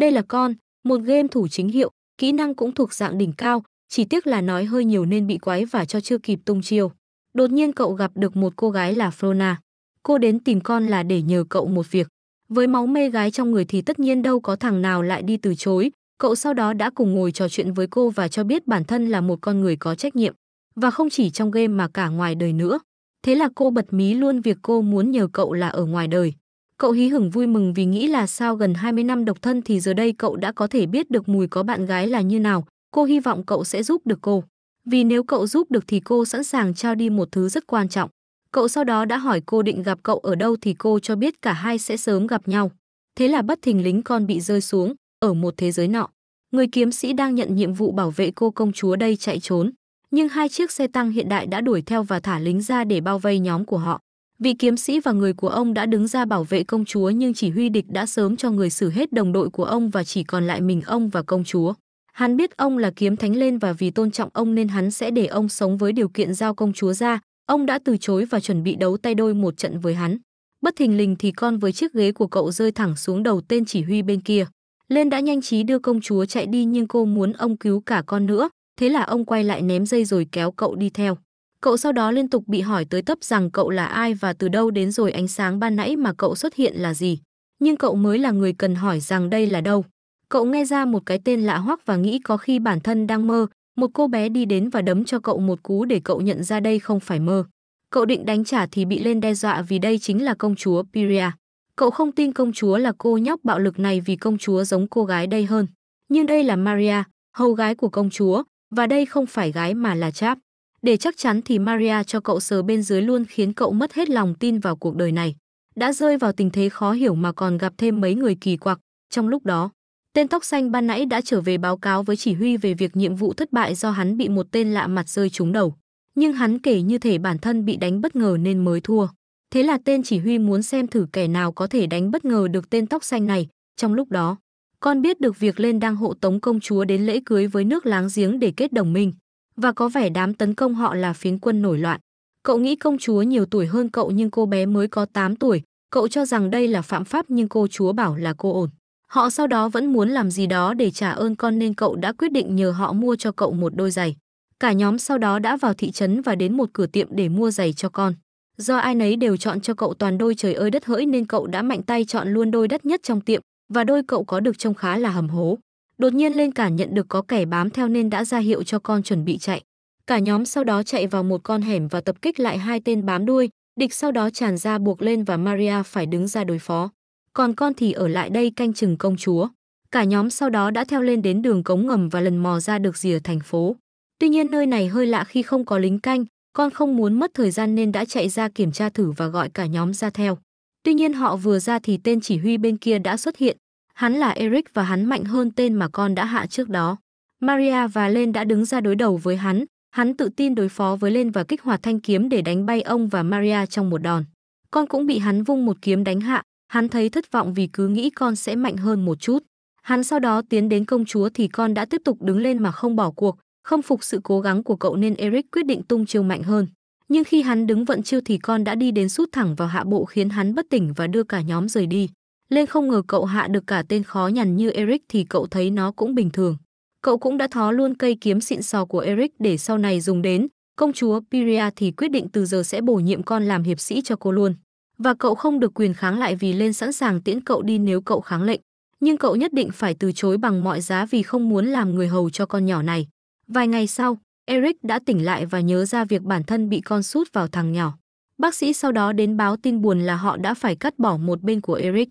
Đây là con, một game thủ chính hiệu, kỹ năng cũng thuộc dạng đỉnh cao, chỉ tiếc là nói hơi nhiều nên bị quái và cho chưa kịp tung chiêu. Đột nhiên cậu gặp được một cô gái là Frona. Cô đến tìm con là để nhờ cậu một việc. Với máu mê gái trong người thì tất nhiên đâu có thằng nào lại đi từ chối. Cậu sau đó đã cùng ngồi trò chuyện với cô và cho biết bản thân là một con người có trách nhiệm. Và không chỉ trong game mà cả ngoài đời nữa. Thế là cô bật mí luôn việc cô muốn nhờ cậu là ở ngoài đời. Cậu hí hửng vui mừng vì nghĩ là sao gần 20 năm độc thân thì giờ đây cậu đã có thể biết được mùi có bạn gái là như nào. Cô hy vọng cậu sẽ giúp được cô. Vì nếu cậu giúp được thì cô sẵn sàng trao đi một thứ rất quan trọng. Cậu sau đó đã hỏi cô định gặp cậu ở đâu thì cô cho biết cả hai sẽ sớm gặp nhau. Thế là bất thình lính con bị rơi xuống, ở một thế giới nọ. Người kiếm sĩ đang nhận nhiệm vụ bảo vệ cô công chúa đây chạy trốn. Nhưng hai chiếc xe tăng hiện đại đã đuổi theo và thả lính ra để bao vây nhóm của họ. Vị kiếm sĩ và người của ông đã đứng ra bảo vệ công chúa nhưng chỉ huy địch đã sớm cho người xử hết đồng đội của ông và chỉ còn lại mình ông và công chúa. Hắn biết ông là kiếm thánh lên và vì tôn trọng ông nên hắn sẽ để ông sống với điều kiện giao công chúa ra. Ông đã từ chối và chuẩn bị đấu tay đôi một trận với hắn. Bất thình lình thì con với chiếc ghế của cậu rơi thẳng xuống đầu tên chỉ huy bên kia. Lên đã nhanh trí đưa công chúa chạy đi nhưng cô muốn ông cứu cả con nữa. Thế là ông quay lại ném dây rồi kéo cậu đi theo. Cậu sau đó liên tục bị hỏi tới tấp rằng cậu là ai và từ đâu đến rồi ánh sáng ban nãy mà cậu xuất hiện là gì. Nhưng cậu mới là người cần hỏi rằng đây là đâu. Cậu nghe ra một cái tên lạ hoắc và nghĩ có khi bản thân đang mơ, một cô bé đi đến và đấm cho cậu một cú để cậu nhận ra đây không phải mơ. Cậu định đánh trả thì bị lên đe dọa vì đây chính là công chúa Pyria. Cậu không tin công chúa là cô nhóc bạo lực này vì công chúa giống cô gái đây hơn. Nhưng đây là Maria, hầu gái của công chúa, và đây không phải gái mà là cháp. Để chắc chắn thì Maria cho cậu sờ bên dưới luôn khiến cậu mất hết lòng tin vào cuộc đời này. Đã rơi vào tình thế khó hiểu mà còn gặp thêm mấy người kỳ quặc. Trong lúc đó, tên tóc xanh ban nãy đã trở về báo cáo với chỉ huy về việc nhiệm vụ thất bại do hắn bị một tên lạ mặt rơi trúng đầu. Nhưng hắn kể như thể bản thân bị đánh bất ngờ nên mới thua. Thế là tên chỉ huy muốn xem thử kẻ nào có thể đánh bất ngờ được tên tóc xanh này. Trong lúc đó, con biết được việc lên đang hộ tống công chúa đến lễ cưới với nước láng giếng để kết đồng minh và có vẻ đám tấn công họ là phiến quân nổi loạn. Cậu nghĩ công chúa nhiều tuổi hơn cậu nhưng cô bé mới có 8 tuổi, cậu cho rằng đây là phạm pháp nhưng cô chúa bảo là cô ổn. Họ sau đó vẫn muốn làm gì đó để trả ơn con nên cậu đã quyết định nhờ họ mua cho cậu một đôi giày. Cả nhóm sau đó đã vào thị trấn và đến một cửa tiệm để mua giày cho con. Do ai nấy đều chọn cho cậu toàn đôi trời ơi đất hỡi nên cậu đã mạnh tay chọn luôn đôi đắt nhất trong tiệm và đôi cậu có được trông khá là hầm hố. Đột nhiên lên cản nhận được có kẻ bám theo nên đã ra hiệu cho con chuẩn bị chạy. Cả nhóm sau đó chạy vào một con hẻm và tập kích lại hai tên bám đuôi, địch sau đó tràn ra buộc lên và Maria phải đứng ra đối phó. Còn con thì ở lại đây canh chừng công chúa. Cả nhóm sau đó đã theo lên đến đường cống ngầm và lần mò ra được rìa thành phố. Tuy nhiên nơi này hơi lạ khi không có lính canh, con không muốn mất thời gian nên đã chạy ra kiểm tra thử và gọi cả nhóm ra theo. Tuy nhiên họ vừa ra thì tên chỉ huy bên kia đã xuất hiện, Hắn là Eric và hắn mạnh hơn tên mà con đã hạ trước đó. Maria và Len đã đứng ra đối đầu với hắn, hắn tự tin đối phó với Len và kích hoạt thanh kiếm để đánh bay ông và Maria trong một đòn. Con cũng bị hắn vung một kiếm đánh hạ, hắn thấy thất vọng vì cứ nghĩ con sẽ mạnh hơn một chút. Hắn sau đó tiến đến công chúa thì con đã tiếp tục đứng lên mà không bỏ cuộc, không phục sự cố gắng của cậu nên Eric quyết định tung chiêu mạnh hơn. Nhưng khi hắn đứng vận chiêu thì con đã đi đến sút thẳng vào hạ bộ khiến hắn bất tỉnh và đưa cả nhóm rời đi. Lên không ngờ cậu hạ được cả tên khó nhằn như Eric thì cậu thấy nó cũng bình thường. Cậu cũng đã thó luôn cây kiếm xịn sò của Eric để sau này dùng đến. Công chúa Piria thì quyết định từ giờ sẽ bổ nhiệm con làm hiệp sĩ cho cô luôn. Và cậu không được quyền kháng lại vì lên sẵn sàng tiễn cậu đi nếu cậu kháng lệnh. Nhưng cậu nhất định phải từ chối bằng mọi giá vì không muốn làm người hầu cho con nhỏ này. Vài ngày sau, Eric đã tỉnh lại và nhớ ra việc bản thân bị con sút vào thằng nhỏ. Bác sĩ sau đó đến báo tin buồn là họ đã phải cắt bỏ một bên của Eric.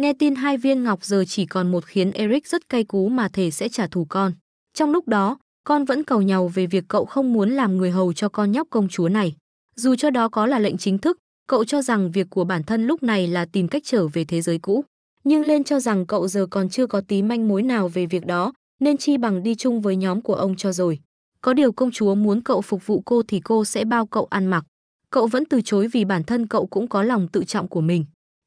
Nghe tin hai viên ngọc giờ chỉ còn một khiến Eric rất cay cú mà thề sẽ trả thù con. Trong lúc đó, con vẫn cầu nhau về việc cậu không muốn làm người hầu cho con nhóc công chúa này. Dù cho đó có là lệnh chính thức, cậu cho rằng việc của bản thân lúc này là tìm cách trở về thế giới cũ. Nhưng lên cho rằng cậu giờ còn chưa có tí manh mối nào về việc đó, nên chi bằng đi chung với nhóm của ông cho rồi. Có điều công chúa muốn cậu phục vụ cô thì cô sẽ bao cậu ăn mặc. Cậu vẫn từ chối vì bản thân cậu cũng có lòng tự trọng của mình.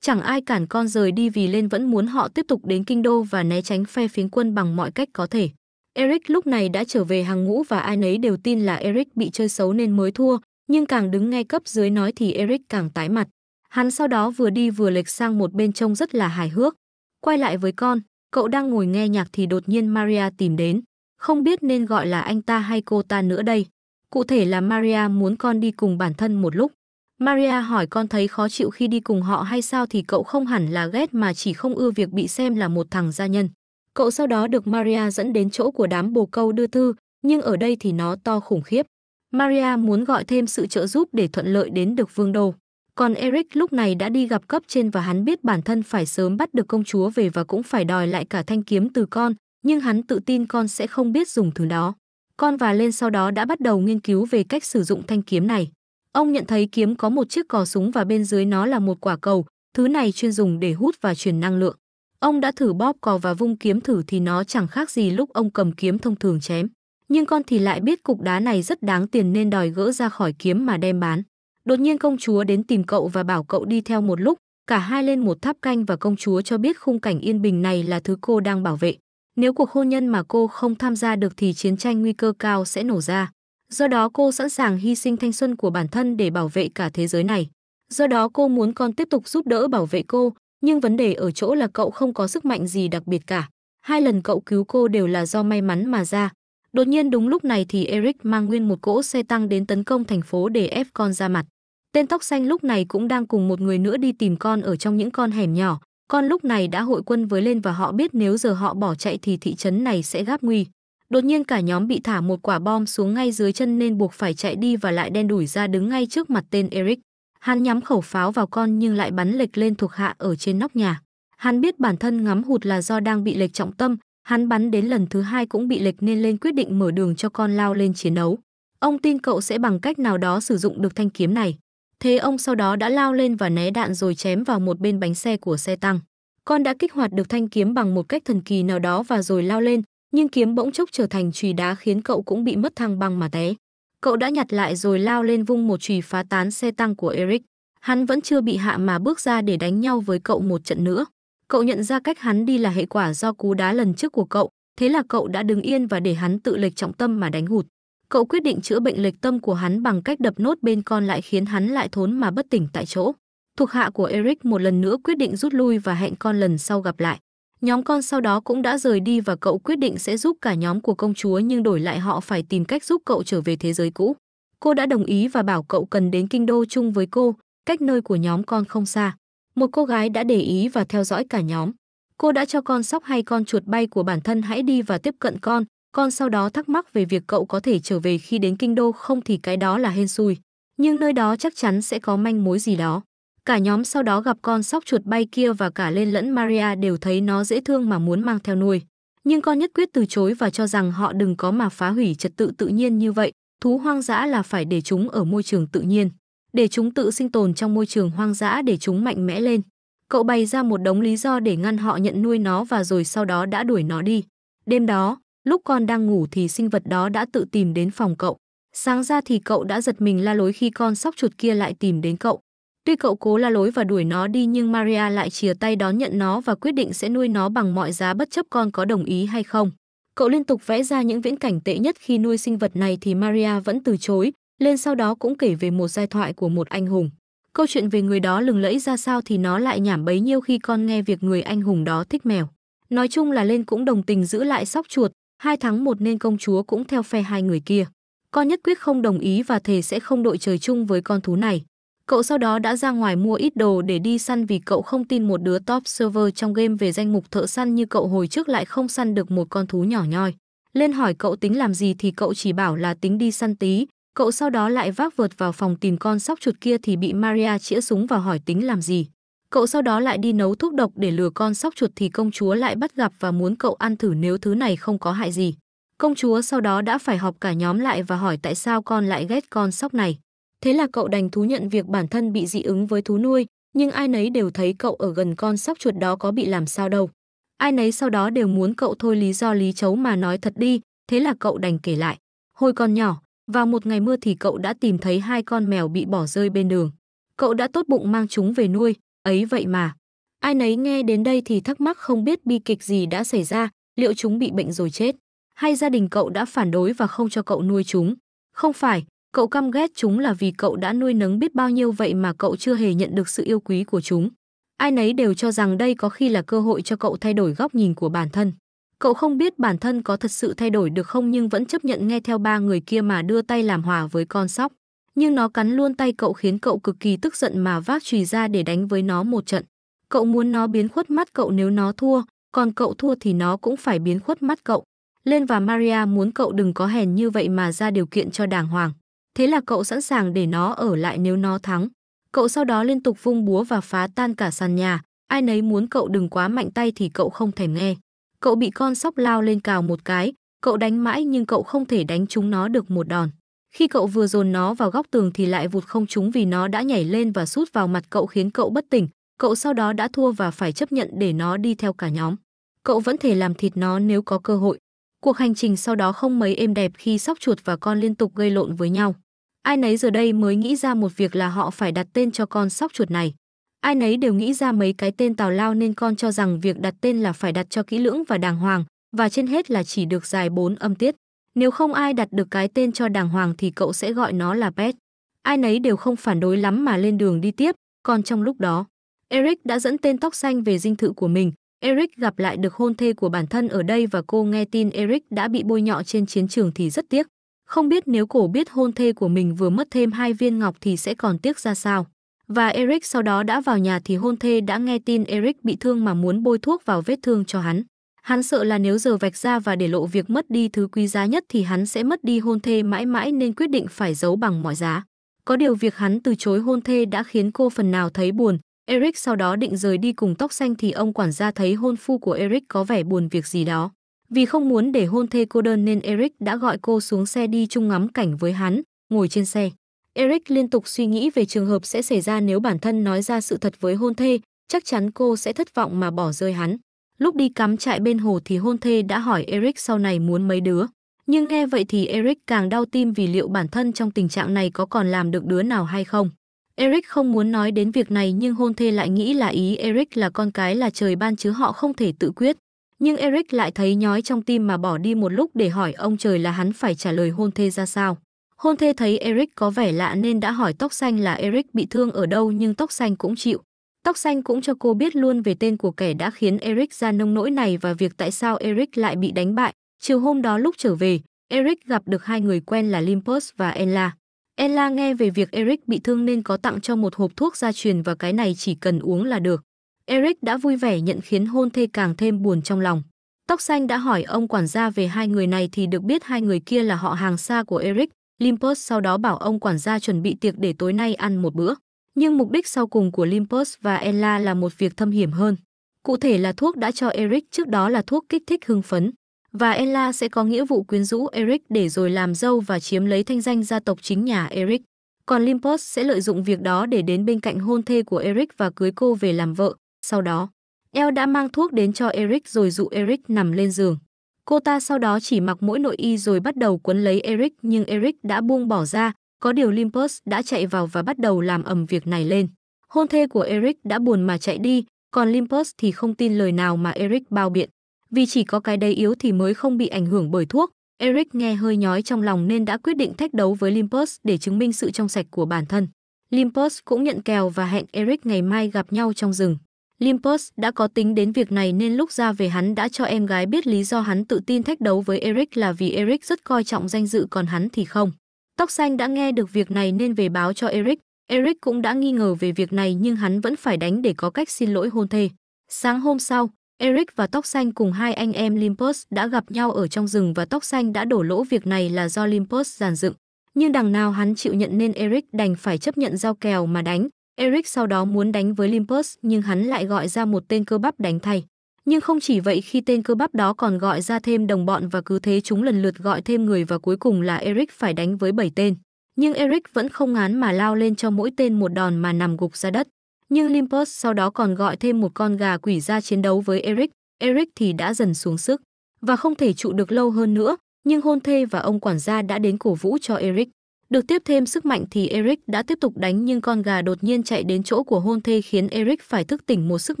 Chẳng ai cản con rời đi vì lên vẫn muốn họ tiếp tục đến kinh đô và né tránh phe phiến quân bằng mọi cách có thể. Eric lúc này đã trở về hàng ngũ và ai nấy đều tin là Eric bị chơi xấu nên mới thua, nhưng càng đứng ngay cấp dưới nói thì Eric càng tái mặt. Hắn sau đó vừa đi vừa lệch sang một bên trông rất là hài hước. Quay lại với con, cậu đang ngồi nghe nhạc thì đột nhiên Maria tìm đến. Không biết nên gọi là anh ta hay cô ta nữa đây. Cụ thể là Maria muốn con đi cùng bản thân một lúc. Maria hỏi con thấy khó chịu khi đi cùng họ hay sao thì cậu không hẳn là ghét mà chỉ không ưa việc bị xem là một thằng gia nhân. Cậu sau đó được Maria dẫn đến chỗ của đám bồ câu đưa thư, nhưng ở đây thì nó to khủng khiếp. Maria muốn gọi thêm sự trợ giúp để thuận lợi đến được vương đô. Còn Eric lúc này đã đi gặp cấp trên và hắn biết bản thân phải sớm bắt được công chúa về và cũng phải đòi lại cả thanh kiếm từ con, nhưng hắn tự tin con sẽ không biết dùng thứ đó. Con và lên sau đó đã bắt đầu nghiên cứu về cách sử dụng thanh kiếm này. Ông nhận thấy kiếm có một chiếc cò súng và bên dưới nó là một quả cầu, thứ này chuyên dùng để hút và truyền năng lượng. Ông đã thử bóp cò và vung kiếm thử thì nó chẳng khác gì lúc ông cầm kiếm thông thường chém. Nhưng con thì lại biết cục đá này rất đáng tiền nên đòi gỡ ra khỏi kiếm mà đem bán. Đột nhiên công chúa đến tìm cậu và bảo cậu đi theo một lúc, cả hai lên một tháp canh và công chúa cho biết khung cảnh yên bình này là thứ cô đang bảo vệ. Nếu cuộc hôn nhân mà cô không tham gia được thì chiến tranh nguy cơ cao sẽ nổ ra. Do đó cô sẵn sàng hy sinh thanh xuân của bản thân để bảo vệ cả thế giới này. Do đó cô muốn con tiếp tục giúp đỡ bảo vệ cô, nhưng vấn đề ở chỗ là cậu không có sức mạnh gì đặc biệt cả. Hai lần cậu cứu cô đều là do may mắn mà ra. Đột nhiên đúng lúc này thì Eric mang nguyên một cỗ xe tăng đến tấn công thành phố để ép con ra mặt. Tên tóc xanh lúc này cũng đang cùng một người nữa đi tìm con ở trong những con hẻm nhỏ. Con lúc này đã hội quân với lên và họ biết nếu giờ họ bỏ chạy thì thị trấn này sẽ gáp nguy. Đột nhiên cả nhóm bị thả một quả bom xuống ngay dưới chân nên buộc phải chạy đi và lại đen đủi ra đứng ngay trước mặt tên Eric. Hắn nhắm khẩu pháo vào con nhưng lại bắn lệch lên thuộc hạ ở trên nóc nhà. Hắn biết bản thân ngắm hụt là do đang bị lệch trọng tâm, hắn bắn đến lần thứ hai cũng bị lệch nên lên quyết định mở đường cho con lao lên chiến đấu. Ông tin cậu sẽ bằng cách nào đó sử dụng được thanh kiếm này. Thế ông sau đó đã lao lên và né đạn rồi chém vào một bên bánh xe của xe tăng. Con đã kích hoạt được thanh kiếm bằng một cách thần kỳ nào đó và rồi lao lên, nhưng kiếm bỗng chốc trở thành chùy đá khiến cậu cũng bị mất thăng bằng mà té. Cậu đã nhặt lại rồi lao lên vung một chùy phá tán xe tăng của Eric. Hắn vẫn chưa bị hạ mà bước ra để đánh nhau với cậu một trận nữa. Cậu nhận ra cách hắn đi là hệ quả do cú đá lần trước của cậu, thế là cậu đã đứng yên và để hắn tự lệch trọng tâm mà đánh hụt. Cậu quyết định chữa bệnh lệch tâm của hắn bằng cách đập nốt bên con lại khiến hắn lại thốn mà bất tỉnh tại chỗ. Thuộc hạ của Eric một lần nữa quyết định rút lui và hẹn con lần sau gặp lại. Nhóm con sau đó cũng đã rời đi và cậu quyết định sẽ giúp cả nhóm của công chúa nhưng đổi lại họ phải tìm cách giúp cậu trở về thế giới cũ. Cô đã đồng ý và bảo cậu cần đến kinh đô chung với cô, cách nơi của nhóm con không xa. Một cô gái đã để ý và theo dõi cả nhóm. Cô đã cho con sóc hay con chuột bay của bản thân hãy đi và tiếp cận con, con sau đó thắc mắc về việc cậu có thể trở về khi đến kinh đô không thì cái đó là hên xui. Nhưng nơi đó chắc chắn sẽ có manh mối gì đó. Cả nhóm sau đó gặp con sóc chuột bay kia và cả lên lẫn Maria đều thấy nó dễ thương mà muốn mang theo nuôi. Nhưng con nhất quyết từ chối và cho rằng họ đừng có mà phá hủy trật tự tự nhiên như vậy. Thú hoang dã là phải để chúng ở môi trường tự nhiên. Để chúng tự sinh tồn trong môi trường hoang dã để chúng mạnh mẽ lên. Cậu bày ra một đống lý do để ngăn họ nhận nuôi nó và rồi sau đó đã đuổi nó đi. Đêm đó, lúc con đang ngủ thì sinh vật đó đã tự tìm đến phòng cậu. Sáng ra thì cậu đã giật mình la lối khi con sóc chuột kia lại tìm đến cậu. Tuy cậu cố la lối và đuổi nó đi nhưng Maria lại chìa tay đón nhận nó và quyết định sẽ nuôi nó bằng mọi giá bất chấp con có đồng ý hay không. Cậu liên tục vẽ ra những viễn cảnh tệ nhất khi nuôi sinh vật này thì Maria vẫn từ chối, lên sau đó cũng kể về một giai thoại của một anh hùng. Câu chuyện về người đó lừng lẫy ra sao thì nó lại nhảm bấy nhiêu khi con nghe việc người anh hùng đó thích mèo. Nói chung là lên cũng đồng tình giữ lại sóc chuột, hai tháng một nên công chúa cũng theo phe hai người kia. Con nhất quyết không đồng ý và thề sẽ không đội trời chung với con thú này. Cậu sau đó đã ra ngoài mua ít đồ để đi săn vì cậu không tin một đứa top server trong game về danh mục thợ săn như cậu hồi trước lại không săn được một con thú nhỏ nhoi. Lên hỏi cậu tính làm gì thì cậu chỉ bảo là tính đi săn tí. Cậu sau đó lại vác vượt vào phòng tìm con sóc chuột kia thì bị Maria chĩa súng và hỏi tính làm gì. Cậu sau đó lại đi nấu thuốc độc để lừa con sóc chuột thì công chúa lại bắt gặp và muốn cậu ăn thử nếu thứ này không có hại gì. Công chúa sau đó đã phải họp cả nhóm lại và hỏi tại sao con lại ghét con sóc này. Thế là cậu đành thú nhận việc bản thân bị dị ứng với thú nuôi, nhưng ai nấy đều thấy cậu ở gần con sóc chuột đó có bị làm sao đâu. Ai nấy sau đó đều muốn cậu thôi lý do lý chấu mà nói thật đi, thế là cậu đành kể lại. Hồi còn nhỏ, vào một ngày mưa thì cậu đã tìm thấy hai con mèo bị bỏ rơi bên đường. Cậu đã tốt bụng mang chúng về nuôi, ấy vậy mà. Ai nấy nghe đến đây thì thắc mắc không biết bi kịch gì đã xảy ra, liệu chúng bị bệnh rồi chết. Hay gia đình cậu đã phản đối và không cho cậu nuôi chúng. Không phải, Cậu căm ghét chúng là vì cậu đã nuôi nấng biết bao nhiêu vậy mà cậu chưa hề nhận được sự yêu quý của chúng. Ai nấy đều cho rằng đây có khi là cơ hội cho cậu thay đổi góc nhìn của bản thân. Cậu không biết bản thân có thật sự thay đổi được không nhưng vẫn chấp nhận nghe theo ba người kia mà đưa tay làm hòa với con sóc. Nhưng nó cắn luôn tay cậu khiến cậu cực kỳ tức giận mà vác chùy ra để đánh với nó một trận. Cậu muốn nó biến khuất mắt cậu nếu nó thua, còn cậu thua thì nó cũng phải biến khuất mắt cậu. Lên và Maria muốn cậu đừng có hèn như vậy mà ra điều kiện cho đàng hoàng. Thế là cậu sẵn sàng để nó ở lại nếu nó thắng. Cậu sau đó liên tục vung búa và phá tan cả sàn nhà, ai nấy muốn cậu đừng quá mạnh tay thì cậu không thèm nghe. Cậu bị con sóc lao lên cào một cái, cậu đánh mãi nhưng cậu không thể đánh chúng nó được một đòn. Khi cậu vừa dồn nó vào góc tường thì lại vụt không trúng vì nó đã nhảy lên và sút vào mặt cậu khiến cậu bất tỉnh. Cậu sau đó đã thua và phải chấp nhận để nó đi theo cả nhóm. Cậu vẫn thể làm thịt nó nếu có cơ hội. Cuộc hành trình sau đó không mấy êm đẹp khi sóc chuột và con liên tục gây lộn với nhau. Ai nấy giờ đây mới nghĩ ra một việc là họ phải đặt tên cho con sóc chuột này. Ai nấy đều nghĩ ra mấy cái tên tào lao nên con cho rằng việc đặt tên là phải đặt cho kỹ lưỡng và đàng hoàng, và trên hết là chỉ được dài 4 âm tiết. Nếu không ai đặt được cái tên cho đàng hoàng thì cậu sẽ gọi nó là Pet. Ai nấy đều không phản đối lắm mà lên đường đi tiếp, còn trong lúc đó, Eric đã dẫn tên tóc xanh về dinh thự của mình, Eric gặp lại được hôn thê của bản thân ở đây và cô nghe tin Eric đã bị bôi nhọ trên chiến trường thì rất tiếc. Không biết nếu cổ biết hôn thê của mình vừa mất thêm hai viên ngọc thì sẽ còn tiếc ra sao. Và Eric sau đó đã vào nhà thì hôn thê đã nghe tin Eric bị thương mà muốn bôi thuốc vào vết thương cho hắn. Hắn sợ là nếu giờ vạch ra và để lộ việc mất đi thứ quý giá nhất thì hắn sẽ mất đi hôn thê mãi mãi nên quyết định phải giấu bằng mọi giá. Có điều việc hắn từ chối hôn thê đã khiến cô phần nào thấy buồn, Eric sau đó định rời đi cùng tóc xanh thì ông quản gia thấy hôn phu của Eric có vẻ buồn việc gì đó. Vì không muốn để hôn thê cô đơn nên Eric đã gọi cô xuống xe đi chung ngắm cảnh với hắn, ngồi trên xe. Eric liên tục suy nghĩ về trường hợp sẽ xảy ra nếu bản thân nói ra sự thật với hôn thê, chắc chắn cô sẽ thất vọng mà bỏ rơi hắn. Lúc đi cắm trại bên hồ thì hôn thê đã hỏi Eric sau này muốn mấy đứa. Nhưng nghe vậy thì Eric càng đau tim vì liệu bản thân trong tình trạng này có còn làm được đứa nào hay không. Eric không muốn nói đến việc này nhưng hôn thê lại nghĩ là ý Eric là con cái là trời ban chứ họ không thể tự quyết. Nhưng Eric lại thấy nhói trong tim mà bỏ đi một lúc để hỏi ông trời là hắn phải trả lời hôn thê ra sao. Hôn thê thấy Eric có vẻ lạ nên đã hỏi tóc xanh là Eric bị thương ở đâu nhưng tóc xanh cũng chịu. Tóc xanh cũng cho cô biết luôn về tên của kẻ đã khiến Eric ra nông nỗi này và việc tại sao Eric lại bị đánh bại. Chiều hôm đó lúc trở về, Eric gặp được hai người quen là Limpus và Ella. Ella nghe về việc Eric bị thương nên có tặng cho một hộp thuốc gia truyền và cái này chỉ cần uống là được. Eric đã vui vẻ nhận khiến hôn thê càng thêm buồn trong lòng. Tóc xanh đã hỏi ông quản gia về hai người này thì được biết hai người kia là họ hàng xa của Eric. Limpus sau đó bảo ông quản gia chuẩn bị tiệc để tối nay ăn một bữa. Nhưng mục đích sau cùng của Limpus và Ella là một việc thâm hiểm hơn. Cụ thể là thuốc đã cho Eric trước đó là thuốc kích thích hưng phấn và Ella sẽ có nghĩa vụ quyến rũ Eric để rồi làm dâu và chiếm lấy thanh danh gia tộc chính nhà Eric. Còn Limpos sẽ lợi dụng việc đó để đến bên cạnh hôn thê của Eric và cưới cô về làm vợ. Sau đó, El đã mang thuốc đến cho Eric rồi dụ Eric nằm lên giường. Cô ta sau đó chỉ mặc mỗi nội y rồi bắt đầu quấn lấy Eric nhưng Eric đã buông bỏ ra, có điều Limpos đã chạy vào và bắt đầu làm ầm việc này lên. Hôn thê của Eric đã buồn mà chạy đi, còn Limpos thì không tin lời nào mà Eric bao biện vì chỉ có cái đấy yếu thì mới không bị ảnh hưởng bởi thuốc. Eric nghe hơi nhói trong lòng nên đã quyết định thách đấu với Limpus để chứng minh sự trong sạch của bản thân. Limpus cũng nhận kèo và hẹn Eric ngày mai gặp nhau trong rừng. Limpus đã có tính đến việc này nên lúc ra về hắn đã cho em gái biết lý do hắn tự tin thách đấu với Eric là vì Eric rất coi trọng danh dự còn hắn thì không. Tóc xanh đã nghe được việc này nên về báo cho Eric. Eric cũng đã nghi ngờ về việc này nhưng hắn vẫn phải đánh để có cách xin lỗi hôn thê. Sáng hôm sau, Eric và Tóc Xanh cùng hai anh em Limpus đã gặp nhau ở trong rừng và Tóc Xanh đã đổ lỗ việc này là do Limpus giàn dựng. Nhưng đằng nào hắn chịu nhận nên Eric đành phải chấp nhận giao kèo mà đánh. Eric sau đó muốn đánh với Limpus nhưng hắn lại gọi ra một tên cơ bắp đánh thay. Nhưng không chỉ vậy khi tên cơ bắp đó còn gọi ra thêm đồng bọn và cứ thế chúng lần lượt gọi thêm người và cuối cùng là Eric phải đánh với 7 tên. Nhưng Eric vẫn không ngán mà lao lên cho mỗi tên một đòn mà nằm gục ra đất. Nhưng Olympus sau đó còn gọi thêm một con gà quỷ ra chiến đấu với Eric, Eric thì đã dần xuống sức và không thể trụ được lâu hơn nữa, nhưng hôn thê và ông quản gia đã đến cổ vũ cho Eric. Được tiếp thêm sức mạnh thì Eric đã tiếp tục đánh nhưng con gà đột nhiên chạy đến chỗ của hôn thê khiến Eric phải thức tỉnh một sức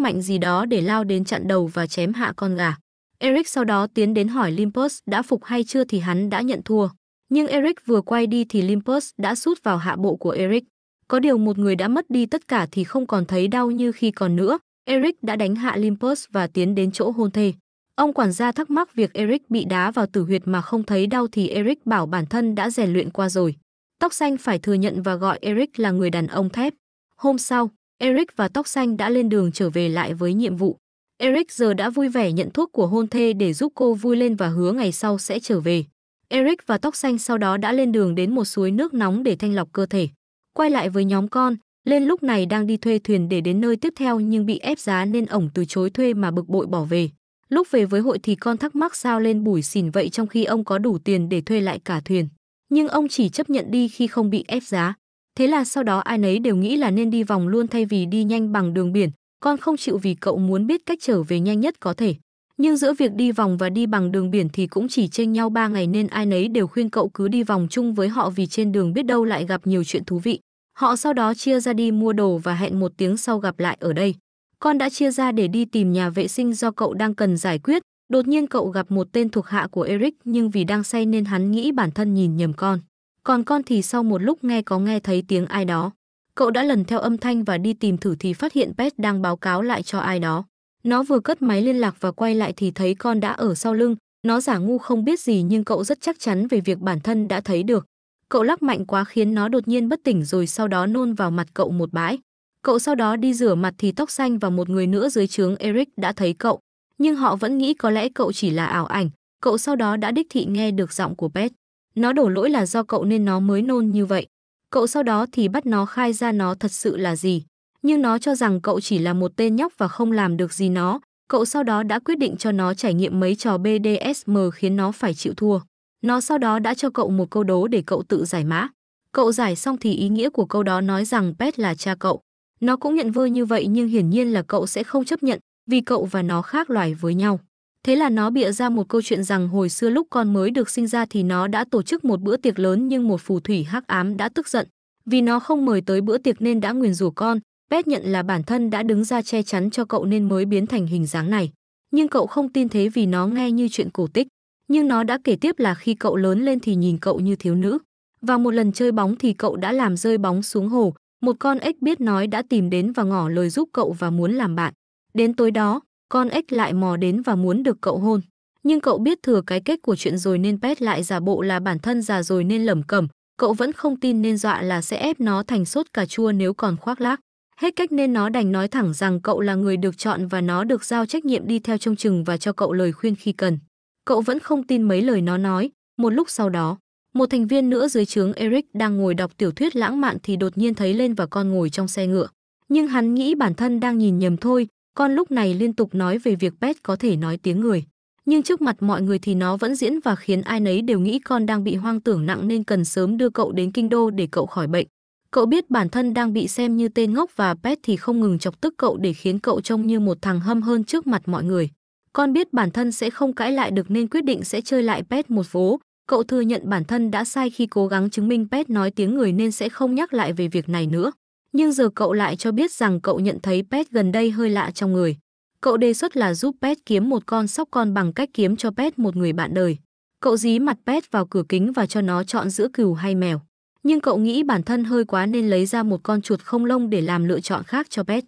mạnh gì đó để lao đến chặn đầu và chém hạ con gà. Eric sau đó tiến đến hỏi Limpus đã phục hay chưa thì hắn đã nhận thua. Nhưng Eric vừa quay đi thì Limpus đã sút vào hạ bộ của Eric. Có điều một người đã mất đi tất cả thì không còn thấy đau như khi còn nữa. Eric đã đánh hạ Limpus và tiến đến chỗ hôn thê. Ông quản gia thắc mắc việc Eric bị đá vào tử huyệt mà không thấy đau thì Eric bảo bản thân đã rèn luyện qua rồi. Tóc xanh phải thừa nhận và gọi Eric là người đàn ông thép. Hôm sau, Eric và Tóc xanh đã lên đường trở về lại với nhiệm vụ. Eric giờ đã vui vẻ nhận thuốc của hôn thê để giúp cô vui lên và hứa ngày sau sẽ trở về. Eric và Tóc xanh sau đó đã lên đường đến một suối nước nóng để thanh lọc cơ thể quay lại với nhóm con, lên lúc này đang đi thuê thuyền để đến nơi tiếp theo nhưng bị ép giá nên ổng từ chối thuê mà bực bội bỏ về. Lúc về với hội thì con thắc mắc sao lên bủi xỉn vậy trong khi ông có đủ tiền để thuê lại cả thuyền. Nhưng ông chỉ chấp nhận đi khi không bị ép giá. Thế là sau đó ai nấy đều nghĩ là nên đi vòng luôn thay vì đi nhanh bằng đường biển. Con không chịu vì cậu muốn biết cách trở về nhanh nhất có thể. Nhưng giữa việc đi vòng và đi bằng đường biển thì cũng chỉ chênh nhau 3 ngày nên ai nấy đều khuyên cậu cứ đi vòng chung với họ vì trên đường biết đâu lại gặp nhiều chuyện thú vị. Họ sau đó chia ra đi mua đồ và hẹn một tiếng sau gặp lại ở đây. Con đã chia ra để đi tìm nhà vệ sinh do cậu đang cần giải quyết. Đột nhiên cậu gặp một tên thuộc hạ của Eric nhưng vì đang say nên hắn nghĩ bản thân nhìn nhầm con. Còn con thì sau một lúc nghe có nghe thấy tiếng ai đó. Cậu đã lần theo âm thanh và đi tìm thử thì phát hiện Pet đang báo cáo lại cho ai đó. Nó vừa cất máy liên lạc và quay lại thì thấy con đã ở sau lưng, nó giả ngu không biết gì nhưng cậu rất chắc chắn về việc bản thân đã thấy được. Cậu lắc mạnh quá khiến nó đột nhiên bất tỉnh rồi sau đó nôn vào mặt cậu một bãi. Cậu sau đó đi rửa mặt thì tóc xanh và một người nữa dưới trướng Eric đã thấy cậu. Nhưng họ vẫn nghĩ có lẽ cậu chỉ là ảo ảnh. Cậu sau đó đã đích thị nghe được giọng của Beth. Nó đổ lỗi là do cậu nên nó mới nôn như vậy. Cậu sau đó thì bắt nó khai ra nó thật sự là gì nhưng nó cho rằng cậu chỉ là một tên nhóc và không làm được gì nó. Cậu sau đó đã quyết định cho nó trải nghiệm mấy trò BDSM khiến nó phải chịu thua. Nó sau đó đã cho cậu một câu đố để cậu tự giải mã. Cậu giải xong thì ý nghĩa của câu đó nói rằng Pet là cha cậu. Nó cũng nhận vơ như vậy nhưng hiển nhiên là cậu sẽ không chấp nhận vì cậu và nó khác loài với nhau. Thế là nó bịa ra một câu chuyện rằng hồi xưa lúc con mới được sinh ra thì nó đã tổ chức một bữa tiệc lớn nhưng một phù thủy hắc ám đã tức giận. Vì nó không mời tới bữa tiệc nên đã nguyền rủa con, Pet nhận là bản thân đã đứng ra che chắn cho cậu nên mới biến thành hình dáng này. Nhưng cậu không tin thế vì nó nghe như chuyện cổ tích. Nhưng nó đã kể tiếp là khi cậu lớn lên thì nhìn cậu như thiếu nữ. Và một lần chơi bóng thì cậu đã làm rơi bóng xuống hồ. Một con ếch biết nói đã tìm đến và ngỏ lời giúp cậu và muốn làm bạn. Đến tối đó, con ếch lại mò đến và muốn được cậu hôn. Nhưng cậu biết thừa cái kết của chuyện rồi nên Pet lại giả bộ là bản thân già rồi nên lẩm cẩm. Cậu vẫn không tin nên dọa là sẽ ép nó thành sốt cà chua nếu còn khoác lác. Hết cách nên nó đành nói thẳng rằng cậu là người được chọn và nó được giao trách nhiệm đi theo trông chừng và cho cậu lời khuyên khi cần. Cậu vẫn không tin mấy lời nó nói. Một lúc sau đó, một thành viên nữa dưới trướng Eric đang ngồi đọc tiểu thuyết lãng mạn thì đột nhiên thấy lên và con ngồi trong xe ngựa. Nhưng hắn nghĩ bản thân đang nhìn nhầm thôi, con lúc này liên tục nói về việc Pet có thể nói tiếng người. Nhưng trước mặt mọi người thì nó vẫn diễn và khiến ai nấy đều nghĩ con đang bị hoang tưởng nặng nên cần sớm đưa cậu đến kinh đô để cậu khỏi bệnh. Cậu biết bản thân đang bị xem như tên ngốc và Pet thì không ngừng chọc tức cậu để khiến cậu trông như một thằng hâm hơn trước mặt mọi người. Con biết bản thân sẽ không cãi lại được nên quyết định sẽ chơi lại Pet một vố. Cậu thừa nhận bản thân đã sai khi cố gắng chứng minh Pet nói tiếng người nên sẽ không nhắc lại về việc này nữa. Nhưng giờ cậu lại cho biết rằng cậu nhận thấy Pet gần đây hơi lạ trong người. Cậu đề xuất là giúp Pet kiếm một con sóc con bằng cách kiếm cho Pet một người bạn đời. Cậu dí mặt Pet vào cửa kính và cho nó chọn giữa cừu hay mèo nhưng cậu nghĩ bản thân hơi quá nên lấy ra một con chuột không lông để làm lựa chọn khác cho Pet.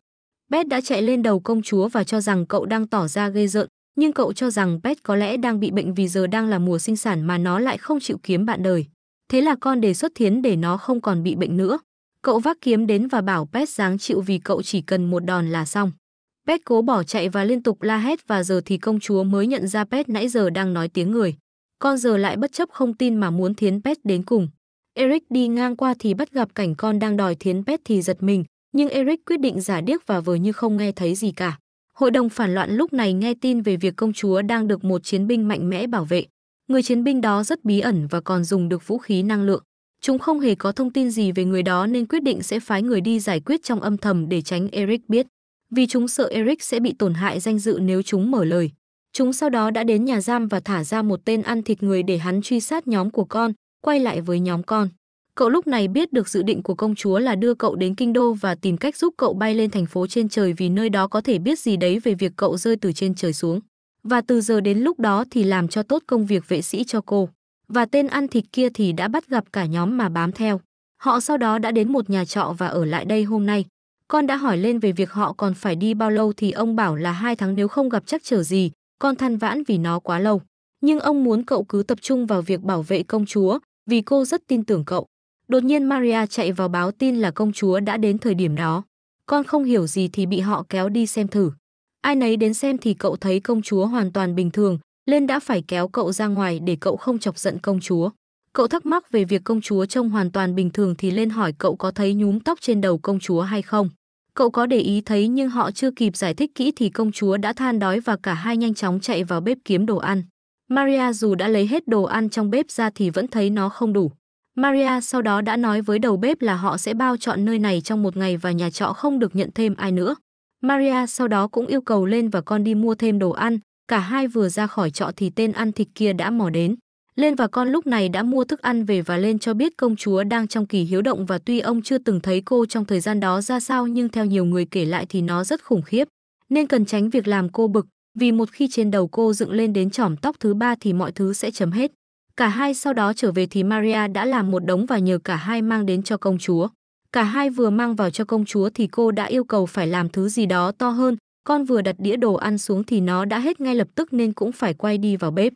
Pet đã chạy lên đầu công chúa và cho rằng cậu đang tỏ ra ghê rợn, nhưng cậu cho rằng Pet có lẽ đang bị bệnh vì giờ đang là mùa sinh sản mà nó lại không chịu kiếm bạn đời. Thế là con đề xuất thiến để nó không còn bị bệnh nữa. Cậu vác kiếm đến và bảo Pet dáng chịu vì cậu chỉ cần một đòn là xong. Pet cố bỏ chạy và liên tục la hét và giờ thì công chúa mới nhận ra Pet nãy giờ đang nói tiếng người. Con giờ lại bất chấp không tin mà muốn thiến Pet đến cùng. Eric đi ngang qua thì bắt gặp cảnh con đang đòi thiến pet thì giật mình, nhưng Eric quyết định giả điếc và vờ như không nghe thấy gì cả. Hội đồng phản loạn lúc này nghe tin về việc công chúa đang được một chiến binh mạnh mẽ bảo vệ. Người chiến binh đó rất bí ẩn và còn dùng được vũ khí năng lượng. Chúng không hề có thông tin gì về người đó nên quyết định sẽ phái người đi giải quyết trong âm thầm để tránh Eric biết. Vì chúng sợ Eric sẽ bị tổn hại danh dự nếu chúng mở lời. Chúng sau đó đã đến nhà giam và thả ra một tên ăn thịt người để hắn truy sát nhóm của con, quay lại với nhóm con. Cậu lúc này biết được dự định của công chúa là đưa cậu đến kinh đô và tìm cách giúp cậu bay lên thành phố trên trời vì nơi đó có thể biết gì đấy về việc cậu rơi từ trên trời xuống. Và từ giờ đến lúc đó thì làm cho tốt công việc vệ sĩ cho cô. Và tên ăn thịt kia thì đã bắt gặp cả nhóm mà bám theo. Họ sau đó đã đến một nhà trọ và ở lại đây hôm nay. Con đã hỏi lên về việc họ còn phải đi bao lâu thì ông bảo là hai tháng nếu không gặp chắc trở gì, con than vãn vì nó quá lâu. Nhưng ông muốn cậu cứ tập trung vào việc bảo vệ công chúa, vì cô rất tin tưởng cậu. Đột nhiên Maria chạy vào báo tin là công chúa đã đến thời điểm đó. Con không hiểu gì thì bị họ kéo đi xem thử. Ai nấy đến xem thì cậu thấy công chúa hoàn toàn bình thường, lên đã phải kéo cậu ra ngoài để cậu không chọc giận công chúa. Cậu thắc mắc về việc công chúa trông hoàn toàn bình thường thì lên hỏi cậu có thấy nhúm tóc trên đầu công chúa hay không. Cậu có để ý thấy nhưng họ chưa kịp giải thích kỹ thì công chúa đã than đói và cả hai nhanh chóng chạy vào bếp kiếm đồ ăn. Maria dù đã lấy hết đồ ăn trong bếp ra thì vẫn thấy nó không đủ. Maria sau đó đã nói với đầu bếp là họ sẽ bao chọn nơi này trong một ngày và nhà trọ không được nhận thêm ai nữa. Maria sau đó cũng yêu cầu lên và con đi mua thêm đồ ăn, cả hai vừa ra khỏi trọ thì tên ăn thịt kia đã mò đến. Lên và con lúc này đã mua thức ăn về và lên cho biết công chúa đang trong kỳ hiếu động và tuy ông chưa từng thấy cô trong thời gian đó ra sao nhưng theo nhiều người kể lại thì nó rất khủng khiếp, nên cần tránh việc làm cô bực, vì một khi trên đầu cô dựng lên đến chỏm tóc thứ ba thì mọi thứ sẽ chấm hết. Cả hai sau đó trở về thì Maria đã làm một đống và nhờ cả hai mang đến cho công chúa. Cả hai vừa mang vào cho công chúa thì cô đã yêu cầu phải làm thứ gì đó to hơn. Con vừa đặt đĩa đồ ăn xuống thì nó đã hết ngay lập tức nên cũng phải quay đi vào bếp.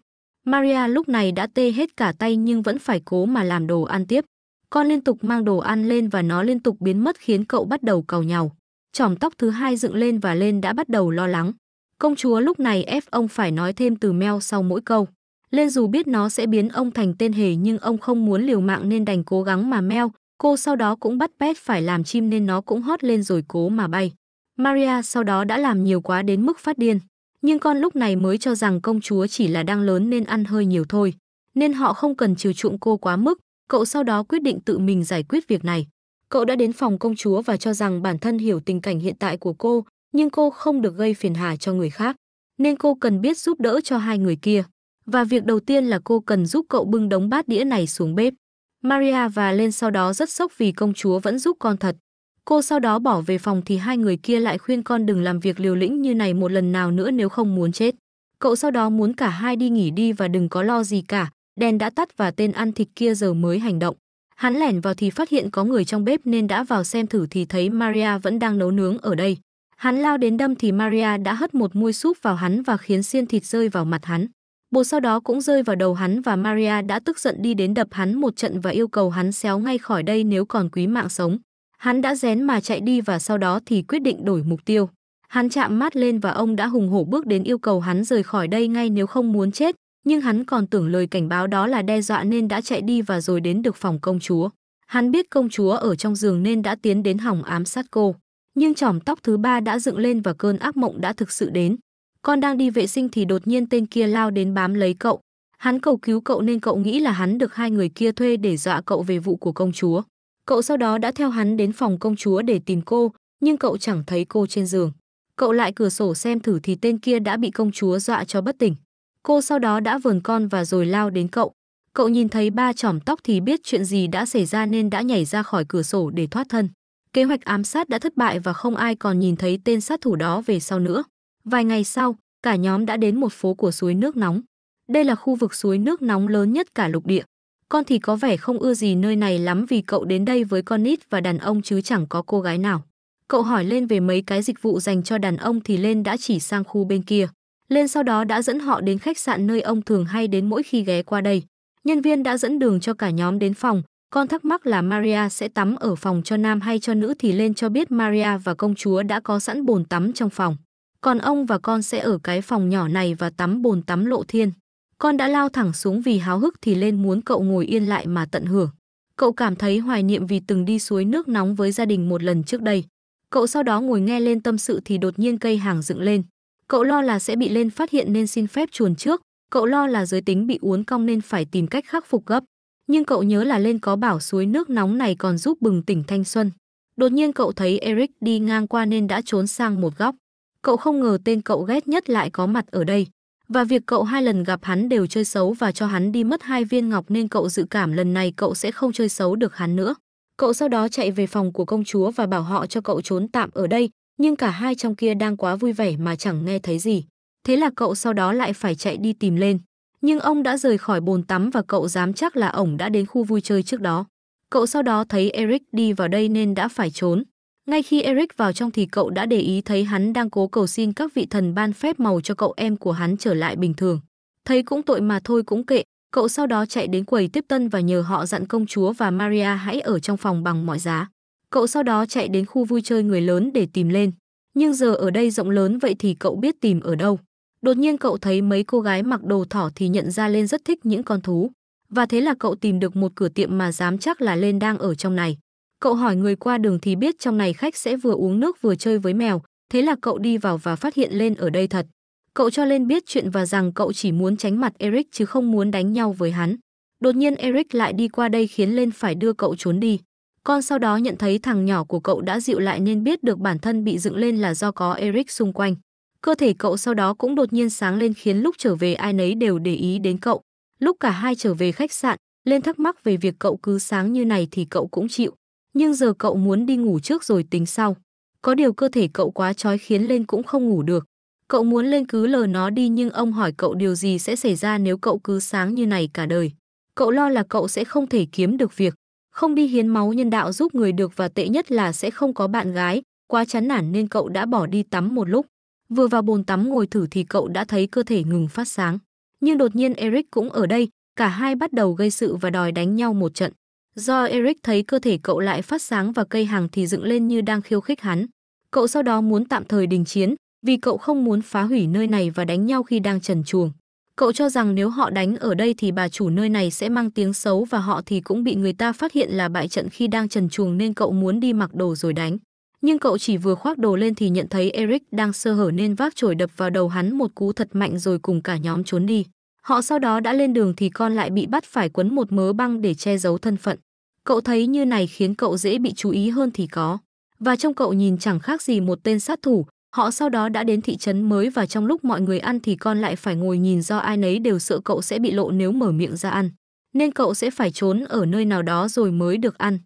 Maria lúc này đã tê hết cả tay nhưng vẫn phải cố mà làm đồ ăn tiếp. Con liên tục mang đồ ăn lên và nó liên tục biến mất khiến cậu bắt đầu cầu nhàu. Chỏm tóc thứ hai dựng lên và lên đã bắt đầu lo lắng. Công chúa lúc này ép ông phải nói thêm từ meo sau mỗi câu. Lên dù biết nó sẽ biến ông thành tên hề nhưng ông không muốn liều mạng nên đành cố gắng mà meo. Cô sau đó cũng bắt Pet phải làm chim nên nó cũng hót lên rồi cố mà bay. Maria sau đó đã làm nhiều quá đến mức phát điên. Nhưng con lúc này mới cho rằng công chúa chỉ là đang lớn nên ăn hơi nhiều thôi. Nên họ không cần chiều chuộng cô quá mức. Cậu sau đó quyết định tự mình giải quyết việc này. Cậu đã đến phòng công chúa và cho rằng bản thân hiểu tình cảnh hiện tại của cô, nhưng cô không được gây phiền hà cho người khác, nên cô cần biết giúp đỡ cho hai người kia. Và việc đầu tiên là cô cần giúp cậu bưng đống bát đĩa này xuống bếp. Maria và lên sau đó rất sốc vì công chúa vẫn giúp con thật. Cô sau đó bỏ về phòng thì hai người kia lại khuyên con đừng làm việc liều lĩnh như này một lần nào nữa nếu không muốn chết. Cậu sau đó muốn cả hai đi nghỉ đi và đừng có lo gì cả, đèn đã tắt và tên ăn thịt kia giờ mới hành động. Hắn lẻn vào thì phát hiện có người trong bếp nên đã vào xem thử thì thấy Maria vẫn đang nấu nướng ở đây. Hắn lao đến đâm thì Maria đã hất một muôi súp vào hắn và khiến xiên thịt rơi vào mặt hắn. Bột sau đó cũng rơi vào đầu hắn và Maria đã tức giận đi đến đập hắn một trận và yêu cầu hắn xéo ngay khỏi đây nếu còn quý mạng sống. Hắn đã rén mà chạy đi và sau đó thì quyết định đổi mục tiêu. Hắn chạm mắt lên và ông đã hùng hổ bước đến yêu cầu hắn rời khỏi đây ngay nếu không muốn chết, nhưng hắn còn tưởng lời cảnh báo đó là đe dọa nên đã chạy đi và rồi đến được phòng công chúa. Hắn biết công chúa ở trong giường nên đã tiến đến hỏng ám sát cô nhưng chỏm tóc thứ ba đã dựng lên và cơn ác mộng đã thực sự đến. Con đang đi vệ sinh thì đột nhiên tên kia lao đến bám lấy cậu. Hắn cầu cứu cậu nên cậu nghĩ là hắn được hai người kia thuê để dọa cậu về vụ của công chúa. Cậu sau đó đã theo hắn đến phòng công chúa để tìm cô, nhưng cậu chẳng thấy cô trên giường. Cậu lại cửa sổ xem thử thì tên kia đã bị công chúa dọa cho bất tỉnh. Cô sau đó đã vờn con và rồi lao đến cậu. Cậu nhìn thấy ba chỏm tóc thì biết chuyện gì đã xảy ra nên đã nhảy ra khỏi cửa sổ để thoát thân. Kế hoạch ám sát đã thất bại và không ai còn nhìn thấy tên sát thủ đó về sau nữa. Vài ngày sau, cả nhóm đã đến một phố của suối nước nóng. Đây là khu vực suối nước nóng lớn nhất cả lục địa. Con thì có vẻ không ưa gì nơi này lắm vì cậu đến đây với con nít và đàn ông chứ chẳng có cô gái nào. Cậu hỏi lên về mấy cái dịch vụ dành cho đàn ông thì Lên đã chỉ sang khu bên kia. Lên sau đó đã dẫn họ đến khách sạn nơi ông thường hay đến mỗi khi ghé qua đây. Nhân viên đã dẫn đường cho cả nhóm đến phòng, con thắc mắc là Maria sẽ tắm ở phòng cho nam hay cho nữ thì lên cho biết Maria và công chúa đã có sẵn bồn tắm trong phòng. Còn ông và con sẽ ở cái phòng nhỏ này và tắm bồn tắm lộ thiên. Con đã lao thẳng xuống vì háo hức thì lên muốn cậu ngồi yên lại mà tận hưởng. Cậu cảm thấy hoài niệm vì từng đi suối nước nóng với gia đình một lần trước đây. Cậu sau đó ngồi nghe lên tâm sự thì đột nhiên cây hàng dựng lên. Cậu lo là sẽ bị lên phát hiện nên xin phép chuồn trước. Cậu lo là giới tính bị uốn cong nên phải tìm cách khắc phục gấp nhưng cậu nhớ là lên có bảo suối nước nóng này còn giúp bừng tỉnh thanh xuân. Đột nhiên cậu thấy Eric đi ngang qua nên đã trốn sang một góc. Cậu không ngờ tên cậu ghét nhất lại có mặt ở đây. Và việc cậu hai lần gặp hắn đều chơi xấu và cho hắn đi mất hai viên ngọc nên cậu dự cảm lần này cậu sẽ không chơi xấu được hắn nữa. Cậu sau đó chạy về phòng của công chúa và bảo họ cho cậu trốn tạm ở đây, nhưng cả hai trong kia đang quá vui vẻ mà chẳng nghe thấy gì. Thế là cậu sau đó lại phải chạy đi tìm lên nhưng ông đã rời khỏi bồn tắm và cậu dám chắc là ổng đã đến khu vui chơi trước đó. Cậu sau đó thấy Eric đi vào đây nên đã phải trốn. Ngay khi Eric vào trong thì cậu đã để ý thấy hắn đang cố cầu xin các vị thần ban phép màu cho cậu em của hắn trở lại bình thường. Thấy cũng tội mà thôi cũng kệ, cậu sau đó chạy đến quầy tiếp tân và nhờ họ dặn công chúa và Maria hãy ở trong phòng bằng mọi giá. Cậu sau đó chạy đến khu vui chơi người lớn để tìm lên. Nhưng giờ ở đây rộng lớn vậy thì cậu biết tìm ở đâu. Đột nhiên cậu thấy mấy cô gái mặc đồ thỏ thì nhận ra lên rất thích những con thú. Và thế là cậu tìm được một cửa tiệm mà dám chắc là lên đang ở trong này. Cậu hỏi người qua đường thì biết trong này khách sẽ vừa uống nước vừa chơi với mèo, thế là cậu đi vào và phát hiện lên ở đây thật. Cậu cho lên biết chuyện và rằng cậu chỉ muốn tránh mặt Eric chứ không muốn đánh nhau với hắn. Đột nhiên Eric lại đi qua đây khiến lên phải đưa cậu trốn đi. Con sau đó nhận thấy thằng nhỏ của cậu đã dịu lại nên biết được bản thân bị dựng lên là do có Eric xung quanh. Cơ thể cậu sau đó cũng đột nhiên sáng lên khiến lúc trở về ai nấy đều để ý đến cậu. Lúc cả hai trở về khách sạn, lên thắc mắc về việc cậu cứ sáng như này thì cậu cũng chịu. Nhưng giờ cậu muốn đi ngủ trước rồi tính sau. Có điều cơ thể cậu quá trói khiến lên cũng không ngủ được. Cậu muốn lên cứ lờ nó đi nhưng ông hỏi cậu điều gì sẽ xảy ra nếu cậu cứ sáng như này cả đời. Cậu lo là cậu sẽ không thể kiếm được việc, không đi hiến máu nhân đạo giúp người được và tệ nhất là sẽ không có bạn gái, quá chán nản nên cậu đã bỏ đi tắm một lúc. Vừa vào bồn tắm ngồi thử thì cậu đã thấy cơ thể ngừng phát sáng. Nhưng đột nhiên Eric cũng ở đây, cả hai bắt đầu gây sự và đòi đánh nhau một trận. Do Eric thấy cơ thể cậu lại phát sáng và cây hàng thì dựng lên như đang khiêu khích hắn. Cậu sau đó muốn tạm thời đình chiến, vì cậu không muốn phá hủy nơi này và đánh nhau khi đang trần chuồng. Cậu cho rằng nếu họ đánh ở đây thì bà chủ nơi này sẽ mang tiếng xấu và họ thì cũng bị người ta phát hiện là bại trận khi đang trần chuồng nên cậu muốn đi mặc đồ rồi đánh nhưng cậu chỉ vừa khoác đồ lên thì nhận thấy Eric đang sơ hở nên vác chổi đập vào đầu hắn một cú thật mạnh rồi cùng cả nhóm trốn đi. Họ sau đó đã lên đường thì con lại bị bắt phải quấn một mớ băng để che giấu thân phận. Cậu thấy như này khiến cậu dễ bị chú ý hơn thì có. Và trong cậu nhìn chẳng khác gì một tên sát thủ, họ sau đó đã đến thị trấn mới và trong lúc mọi người ăn thì con lại phải ngồi nhìn do ai nấy đều sợ cậu sẽ bị lộ nếu mở miệng ra ăn. Nên cậu sẽ phải trốn ở nơi nào đó rồi mới được ăn.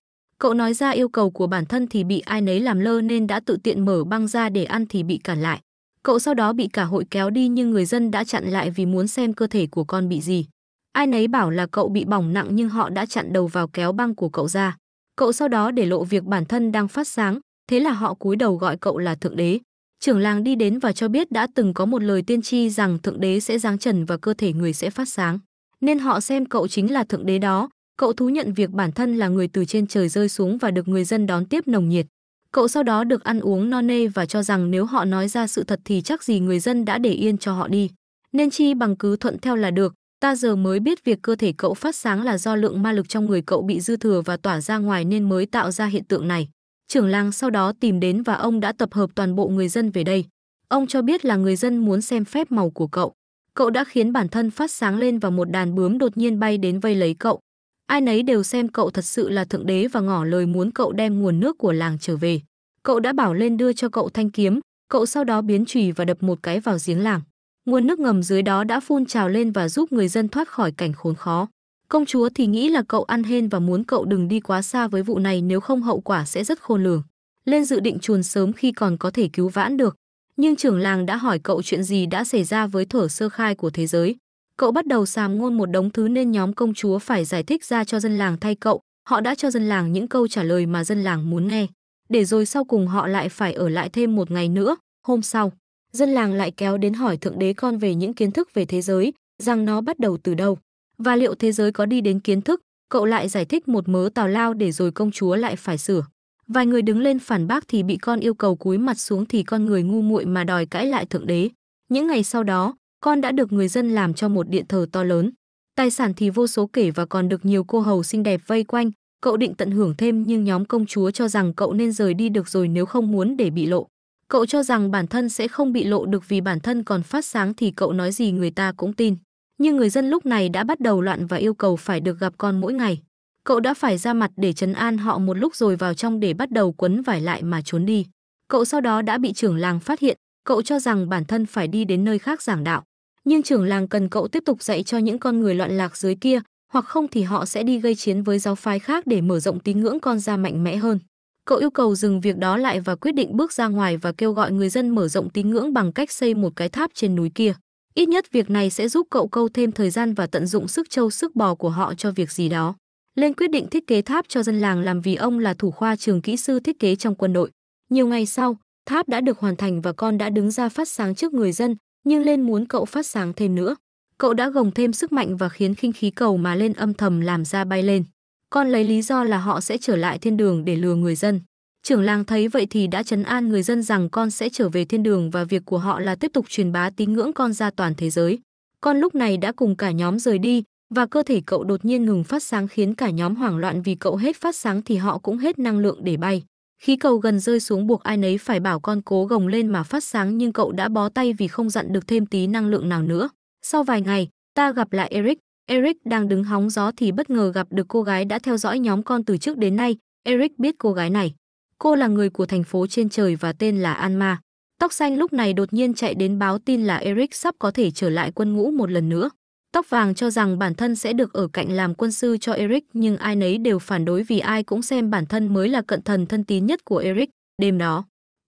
Cậu nói ra yêu cầu của bản thân thì bị ai nấy làm lơ nên đã tự tiện mở băng ra để ăn thì bị cản lại. Cậu sau đó bị cả hội kéo đi nhưng người dân đã chặn lại vì muốn xem cơ thể của con bị gì. Ai nấy bảo là cậu bị bỏng nặng nhưng họ đã chặn đầu vào kéo băng của cậu ra. Cậu sau đó để lộ việc bản thân đang phát sáng, thế là họ cúi đầu gọi cậu là thượng đế. Trưởng làng đi đến và cho biết đã từng có một lời tiên tri rằng thượng đế sẽ giáng trần và cơ thể người sẽ phát sáng. Nên họ xem cậu chính là thượng đế đó, Cậu thú nhận việc bản thân là người từ trên trời rơi xuống và được người dân đón tiếp nồng nhiệt. Cậu sau đó được ăn uống no nê và cho rằng nếu họ nói ra sự thật thì chắc gì người dân đã để yên cho họ đi. Nên chi bằng cứ thuận theo là được, ta giờ mới biết việc cơ thể cậu phát sáng là do lượng ma lực trong người cậu bị dư thừa và tỏa ra ngoài nên mới tạo ra hiện tượng này. Trưởng làng sau đó tìm đến và ông đã tập hợp toàn bộ người dân về đây. Ông cho biết là người dân muốn xem phép màu của cậu. Cậu đã khiến bản thân phát sáng lên và một đàn bướm đột nhiên bay đến vây lấy cậu. Ai nấy đều xem cậu thật sự là thượng đế và ngỏ lời muốn cậu đem nguồn nước của làng trở về. Cậu đã bảo lên đưa cho cậu thanh kiếm, cậu sau đó biến chùy và đập một cái vào giếng làng. Nguồn nước ngầm dưới đó đã phun trào lên và giúp người dân thoát khỏi cảnh khốn khó. Công chúa thì nghĩ là cậu ăn hên và muốn cậu đừng đi quá xa với vụ này nếu không hậu quả sẽ rất khôn lường. Lên dự định chuồn sớm khi còn có thể cứu vãn được. Nhưng trưởng làng đã hỏi cậu chuyện gì đã xảy ra với thở sơ khai của thế giới. Cậu bắt đầu sàm ngôn một đống thứ nên nhóm công chúa phải giải thích ra cho dân làng thay cậu, họ đã cho dân làng những câu trả lời mà dân làng muốn nghe. Để rồi sau cùng họ lại phải ở lại thêm một ngày nữa, hôm sau, dân làng lại kéo đến hỏi thượng đế con về những kiến thức về thế giới, rằng nó bắt đầu từ đâu. Và liệu thế giới có đi đến kiến thức, cậu lại giải thích một mớ tào lao để rồi công chúa lại phải sửa. Vài người đứng lên phản bác thì bị con yêu cầu cúi mặt xuống thì con người ngu muội mà đòi cãi lại thượng đế. Những ngày sau đó, con đã được người dân làm cho một điện thờ to lớn. Tài sản thì vô số kể và còn được nhiều cô hầu xinh đẹp vây quanh, cậu định tận hưởng thêm nhưng nhóm công chúa cho rằng cậu nên rời đi được rồi nếu không muốn để bị lộ. Cậu cho rằng bản thân sẽ không bị lộ được vì bản thân còn phát sáng thì cậu nói gì người ta cũng tin. Nhưng người dân lúc này đã bắt đầu loạn và yêu cầu phải được gặp con mỗi ngày. Cậu đã phải ra mặt để trấn an họ một lúc rồi vào trong để bắt đầu quấn vải lại mà trốn đi. Cậu sau đó đã bị trưởng làng phát hiện, cậu cho rằng bản thân phải đi đến nơi khác giảng đạo nhưng trưởng làng cần cậu tiếp tục dạy cho những con người loạn lạc dưới kia, hoặc không thì họ sẽ đi gây chiến với giáo phái khác để mở rộng tín ngưỡng con ra mạnh mẽ hơn. Cậu yêu cầu dừng việc đó lại và quyết định bước ra ngoài và kêu gọi người dân mở rộng tín ngưỡng bằng cách xây một cái tháp trên núi kia. Ít nhất việc này sẽ giúp cậu câu thêm thời gian và tận dụng sức trâu sức bò của họ cho việc gì đó. Lên quyết định thiết kế tháp cho dân làng làm vì ông là thủ khoa trường kỹ sư thiết kế trong quân đội. Nhiều ngày sau, tháp đã được hoàn thành và con đã đứng ra phát sáng trước người dân, nhưng lên muốn cậu phát sáng thêm nữa. Cậu đã gồng thêm sức mạnh và khiến khinh khí cầu mà lên âm thầm làm ra bay lên. Con lấy lý do là họ sẽ trở lại thiên đường để lừa người dân. Trưởng làng thấy vậy thì đã chấn an người dân rằng con sẽ trở về thiên đường và việc của họ là tiếp tục truyền bá tín ngưỡng con ra toàn thế giới. Con lúc này đã cùng cả nhóm rời đi và cơ thể cậu đột nhiên ngừng phát sáng khiến cả nhóm hoảng loạn vì cậu hết phát sáng thì họ cũng hết năng lượng để bay. Khí cầu gần rơi xuống buộc ai nấy phải bảo con cố gồng lên mà phát sáng nhưng cậu đã bó tay vì không dặn được thêm tí năng lượng nào nữa. Sau vài ngày, ta gặp lại Eric. Eric đang đứng hóng gió thì bất ngờ gặp được cô gái đã theo dõi nhóm con từ trước đến nay. Eric biết cô gái này. Cô là người của thành phố trên trời và tên là Alma. Tóc xanh lúc này đột nhiên chạy đến báo tin là Eric sắp có thể trở lại quân ngũ một lần nữa. Tóc vàng cho rằng bản thân sẽ được ở cạnh làm quân sư cho Eric nhưng ai nấy đều phản đối vì ai cũng xem bản thân mới là cận thần thân tín nhất của Eric. Đêm đó,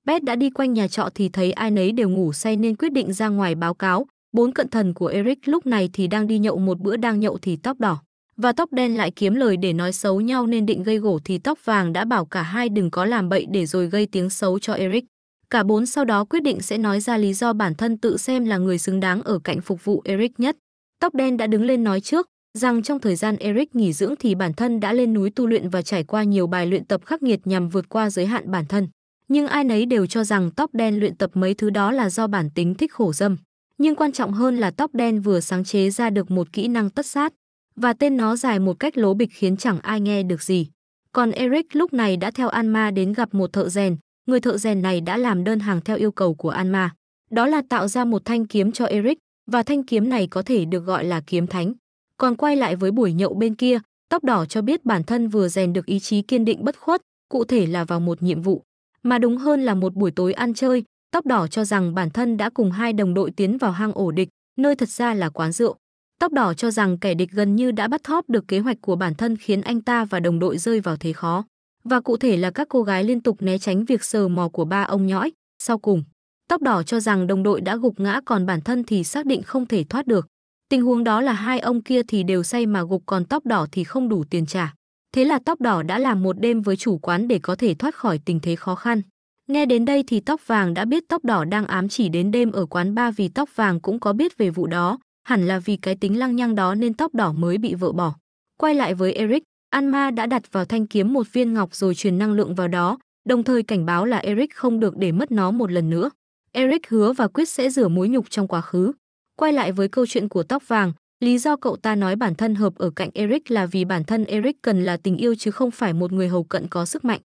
Beth đã đi quanh nhà trọ thì thấy ai nấy đều ngủ say nên quyết định ra ngoài báo cáo. Bốn cận thần của Eric lúc này thì đang đi nhậu một bữa đang nhậu thì tóc đỏ. Và tóc đen lại kiếm lời để nói xấu nhau nên định gây gổ thì tóc vàng đã bảo cả hai đừng có làm bậy để rồi gây tiếng xấu cho Eric. Cả bốn sau đó quyết định sẽ nói ra lý do bản thân tự xem là người xứng đáng ở cạnh phục vụ Eric nhất. Tóc đen đã đứng lên nói trước rằng trong thời gian Eric nghỉ dưỡng thì bản thân đã lên núi tu luyện và trải qua nhiều bài luyện tập khắc nghiệt nhằm vượt qua giới hạn bản thân. Nhưng ai nấy đều cho rằng tóc đen luyện tập mấy thứ đó là do bản tính thích khổ dâm. Nhưng quan trọng hơn là tóc đen vừa sáng chế ra được một kỹ năng tất sát và tên nó dài một cách lố bịch khiến chẳng ai nghe được gì. Còn Eric lúc này đã theo Anma đến gặp một thợ rèn, người thợ rèn này đã làm đơn hàng theo yêu cầu của Anma. Đó là tạo ra một thanh kiếm cho Eric, và thanh kiếm này có thể được gọi là kiếm thánh. Còn quay lại với buổi nhậu bên kia, tóc đỏ cho biết bản thân vừa rèn được ý chí kiên định bất khuất, cụ thể là vào một nhiệm vụ, mà đúng hơn là một buổi tối ăn chơi, tóc đỏ cho rằng bản thân đã cùng hai đồng đội tiến vào hang ổ địch, nơi thật ra là quán rượu. Tóc đỏ cho rằng kẻ địch gần như đã bắt thóp được kế hoạch của bản thân khiến anh ta và đồng đội rơi vào thế khó. Và cụ thể là các cô gái liên tục né tránh việc sờ mò của ba ông nhõi. Sau cùng, Tóc đỏ cho rằng đồng đội đã gục ngã còn bản thân thì xác định không thể thoát được. Tình huống đó là hai ông kia thì đều say mà gục còn tóc đỏ thì không đủ tiền trả. Thế là tóc đỏ đã làm một đêm với chủ quán để có thể thoát khỏi tình thế khó khăn. Nghe đến đây thì tóc vàng đã biết tóc đỏ đang ám chỉ đến đêm ở quán ba vì tóc vàng cũng có biết về vụ đó, hẳn là vì cái tính lăng nhăng đó nên tóc đỏ mới bị vợ bỏ. Quay lại với Eric, Anma đã đặt vào thanh kiếm một viên ngọc rồi truyền năng lượng vào đó, đồng thời cảnh báo là Eric không được để mất nó một lần nữa. Eric hứa và quyết sẽ rửa mối nhục trong quá khứ. Quay lại với câu chuyện của tóc vàng, lý do cậu ta nói bản thân hợp ở cạnh Eric là vì bản thân Eric cần là tình yêu chứ không phải một người hầu cận có sức mạnh.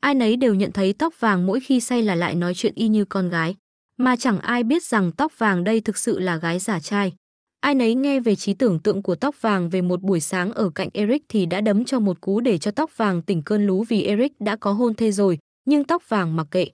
Ai nấy đều nhận thấy tóc vàng mỗi khi say là lại nói chuyện y như con gái, mà chẳng ai biết rằng tóc vàng đây thực sự là gái giả trai. Ai nấy nghe về trí tưởng tượng của tóc vàng về một buổi sáng ở cạnh Eric thì đã đấm cho một cú để cho tóc vàng tỉnh cơn lú vì Eric đã có hôn thê rồi, nhưng tóc vàng mặc kệ.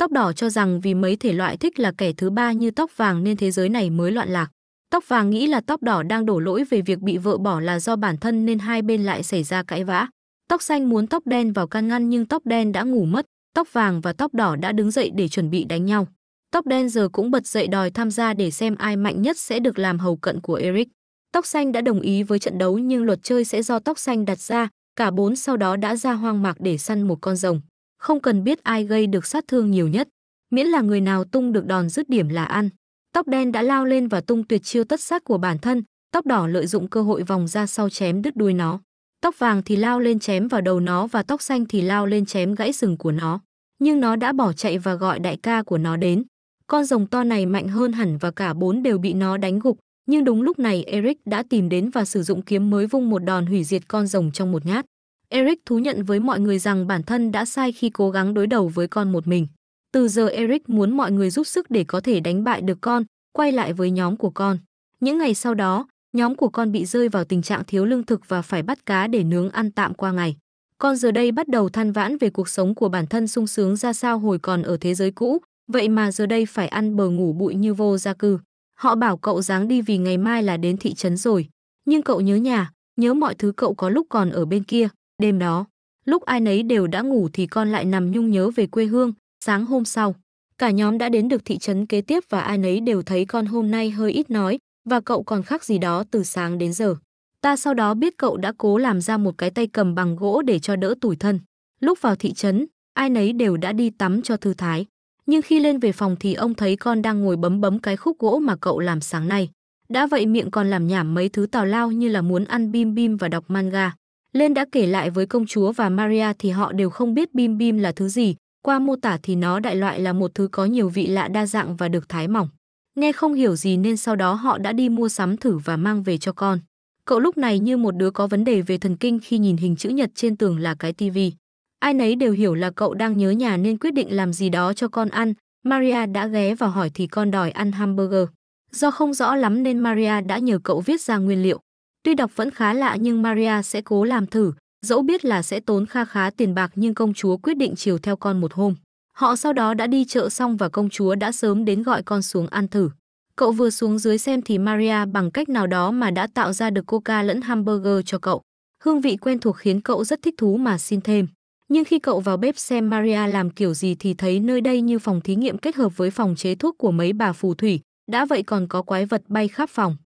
Tóc đỏ cho rằng vì mấy thể loại thích là kẻ thứ ba như tóc vàng nên thế giới này mới loạn lạc. Tóc vàng nghĩ là tóc đỏ đang đổ lỗi về việc bị vợ bỏ là do bản thân nên hai bên lại xảy ra cãi vã. Tóc xanh muốn tóc đen vào can ngăn nhưng tóc đen đã ngủ mất, tóc vàng và tóc đỏ đã đứng dậy để chuẩn bị đánh nhau. Tóc đen giờ cũng bật dậy đòi tham gia để xem ai mạnh nhất sẽ được làm hầu cận của Eric. Tóc xanh đã đồng ý với trận đấu nhưng luật chơi sẽ do tóc xanh đặt ra, cả bốn sau đó đã ra hoang mạc để săn một con rồng không cần biết ai gây được sát thương nhiều nhất, miễn là người nào tung được đòn dứt điểm là ăn. Tóc đen đã lao lên và tung tuyệt chiêu tất sát của bản thân, tóc đỏ lợi dụng cơ hội vòng ra sau chém đứt đuôi nó. Tóc vàng thì lao lên chém vào đầu nó và tóc xanh thì lao lên chém gãy sừng của nó. Nhưng nó đã bỏ chạy và gọi đại ca của nó đến. Con rồng to này mạnh hơn hẳn và cả bốn đều bị nó đánh gục. Nhưng đúng lúc này Eric đã tìm đến và sử dụng kiếm mới vung một đòn hủy diệt con rồng trong một nhát. Eric thú nhận với mọi người rằng bản thân đã sai khi cố gắng đối đầu với con một mình. Từ giờ Eric muốn mọi người giúp sức để có thể đánh bại được con, quay lại với nhóm của con. Những ngày sau đó, nhóm của con bị rơi vào tình trạng thiếu lương thực và phải bắt cá để nướng ăn tạm qua ngày. Con giờ đây bắt đầu than vãn về cuộc sống của bản thân sung sướng ra sao hồi còn ở thế giới cũ, vậy mà giờ đây phải ăn bờ ngủ bụi như vô gia cư. Họ bảo cậu dáng đi vì ngày mai là đến thị trấn rồi, nhưng cậu nhớ nhà, nhớ mọi thứ cậu có lúc còn ở bên kia. Đêm đó, lúc ai nấy đều đã ngủ thì con lại nằm nhung nhớ về quê hương, sáng hôm sau. Cả nhóm đã đến được thị trấn kế tiếp và ai nấy đều thấy con hôm nay hơi ít nói và cậu còn khác gì đó từ sáng đến giờ. Ta sau đó biết cậu đã cố làm ra một cái tay cầm bằng gỗ để cho đỡ tủi thân. Lúc vào thị trấn, ai nấy đều đã đi tắm cho thư thái. Nhưng khi lên về phòng thì ông thấy con đang ngồi bấm bấm cái khúc gỗ mà cậu làm sáng nay. Đã vậy miệng còn làm nhảm mấy thứ tào lao như là muốn ăn bim bim và đọc manga. Lên đã kể lại với công chúa và Maria thì họ đều không biết bim bim là thứ gì, qua mô tả thì nó đại loại là một thứ có nhiều vị lạ đa dạng và được thái mỏng. Nghe không hiểu gì nên sau đó họ đã đi mua sắm thử và mang về cho con. Cậu lúc này như một đứa có vấn đề về thần kinh khi nhìn hình chữ nhật trên tường là cái tivi. Ai nấy đều hiểu là cậu đang nhớ nhà nên quyết định làm gì đó cho con ăn. Maria đã ghé vào hỏi thì con đòi ăn hamburger. Do không rõ lắm nên Maria đã nhờ cậu viết ra nguyên liệu. Tuy đọc vẫn khá lạ nhưng Maria sẽ cố làm thử, dẫu biết là sẽ tốn kha khá tiền bạc nhưng công chúa quyết định chiều theo con một hôm. Họ sau đó đã đi chợ xong và công chúa đã sớm đến gọi con xuống ăn thử. Cậu vừa xuống dưới xem thì Maria bằng cách nào đó mà đã tạo ra được coca lẫn hamburger cho cậu. Hương vị quen thuộc khiến cậu rất thích thú mà xin thêm. Nhưng khi cậu vào bếp xem Maria làm kiểu gì thì thấy nơi đây như phòng thí nghiệm kết hợp với phòng chế thuốc của mấy bà phù thủy, đã vậy còn có quái vật bay khắp phòng.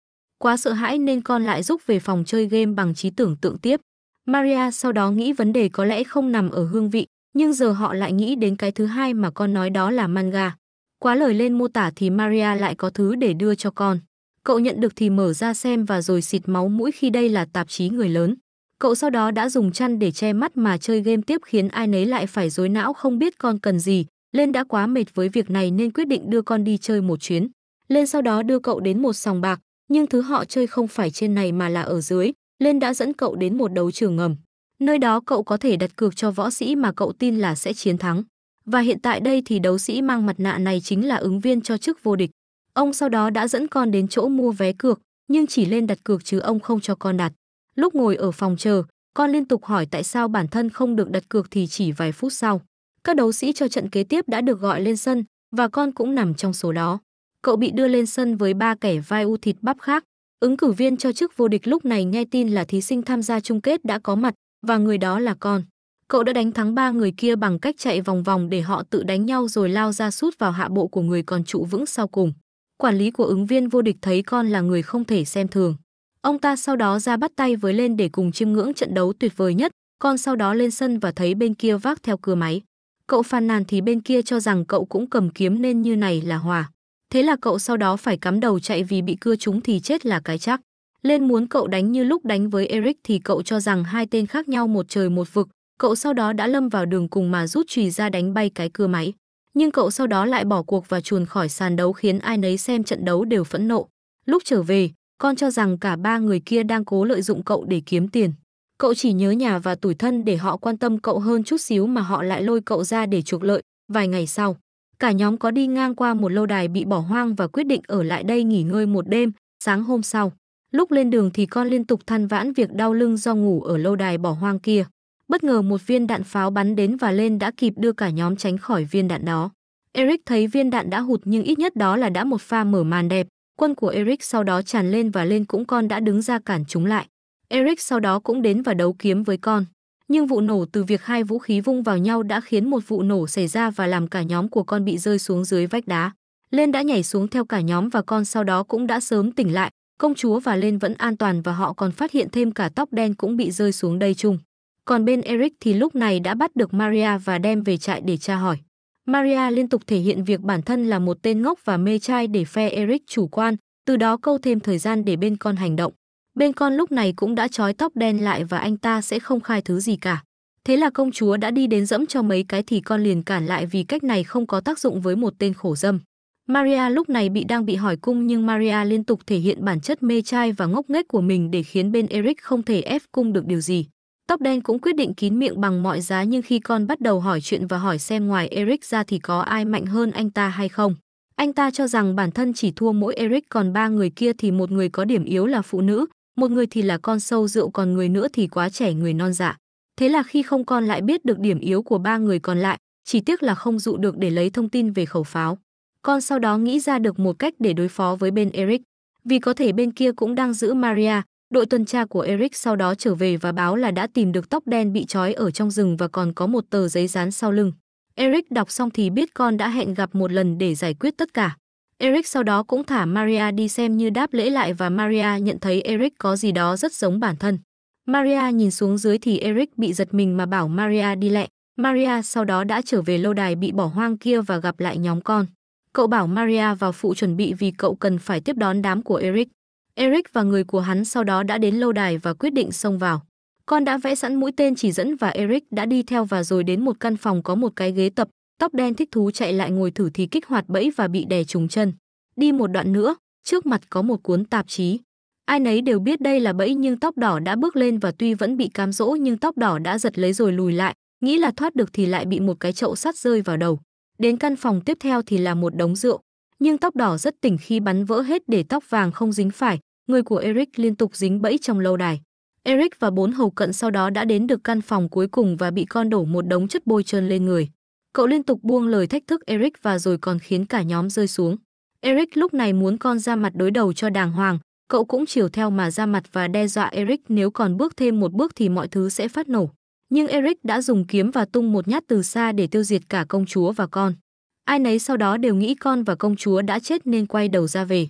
Quá sợ hãi nên con lại rút về phòng chơi game bằng trí tưởng tượng tiếp. Maria sau đó nghĩ vấn đề có lẽ không nằm ở hương vị, nhưng giờ họ lại nghĩ đến cái thứ hai mà con nói đó là manga. Quá lời lên mô tả thì Maria lại có thứ để đưa cho con. Cậu nhận được thì mở ra xem và rồi xịt máu mũi khi đây là tạp chí người lớn. Cậu sau đó đã dùng chăn để che mắt mà chơi game tiếp khiến ai nấy lại phải rối não không biết con cần gì. Lên đã quá mệt với việc này nên quyết định đưa con đi chơi một chuyến. Lên sau đó đưa cậu đến một sòng bạc, nhưng thứ họ chơi không phải trên này mà là ở dưới, lên đã dẫn cậu đến một đấu trường ngầm. Nơi đó cậu có thể đặt cược cho võ sĩ mà cậu tin là sẽ chiến thắng. Và hiện tại đây thì đấu sĩ mang mặt nạ này chính là ứng viên cho chức vô địch. Ông sau đó đã dẫn con đến chỗ mua vé cược, nhưng chỉ lên đặt cược chứ ông không cho con đặt. Lúc ngồi ở phòng chờ, con liên tục hỏi tại sao bản thân không được đặt cược thì chỉ vài phút sau. Các đấu sĩ cho trận kế tiếp đã được gọi lên sân và con cũng nằm trong số đó cậu bị đưa lên sân với ba kẻ vai u thịt bắp khác. Ứng cử viên cho chức vô địch lúc này nghe tin là thí sinh tham gia chung kết đã có mặt và người đó là con. Cậu đã đánh thắng ba người kia bằng cách chạy vòng vòng để họ tự đánh nhau rồi lao ra sút vào hạ bộ của người còn trụ vững sau cùng. Quản lý của ứng viên vô địch thấy con là người không thể xem thường. Ông ta sau đó ra bắt tay với lên để cùng chiêm ngưỡng trận đấu tuyệt vời nhất, con sau đó lên sân và thấy bên kia vác theo cưa máy. Cậu phàn nàn thì bên kia cho rằng cậu cũng cầm kiếm nên như này là hòa. Thế là cậu sau đó phải cắm đầu chạy vì bị cưa chúng thì chết là cái chắc. Lên muốn cậu đánh như lúc đánh với Eric thì cậu cho rằng hai tên khác nhau một trời một vực. Cậu sau đó đã lâm vào đường cùng mà rút chùy ra đánh bay cái cưa máy. Nhưng cậu sau đó lại bỏ cuộc và chuồn khỏi sàn đấu khiến ai nấy xem trận đấu đều phẫn nộ. Lúc trở về, con cho rằng cả ba người kia đang cố lợi dụng cậu để kiếm tiền. Cậu chỉ nhớ nhà và tuổi thân để họ quan tâm cậu hơn chút xíu mà họ lại lôi cậu ra để trục lợi. Vài ngày sau, Cả nhóm có đi ngang qua một lâu đài bị bỏ hoang và quyết định ở lại đây nghỉ ngơi một đêm, sáng hôm sau. Lúc lên đường thì con liên tục than vãn việc đau lưng do ngủ ở lâu đài bỏ hoang kia. Bất ngờ một viên đạn pháo bắn đến và lên đã kịp đưa cả nhóm tránh khỏi viên đạn đó. Eric thấy viên đạn đã hụt nhưng ít nhất đó là đã một pha mở màn đẹp. Quân của Eric sau đó tràn lên và lên cũng con đã đứng ra cản chúng lại. Eric sau đó cũng đến và đấu kiếm với con nhưng vụ nổ từ việc hai vũ khí vung vào nhau đã khiến một vụ nổ xảy ra và làm cả nhóm của con bị rơi xuống dưới vách đá. Lên đã nhảy xuống theo cả nhóm và con sau đó cũng đã sớm tỉnh lại, công chúa và Lên vẫn an toàn và họ còn phát hiện thêm cả tóc đen cũng bị rơi xuống đây chung. Còn bên Eric thì lúc này đã bắt được Maria và đem về trại để tra hỏi. Maria liên tục thể hiện việc bản thân là một tên ngốc và mê trai để phe Eric chủ quan, từ đó câu thêm thời gian để bên con hành động. Bên con lúc này cũng đã trói tóc đen lại và anh ta sẽ không khai thứ gì cả. Thế là công chúa đã đi đến dẫm cho mấy cái thì con liền cản lại vì cách này không có tác dụng với một tên khổ dâm. Maria lúc này bị đang bị hỏi cung nhưng Maria liên tục thể hiện bản chất mê trai và ngốc nghếch của mình để khiến bên Eric không thể ép cung được điều gì. Tóc đen cũng quyết định kín miệng bằng mọi giá nhưng khi con bắt đầu hỏi chuyện và hỏi xem ngoài Eric ra thì có ai mạnh hơn anh ta hay không. Anh ta cho rằng bản thân chỉ thua mỗi Eric còn ba người kia thì một người có điểm yếu là phụ nữ, một người thì là con sâu rượu còn người nữa thì quá trẻ người non dạ. Thế là khi không con lại biết được điểm yếu của ba người còn lại, chỉ tiếc là không dụ được để lấy thông tin về khẩu pháo. Con sau đó nghĩ ra được một cách để đối phó với bên Eric. Vì có thể bên kia cũng đang giữ Maria, đội tuần tra của Eric sau đó trở về và báo là đã tìm được tóc đen bị trói ở trong rừng và còn có một tờ giấy dán sau lưng. Eric đọc xong thì biết con đã hẹn gặp một lần để giải quyết tất cả. Eric sau đó cũng thả Maria đi xem như đáp lễ lại và Maria nhận thấy Eric có gì đó rất giống bản thân. Maria nhìn xuống dưới thì Eric bị giật mình mà bảo Maria đi lẹ. Maria sau đó đã trở về lâu đài bị bỏ hoang kia và gặp lại nhóm con. Cậu bảo Maria vào phụ chuẩn bị vì cậu cần phải tiếp đón đám của Eric. Eric và người của hắn sau đó đã đến lâu đài và quyết định xông vào. Con đã vẽ sẵn mũi tên chỉ dẫn và Eric đã đi theo và rồi đến một căn phòng có một cái ghế tập, Tóc đen thích thú chạy lại ngồi thử thì kích hoạt bẫy và bị đè trúng chân. Đi một đoạn nữa, trước mặt có một cuốn tạp chí. Ai nấy đều biết đây là bẫy nhưng tóc đỏ đã bước lên và tuy vẫn bị cám dỗ nhưng tóc đỏ đã giật lấy rồi lùi lại, nghĩ là thoát được thì lại bị một cái chậu sắt rơi vào đầu. Đến căn phòng tiếp theo thì là một đống rượu, nhưng tóc đỏ rất tỉnh khi bắn vỡ hết để tóc vàng không dính phải, người của Eric liên tục dính bẫy trong lâu đài. Eric và bốn hầu cận sau đó đã đến được căn phòng cuối cùng và bị con đổ một đống chất bôi trơn lên người. Cậu liên tục buông lời thách thức Eric và rồi còn khiến cả nhóm rơi xuống. Eric lúc này muốn con ra mặt đối đầu cho đàng hoàng, cậu cũng chiều theo mà ra mặt và đe dọa Eric nếu còn bước thêm một bước thì mọi thứ sẽ phát nổ. Nhưng Eric đã dùng kiếm và tung một nhát từ xa để tiêu diệt cả công chúa và con. Ai nấy sau đó đều nghĩ con và công chúa đã chết nên quay đầu ra về.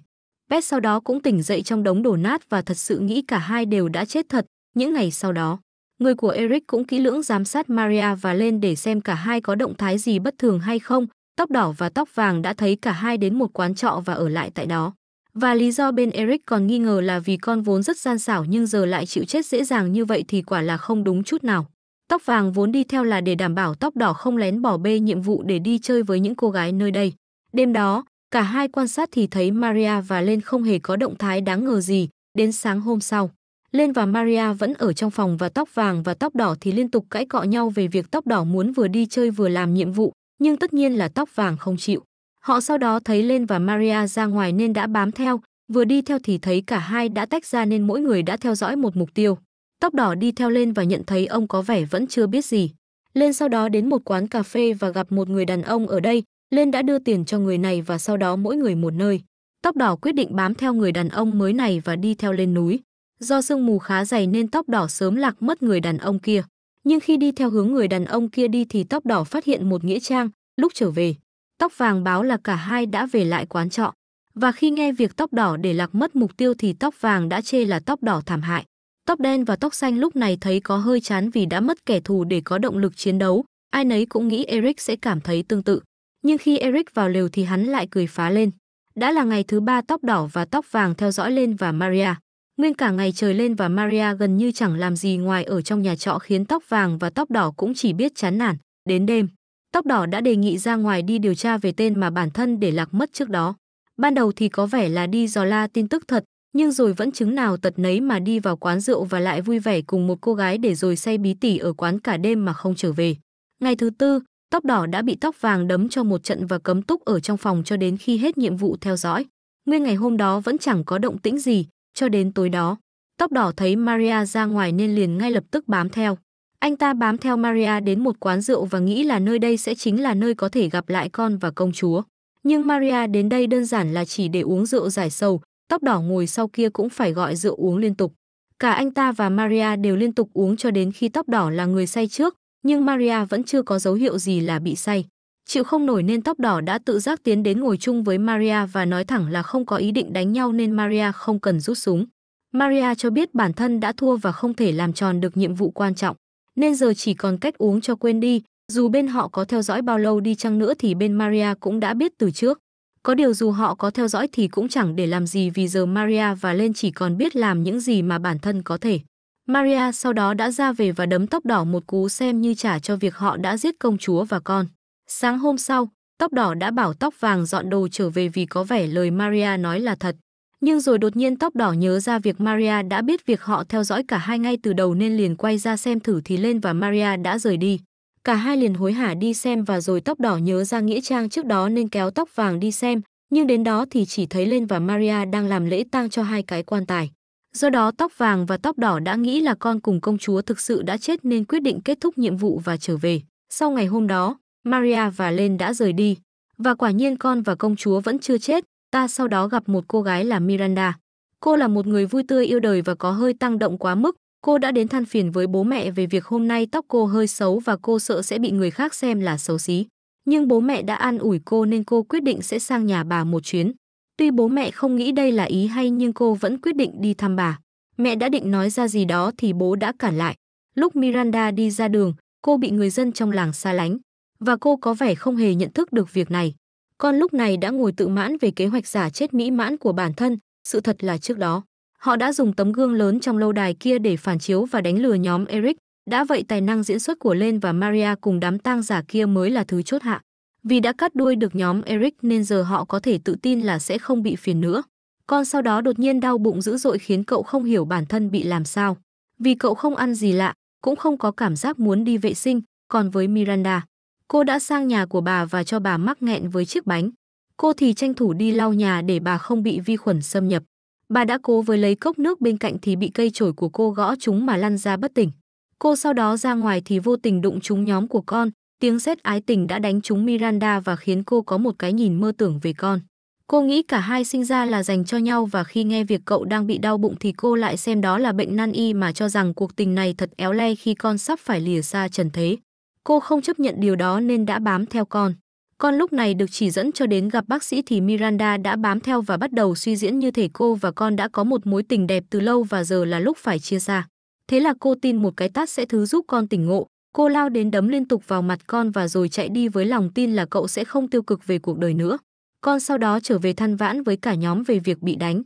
Beth sau đó cũng tỉnh dậy trong đống đổ nát và thật sự nghĩ cả hai đều đã chết thật những ngày sau đó người của Eric cũng kỹ lưỡng giám sát Maria và lên để xem cả hai có động thái gì bất thường hay không. Tóc đỏ và tóc vàng đã thấy cả hai đến một quán trọ và ở lại tại đó. Và lý do bên Eric còn nghi ngờ là vì con vốn rất gian xảo nhưng giờ lại chịu chết dễ dàng như vậy thì quả là không đúng chút nào. Tóc vàng vốn đi theo là để đảm bảo tóc đỏ không lén bỏ bê nhiệm vụ để đi chơi với những cô gái nơi đây. Đêm đó, cả hai quan sát thì thấy Maria và Lên không hề có động thái đáng ngờ gì, đến sáng hôm sau. Lên và Maria vẫn ở trong phòng và tóc vàng và tóc đỏ thì liên tục cãi cọ nhau về việc tóc đỏ muốn vừa đi chơi vừa làm nhiệm vụ, nhưng tất nhiên là tóc vàng không chịu. Họ sau đó thấy Lên và Maria ra ngoài nên đã bám theo, vừa đi theo thì thấy cả hai đã tách ra nên mỗi người đã theo dõi một mục tiêu. Tóc đỏ đi theo Lên và nhận thấy ông có vẻ vẫn chưa biết gì. Lên sau đó đến một quán cà phê và gặp một người đàn ông ở đây, Lên đã đưa tiền cho người này và sau đó mỗi người một nơi. Tóc đỏ quyết định bám theo người đàn ông mới này và đi theo lên núi. Do sương mù khá dày nên tóc đỏ sớm lạc mất người đàn ông kia. Nhưng khi đi theo hướng người đàn ông kia đi thì tóc đỏ phát hiện một nghĩa trang, lúc trở về. Tóc vàng báo là cả hai đã về lại quán trọ. Và khi nghe việc tóc đỏ để lạc mất mục tiêu thì tóc vàng đã chê là tóc đỏ thảm hại. Tóc đen và tóc xanh lúc này thấy có hơi chán vì đã mất kẻ thù để có động lực chiến đấu. Ai nấy cũng nghĩ Eric sẽ cảm thấy tương tự. Nhưng khi Eric vào lều thì hắn lại cười phá lên. Đã là ngày thứ ba tóc đỏ và tóc vàng theo dõi lên và Maria. Nguyên cả ngày trời lên và Maria gần như chẳng làm gì ngoài ở trong nhà trọ khiến tóc vàng và tóc đỏ cũng chỉ biết chán nản. Đến đêm, tóc đỏ đã đề nghị ra ngoài đi điều tra về tên mà bản thân để lạc mất trước đó. Ban đầu thì có vẻ là đi dò la tin tức thật, nhưng rồi vẫn chứng nào tật nấy mà đi vào quán rượu và lại vui vẻ cùng một cô gái để rồi say bí tỉ ở quán cả đêm mà không trở về. Ngày thứ tư, tóc đỏ đã bị tóc vàng đấm cho một trận và cấm túc ở trong phòng cho đến khi hết nhiệm vụ theo dõi. Nguyên ngày hôm đó vẫn chẳng có động tĩnh gì, cho đến tối đó, tóc đỏ thấy Maria ra ngoài nên liền ngay lập tức bám theo. Anh ta bám theo Maria đến một quán rượu và nghĩ là nơi đây sẽ chính là nơi có thể gặp lại con và công chúa. Nhưng Maria đến đây đơn giản là chỉ để uống rượu giải sầu, tóc đỏ ngồi sau kia cũng phải gọi rượu uống liên tục. Cả anh ta và Maria đều liên tục uống cho đến khi tóc đỏ là người say trước, nhưng Maria vẫn chưa có dấu hiệu gì là bị say. Chịu không nổi nên tóc đỏ đã tự giác tiến đến ngồi chung với Maria và nói thẳng là không có ý định đánh nhau nên Maria không cần rút súng. Maria cho biết bản thân đã thua và không thể làm tròn được nhiệm vụ quan trọng, nên giờ chỉ còn cách uống cho quên đi, dù bên họ có theo dõi bao lâu đi chăng nữa thì bên Maria cũng đã biết từ trước. Có điều dù họ có theo dõi thì cũng chẳng để làm gì vì giờ Maria và Lên chỉ còn biết làm những gì mà bản thân có thể. Maria sau đó đã ra về và đấm tóc đỏ một cú xem như trả cho việc họ đã giết công chúa và con. Sáng hôm sau, tóc đỏ đã bảo tóc vàng dọn đồ trở về vì có vẻ lời Maria nói là thật. Nhưng rồi đột nhiên tóc đỏ nhớ ra việc Maria đã biết việc họ theo dõi cả hai ngay từ đầu nên liền quay ra xem thử thì lên và Maria đã rời đi. Cả hai liền hối hả đi xem và rồi tóc đỏ nhớ ra Nghĩa Trang trước đó nên kéo tóc vàng đi xem, nhưng đến đó thì chỉ thấy lên và Maria đang làm lễ tang cho hai cái quan tài. Do đó tóc vàng và tóc đỏ đã nghĩ là con cùng công chúa thực sự đã chết nên quyết định kết thúc nhiệm vụ và trở về. Sau ngày hôm đó, Maria và Len đã rời đi. Và quả nhiên con và công chúa vẫn chưa chết, ta sau đó gặp một cô gái là Miranda. Cô là một người vui tươi yêu đời và có hơi tăng động quá mức. Cô đã đến than phiền với bố mẹ về việc hôm nay tóc cô hơi xấu và cô sợ sẽ bị người khác xem là xấu xí. Nhưng bố mẹ đã an ủi cô nên cô quyết định sẽ sang nhà bà một chuyến. Tuy bố mẹ không nghĩ đây là ý hay nhưng cô vẫn quyết định đi thăm bà. Mẹ đã định nói ra gì đó thì bố đã cản lại. Lúc Miranda đi ra đường, cô bị người dân trong làng xa lánh và cô có vẻ không hề nhận thức được việc này. Con lúc này đã ngồi tự mãn về kế hoạch giả chết mỹ mãn của bản thân, sự thật là trước đó. Họ đã dùng tấm gương lớn trong lâu đài kia để phản chiếu và đánh lừa nhóm Eric, đã vậy tài năng diễn xuất của Len và Maria cùng đám tang giả kia mới là thứ chốt hạ. Vì đã cắt đuôi được nhóm Eric nên giờ họ có thể tự tin là sẽ không bị phiền nữa. Con sau đó đột nhiên đau bụng dữ dội khiến cậu không hiểu bản thân bị làm sao. Vì cậu không ăn gì lạ, cũng không có cảm giác muốn đi vệ sinh, còn với Miranda, Cô đã sang nhà của bà và cho bà mắc nghẹn với chiếc bánh. Cô thì tranh thủ đi lau nhà để bà không bị vi khuẩn xâm nhập. Bà đã cố với lấy cốc nước bên cạnh thì bị cây chổi của cô gõ chúng mà lăn ra bất tỉnh. Cô sau đó ra ngoài thì vô tình đụng chúng nhóm của con, tiếng sét ái tình đã đánh chúng Miranda và khiến cô có một cái nhìn mơ tưởng về con. Cô nghĩ cả hai sinh ra là dành cho nhau và khi nghe việc cậu đang bị đau bụng thì cô lại xem đó là bệnh nan y mà cho rằng cuộc tình này thật éo le khi con sắp phải lìa xa trần thế. Cô không chấp nhận điều đó nên đã bám theo con. Con lúc này được chỉ dẫn cho đến gặp bác sĩ thì Miranda đã bám theo và bắt đầu suy diễn như thể cô và con đã có một mối tình đẹp từ lâu và giờ là lúc phải chia xa. Thế là cô tin một cái tát sẽ thứ giúp con tỉnh ngộ. Cô lao đến đấm liên tục vào mặt con và rồi chạy đi với lòng tin là cậu sẽ không tiêu cực về cuộc đời nữa. Con sau đó trở về than vãn với cả nhóm về việc bị đánh.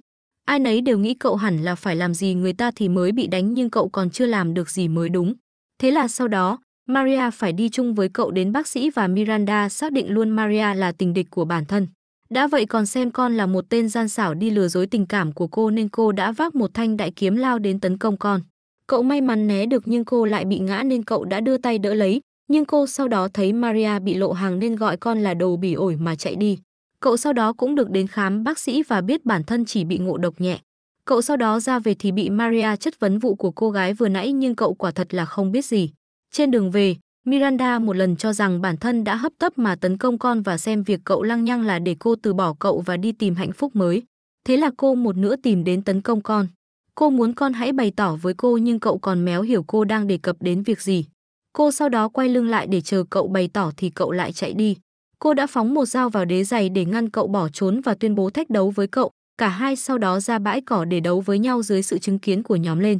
Ai nấy đều nghĩ cậu hẳn là phải làm gì người ta thì mới bị đánh nhưng cậu còn chưa làm được gì mới đúng. Thế là sau đó, Maria phải đi chung với cậu đến bác sĩ và Miranda xác định luôn Maria là tình địch của bản thân. Đã vậy còn xem con là một tên gian xảo đi lừa dối tình cảm của cô nên cô đã vác một thanh đại kiếm lao đến tấn công con. Cậu may mắn né được nhưng cô lại bị ngã nên cậu đã đưa tay đỡ lấy, nhưng cô sau đó thấy Maria bị lộ hàng nên gọi con là đồ bỉ ổi mà chạy đi. Cậu sau đó cũng được đến khám bác sĩ và biết bản thân chỉ bị ngộ độc nhẹ. Cậu sau đó ra về thì bị Maria chất vấn vụ của cô gái vừa nãy nhưng cậu quả thật là không biết gì. Trên đường về, Miranda một lần cho rằng bản thân đã hấp tấp mà tấn công con và xem việc cậu lăng nhăng là để cô từ bỏ cậu và đi tìm hạnh phúc mới. Thế là cô một nữa tìm đến tấn công con. Cô muốn con hãy bày tỏ với cô nhưng cậu còn méo hiểu cô đang đề cập đến việc gì. Cô sau đó quay lưng lại để chờ cậu bày tỏ thì cậu lại chạy đi. Cô đã phóng một dao vào đế giày để ngăn cậu bỏ trốn và tuyên bố thách đấu với cậu. Cả hai sau đó ra bãi cỏ để đấu với nhau dưới sự chứng kiến của nhóm lên.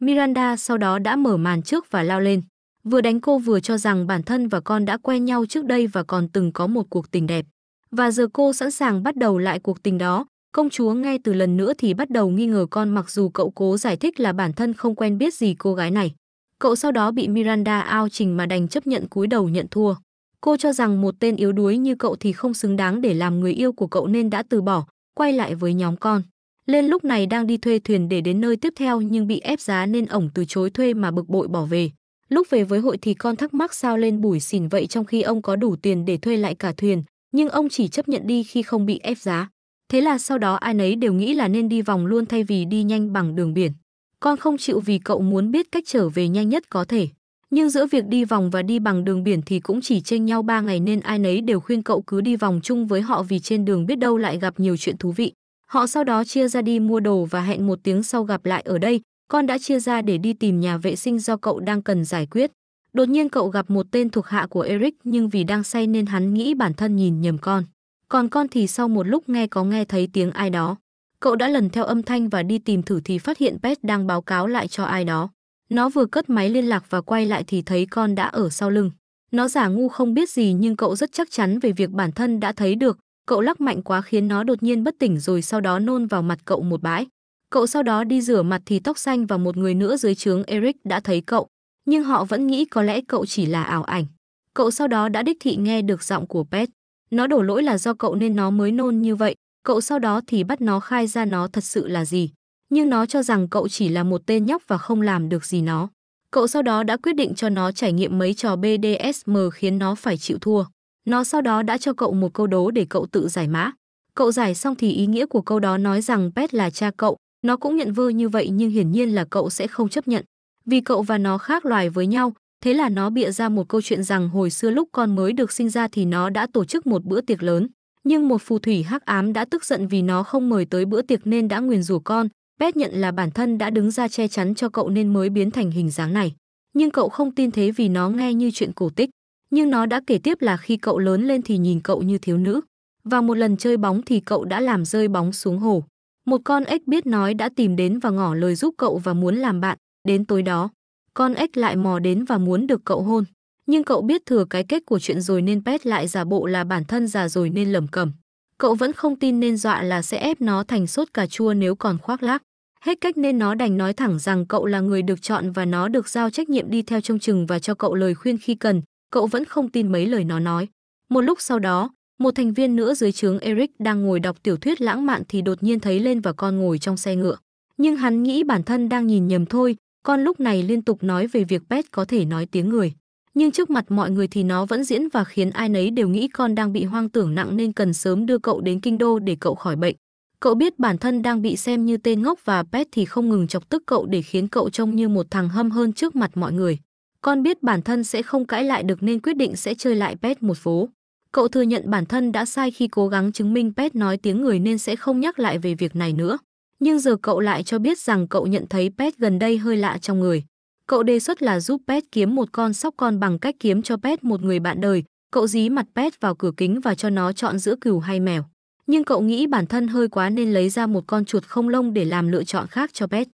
Miranda sau đó đã mở màn trước và lao lên. Vừa đánh cô vừa cho rằng bản thân và con đã quen nhau trước đây và còn từng có một cuộc tình đẹp. Và giờ cô sẵn sàng bắt đầu lại cuộc tình đó. Công chúa nghe từ lần nữa thì bắt đầu nghi ngờ con mặc dù cậu cố giải thích là bản thân không quen biết gì cô gái này. Cậu sau đó bị Miranda ao trình mà đành chấp nhận cúi đầu nhận thua. Cô cho rằng một tên yếu đuối như cậu thì không xứng đáng để làm người yêu của cậu nên đã từ bỏ, quay lại với nhóm con. Lên lúc này đang đi thuê thuyền để đến nơi tiếp theo nhưng bị ép giá nên ổng từ chối thuê mà bực bội bỏ về. Lúc về với hội thì con thắc mắc sao lên bủi xỉn vậy trong khi ông có đủ tiền để thuê lại cả thuyền, nhưng ông chỉ chấp nhận đi khi không bị ép giá. Thế là sau đó ai nấy đều nghĩ là nên đi vòng luôn thay vì đi nhanh bằng đường biển. Con không chịu vì cậu muốn biết cách trở về nhanh nhất có thể. Nhưng giữa việc đi vòng và đi bằng đường biển thì cũng chỉ chênh nhau 3 ngày nên ai nấy đều khuyên cậu cứ đi vòng chung với họ vì trên đường biết đâu lại gặp nhiều chuyện thú vị. Họ sau đó chia ra đi mua đồ và hẹn một tiếng sau gặp lại ở đây, con đã chia ra để đi tìm nhà vệ sinh do cậu đang cần giải quyết. Đột nhiên cậu gặp một tên thuộc hạ của Eric nhưng vì đang say nên hắn nghĩ bản thân nhìn nhầm con. Còn con thì sau một lúc nghe có nghe thấy tiếng ai đó. Cậu đã lần theo âm thanh và đi tìm thử thì phát hiện Pet đang báo cáo lại cho ai đó. Nó vừa cất máy liên lạc và quay lại thì thấy con đã ở sau lưng. Nó giả ngu không biết gì nhưng cậu rất chắc chắn về việc bản thân đã thấy được. Cậu lắc mạnh quá khiến nó đột nhiên bất tỉnh rồi sau đó nôn vào mặt cậu một bãi. Cậu sau đó đi rửa mặt thì tóc xanh và một người nữa dưới trướng Eric đã thấy cậu, nhưng họ vẫn nghĩ có lẽ cậu chỉ là ảo ảnh. Cậu sau đó đã đích thị nghe được giọng của Pet. Nó đổ lỗi là do cậu nên nó mới nôn như vậy. Cậu sau đó thì bắt nó khai ra nó thật sự là gì. Nhưng nó cho rằng cậu chỉ là một tên nhóc và không làm được gì nó. Cậu sau đó đã quyết định cho nó trải nghiệm mấy trò BDSM khiến nó phải chịu thua. Nó sau đó đã cho cậu một câu đố để cậu tự giải mã. Cậu giải xong thì ý nghĩa của câu đó nói rằng Pet là cha cậu, nó cũng nhận vơ như vậy nhưng hiển nhiên là cậu sẽ không chấp nhận. Vì cậu và nó khác loài với nhau, thế là nó bịa ra một câu chuyện rằng hồi xưa lúc con mới được sinh ra thì nó đã tổ chức một bữa tiệc lớn. Nhưng một phù thủy hắc ám đã tức giận vì nó không mời tới bữa tiệc nên đã nguyền rủa con. Pet nhận là bản thân đã đứng ra che chắn cho cậu nên mới biến thành hình dáng này. Nhưng cậu không tin thế vì nó nghe như chuyện cổ tích. Nhưng nó đã kể tiếp là khi cậu lớn lên thì nhìn cậu như thiếu nữ. Và một lần chơi bóng thì cậu đã làm rơi bóng xuống hồ. Một con ếch biết nói đã tìm đến và ngỏ lời giúp cậu và muốn làm bạn. Đến tối đó, con ếch lại mò đến và muốn được cậu hôn. Nhưng cậu biết thừa cái kết của chuyện rồi nên Pet lại giả bộ là bản thân già rồi nên lầm cầm. Cậu vẫn không tin nên dọa là sẽ ép nó thành sốt cà chua nếu còn khoác lác. Hết cách nên nó đành nói thẳng rằng cậu là người được chọn và nó được giao trách nhiệm đi theo trông chừng và cho cậu lời khuyên khi cần. Cậu vẫn không tin mấy lời nó nói. Một lúc sau đó, một thành viên nữa dưới trướng Eric đang ngồi đọc tiểu thuyết lãng mạn thì đột nhiên thấy lên và con ngồi trong xe ngựa. Nhưng hắn nghĩ bản thân đang nhìn nhầm thôi, con lúc này liên tục nói về việc Pet có thể nói tiếng người. Nhưng trước mặt mọi người thì nó vẫn diễn và khiến ai nấy đều nghĩ con đang bị hoang tưởng nặng nên cần sớm đưa cậu đến kinh đô để cậu khỏi bệnh. Cậu biết bản thân đang bị xem như tên ngốc và Pet thì không ngừng chọc tức cậu để khiến cậu trông như một thằng hâm hơn trước mặt mọi người. Con biết bản thân sẽ không cãi lại được nên quyết định sẽ chơi lại Pet một phố. Cậu thừa nhận bản thân đã sai khi cố gắng chứng minh Pet nói tiếng người nên sẽ không nhắc lại về việc này nữa. Nhưng giờ cậu lại cho biết rằng cậu nhận thấy Pet gần đây hơi lạ trong người. Cậu đề xuất là giúp Pet kiếm một con sóc con bằng cách kiếm cho Pet một người bạn đời. Cậu dí mặt Pet vào cửa kính và cho nó chọn giữa cừu hay mèo. Nhưng cậu nghĩ bản thân hơi quá nên lấy ra một con chuột không lông để làm lựa chọn khác cho Pet.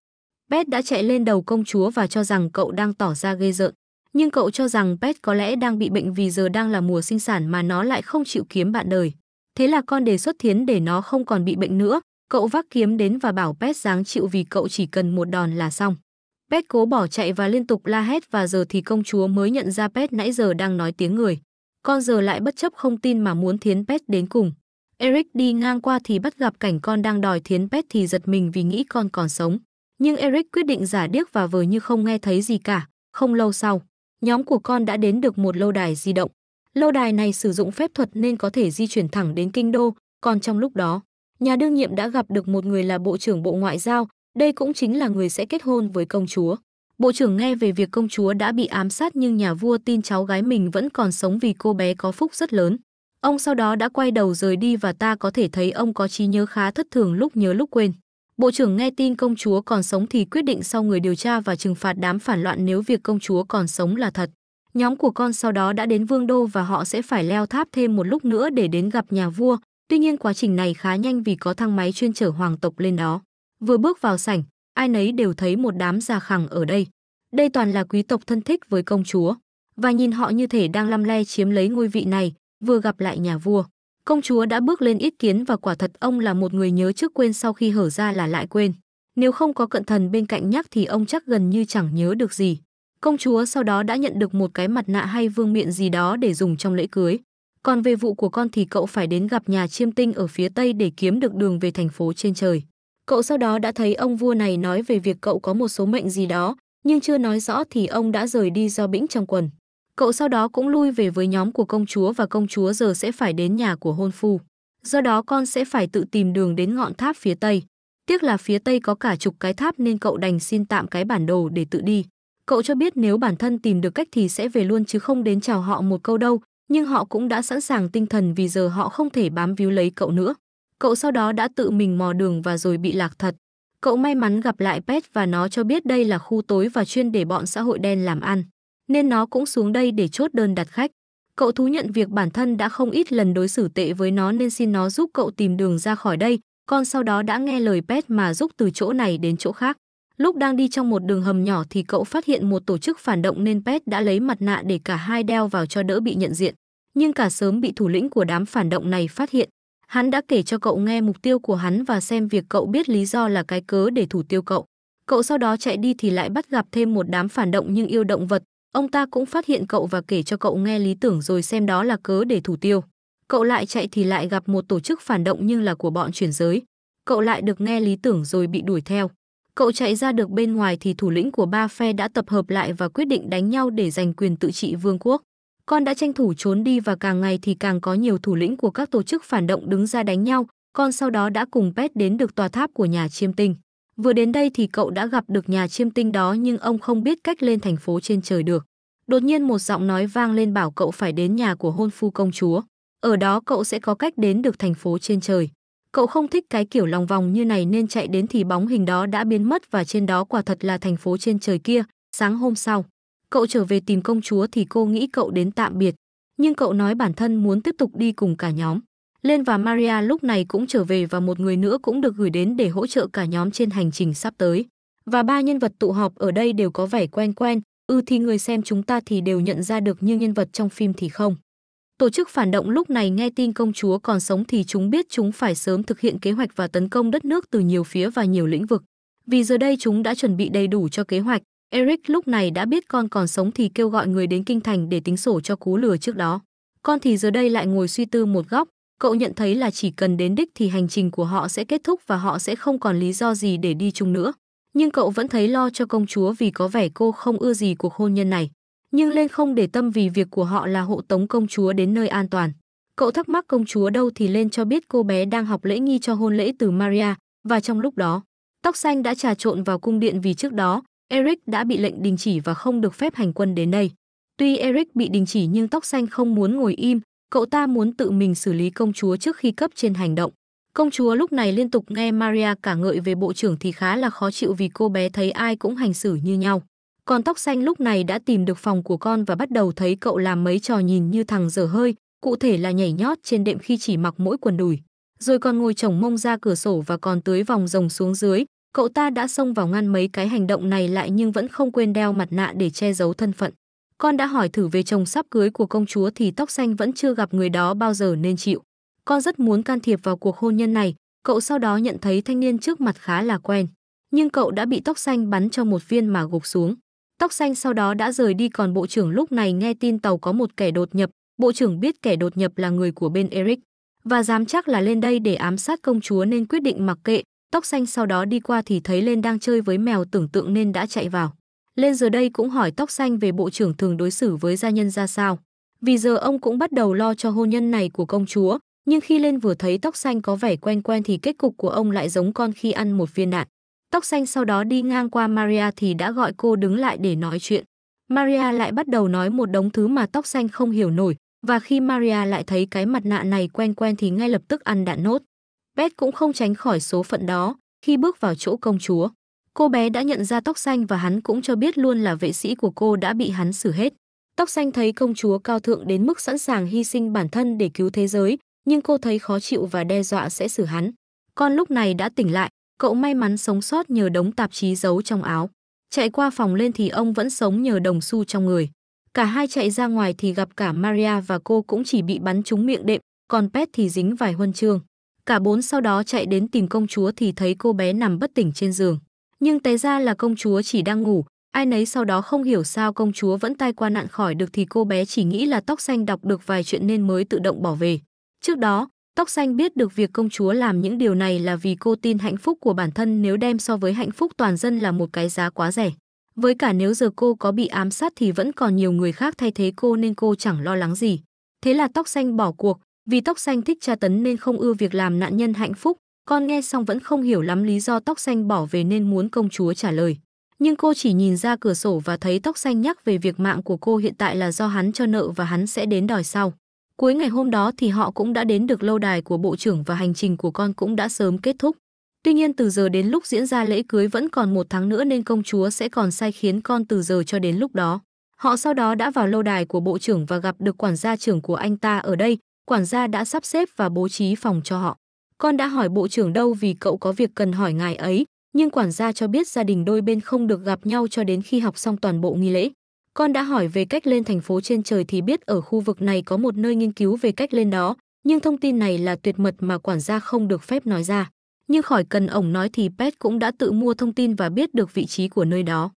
Pet đã chạy lên đầu công chúa và cho rằng cậu đang tỏ ra ghê rợn nhưng cậu cho rằng Pet có lẽ đang bị bệnh vì giờ đang là mùa sinh sản mà nó lại không chịu kiếm bạn đời. Thế là con đề xuất thiến để nó không còn bị bệnh nữa, cậu vác kiếm đến và bảo Pet dáng chịu vì cậu chỉ cần một đòn là xong. Pet cố bỏ chạy và liên tục la hét và giờ thì công chúa mới nhận ra Pet nãy giờ đang nói tiếng người. Con giờ lại bất chấp không tin mà muốn thiến Pet đến cùng. Eric đi ngang qua thì bắt gặp cảnh con đang đòi thiến Pet thì giật mình vì nghĩ con còn sống. Nhưng Eric quyết định giả điếc và vờ như không nghe thấy gì cả. Không lâu sau, nhóm của con đã đến được một lâu đài di động. Lâu đài này sử dụng phép thuật nên có thể di chuyển thẳng đến kinh đô, còn trong lúc đó, nhà đương nhiệm đã gặp được một người là Bộ trưởng Bộ Ngoại giao, đây cũng chính là người sẽ kết hôn với công chúa. Bộ trưởng nghe về việc công chúa đã bị ám sát nhưng nhà vua tin cháu gái mình vẫn còn sống vì cô bé có phúc rất lớn. Ông sau đó đã quay đầu rời đi và ta có thể thấy ông có trí nhớ khá thất thường lúc nhớ lúc quên. Bộ trưởng nghe tin công chúa còn sống thì quyết định sau người điều tra và trừng phạt đám phản loạn nếu việc công chúa còn sống là thật. Nhóm của con sau đó đã đến vương đô và họ sẽ phải leo tháp thêm một lúc nữa để đến gặp nhà vua. Tuy nhiên quá trình này khá nhanh vì có thang máy chuyên chở hoàng tộc lên đó. Vừa bước vào sảnh, ai nấy đều thấy một đám già khẳng ở đây. Đây toàn là quý tộc thân thích với công chúa. Và nhìn họ như thể đang lăm le chiếm lấy ngôi vị này, vừa gặp lại nhà vua. Công chúa đã bước lên ít kiến và quả thật ông là một người nhớ trước quên sau khi hở ra là lại quên. Nếu không có cận thần bên cạnh nhắc thì ông chắc gần như chẳng nhớ được gì. Công chúa sau đó đã nhận được một cái mặt nạ hay vương miện gì đó để dùng trong lễ cưới. Còn về vụ của con thì cậu phải đến gặp nhà chiêm tinh ở phía Tây để kiếm được đường về thành phố trên trời. Cậu sau đó đã thấy ông vua này nói về việc cậu có một số mệnh gì đó, nhưng chưa nói rõ thì ông đã rời đi do bĩnh trong quần. Cậu sau đó cũng lui về với nhóm của công chúa và công chúa giờ sẽ phải đến nhà của hôn phu. Do đó con sẽ phải tự tìm đường đến ngọn tháp phía tây. Tiếc là phía tây có cả chục cái tháp nên cậu đành xin tạm cái bản đồ để tự đi. Cậu cho biết nếu bản thân tìm được cách thì sẽ về luôn chứ không đến chào họ một câu đâu, nhưng họ cũng đã sẵn sàng tinh thần vì giờ họ không thể bám víu lấy cậu nữa. Cậu sau đó đã tự mình mò đường và rồi bị lạc thật. Cậu may mắn gặp lại Pet và nó cho biết đây là khu tối và chuyên để bọn xã hội đen làm ăn nên nó cũng xuống đây để chốt đơn đặt khách. Cậu thú nhận việc bản thân đã không ít lần đối xử tệ với nó nên xin nó giúp cậu tìm đường ra khỏi đây, con sau đó đã nghe lời Pet mà giúp từ chỗ này đến chỗ khác. Lúc đang đi trong một đường hầm nhỏ thì cậu phát hiện một tổ chức phản động nên Pet đã lấy mặt nạ để cả hai đeo vào cho đỡ bị nhận diện. Nhưng cả sớm bị thủ lĩnh của đám phản động này phát hiện. Hắn đã kể cho cậu nghe mục tiêu của hắn và xem việc cậu biết lý do là cái cớ để thủ tiêu cậu. Cậu sau đó chạy đi thì lại bắt gặp thêm một đám phản động nhưng yêu động vật Ông ta cũng phát hiện cậu và kể cho cậu nghe lý tưởng rồi xem đó là cớ để thủ tiêu. Cậu lại chạy thì lại gặp một tổ chức phản động nhưng là của bọn chuyển giới. Cậu lại được nghe lý tưởng rồi bị đuổi theo. Cậu chạy ra được bên ngoài thì thủ lĩnh của ba phe đã tập hợp lại và quyết định đánh nhau để giành quyền tự trị vương quốc. Con đã tranh thủ trốn đi và càng ngày thì càng có nhiều thủ lĩnh của các tổ chức phản động đứng ra đánh nhau, con sau đó đã cùng Pet đến được tòa tháp của nhà chiêm tinh. Vừa đến đây thì cậu đã gặp được nhà chiêm tinh đó nhưng ông không biết cách lên thành phố trên trời được. Đột nhiên một giọng nói vang lên bảo cậu phải đến nhà của hôn phu công chúa. Ở đó cậu sẽ có cách đến được thành phố trên trời. Cậu không thích cái kiểu lòng vòng như này nên chạy đến thì bóng hình đó đã biến mất và trên đó quả thật là thành phố trên trời kia. Sáng hôm sau, cậu trở về tìm công chúa thì cô nghĩ cậu đến tạm biệt. Nhưng cậu nói bản thân muốn tiếp tục đi cùng cả nhóm. Lên và Maria lúc này cũng trở về và một người nữa cũng được gửi đến để hỗ trợ cả nhóm trên hành trình sắp tới. Và ba nhân vật tụ họp ở đây đều có vẻ quen quen, ư thì người xem chúng ta thì đều nhận ra được như nhân vật trong phim thì không. Tổ chức phản động lúc này nghe tin công chúa còn sống thì chúng biết chúng phải sớm thực hiện kế hoạch và tấn công đất nước từ nhiều phía và nhiều lĩnh vực. Vì giờ đây chúng đã chuẩn bị đầy đủ cho kế hoạch, Eric lúc này đã biết con còn sống thì kêu gọi người đến kinh thành để tính sổ cho cú lừa trước đó. Con thì giờ đây lại ngồi suy tư một góc, Cậu nhận thấy là chỉ cần đến đích thì hành trình của họ sẽ kết thúc và họ sẽ không còn lý do gì để đi chung nữa. Nhưng cậu vẫn thấy lo cho công chúa vì có vẻ cô không ưa gì cuộc hôn nhân này. Nhưng lên không để tâm vì việc của họ là hộ tống công chúa đến nơi an toàn. Cậu thắc mắc công chúa đâu thì lên cho biết cô bé đang học lễ nghi cho hôn lễ từ Maria, và trong lúc đó, tóc xanh đã trà trộn vào cung điện vì trước đó, Eric đã bị lệnh đình chỉ và không được phép hành quân đến đây. Tuy Eric bị đình chỉ nhưng tóc xanh không muốn ngồi im, Cậu ta muốn tự mình xử lý công chúa trước khi cấp trên hành động. Công chúa lúc này liên tục nghe Maria cả ngợi về bộ trưởng thì khá là khó chịu vì cô bé thấy ai cũng hành xử như nhau. Còn tóc xanh lúc này đã tìm được phòng của con và bắt đầu thấy cậu làm mấy trò nhìn như thằng dở hơi, cụ thể là nhảy nhót trên đệm khi chỉ mặc mỗi quần đùi. Rồi còn ngồi chồng mông ra cửa sổ và còn tưới vòng rồng xuống dưới, cậu ta đã xông vào ngăn mấy cái hành động này lại nhưng vẫn không quên đeo mặt nạ để che giấu thân phận. Con đã hỏi thử về chồng sắp cưới của công chúa thì tóc xanh vẫn chưa gặp người đó bao giờ nên chịu. Con rất muốn can thiệp vào cuộc hôn nhân này, cậu sau đó nhận thấy thanh niên trước mặt khá là quen. Nhưng cậu đã bị tóc xanh bắn cho một viên mà gục xuống. Tóc xanh sau đó đã rời đi còn bộ trưởng lúc này nghe tin tàu có một kẻ đột nhập. Bộ trưởng biết kẻ đột nhập là người của bên Eric và dám chắc là lên đây để ám sát công chúa nên quyết định mặc kệ. Tóc xanh sau đó đi qua thì thấy lên đang chơi với mèo tưởng tượng nên đã chạy vào lên giờ đây cũng hỏi tóc xanh về bộ trưởng thường đối xử với gia nhân ra sao. Vì giờ ông cũng bắt đầu lo cho hôn nhân này của công chúa, nhưng khi lên vừa thấy tóc xanh có vẻ quen quen thì kết cục của ông lại giống con khi ăn một viên đạn. Tóc xanh sau đó đi ngang qua Maria thì đã gọi cô đứng lại để nói chuyện. Maria lại bắt đầu nói một đống thứ mà tóc xanh không hiểu nổi, và khi Maria lại thấy cái mặt nạ này quen quen thì ngay lập tức ăn đạn nốt. Beth cũng không tránh khỏi số phận đó khi bước vào chỗ công chúa. Cô bé đã nhận ra tóc xanh và hắn cũng cho biết luôn là vệ sĩ của cô đã bị hắn xử hết. Tóc xanh thấy công chúa cao thượng đến mức sẵn sàng hy sinh bản thân để cứu thế giới, nhưng cô thấy khó chịu và đe dọa sẽ xử hắn. Con lúc này đã tỉnh lại, cậu may mắn sống sót nhờ đống tạp chí giấu trong áo. Chạy qua phòng lên thì ông vẫn sống nhờ đồng xu trong người. Cả hai chạy ra ngoài thì gặp cả Maria và cô cũng chỉ bị bắn trúng miệng đệm, còn Pet thì dính vài huân chương. Cả bốn sau đó chạy đến tìm công chúa thì thấy cô bé nằm bất tỉnh trên giường nhưng té ra là công chúa chỉ đang ngủ ai nấy sau đó không hiểu sao công chúa vẫn tai qua nạn khỏi được thì cô bé chỉ nghĩ là tóc xanh đọc được vài chuyện nên mới tự động bỏ về trước đó tóc xanh biết được việc công chúa làm những điều này là vì cô tin hạnh phúc của bản thân nếu đem so với hạnh phúc toàn dân là một cái giá quá rẻ với cả nếu giờ cô có bị ám sát thì vẫn còn nhiều người khác thay thế cô nên cô chẳng lo lắng gì thế là tóc xanh bỏ cuộc vì tóc xanh thích tra tấn nên không ưa việc làm nạn nhân hạnh phúc con nghe xong vẫn không hiểu lắm lý do tóc xanh bỏ về nên muốn công chúa trả lời. Nhưng cô chỉ nhìn ra cửa sổ và thấy tóc xanh nhắc về việc mạng của cô hiện tại là do hắn cho nợ và hắn sẽ đến đòi sau. Cuối ngày hôm đó thì họ cũng đã đến được lâu đài của bộ trưởng và hành trình của con cũng đã sớm kết thúc. Tuy nhiên từ giờ đến lúc diễn ra lễ cưới vẫn còn một tháng nữa nên công chúa sẽ còn sai khiến con từ giờ cho đến lúc đó. Họ sau đó đã vào lâu đài của bộ trưởng và gặp được quản gia trưởng của anh ta ở đây, quản gia đã sắp xếp và bố trí phòng cho họ. Con đã hỏi bộ trưởng đâu vì cậu có việc cần hỏi ngài ấy, nhưng quản gia cho biết gia đình đôi bên không được gặp nhau cho đến khi học xong toàn bộ nghi lễ. Con đã hỏi về cách lên thành phố trên trời thì biết ở khu vực này có một nơi nghiên cứu về cách lên đó, nhưng thông tin này là tuyệt mật mà quản gia không được phép nói ra. Nhưng khỏi cần ổng nói thì Pet cũng đã tự mua thông tin và biết được vị trí của nơi đó.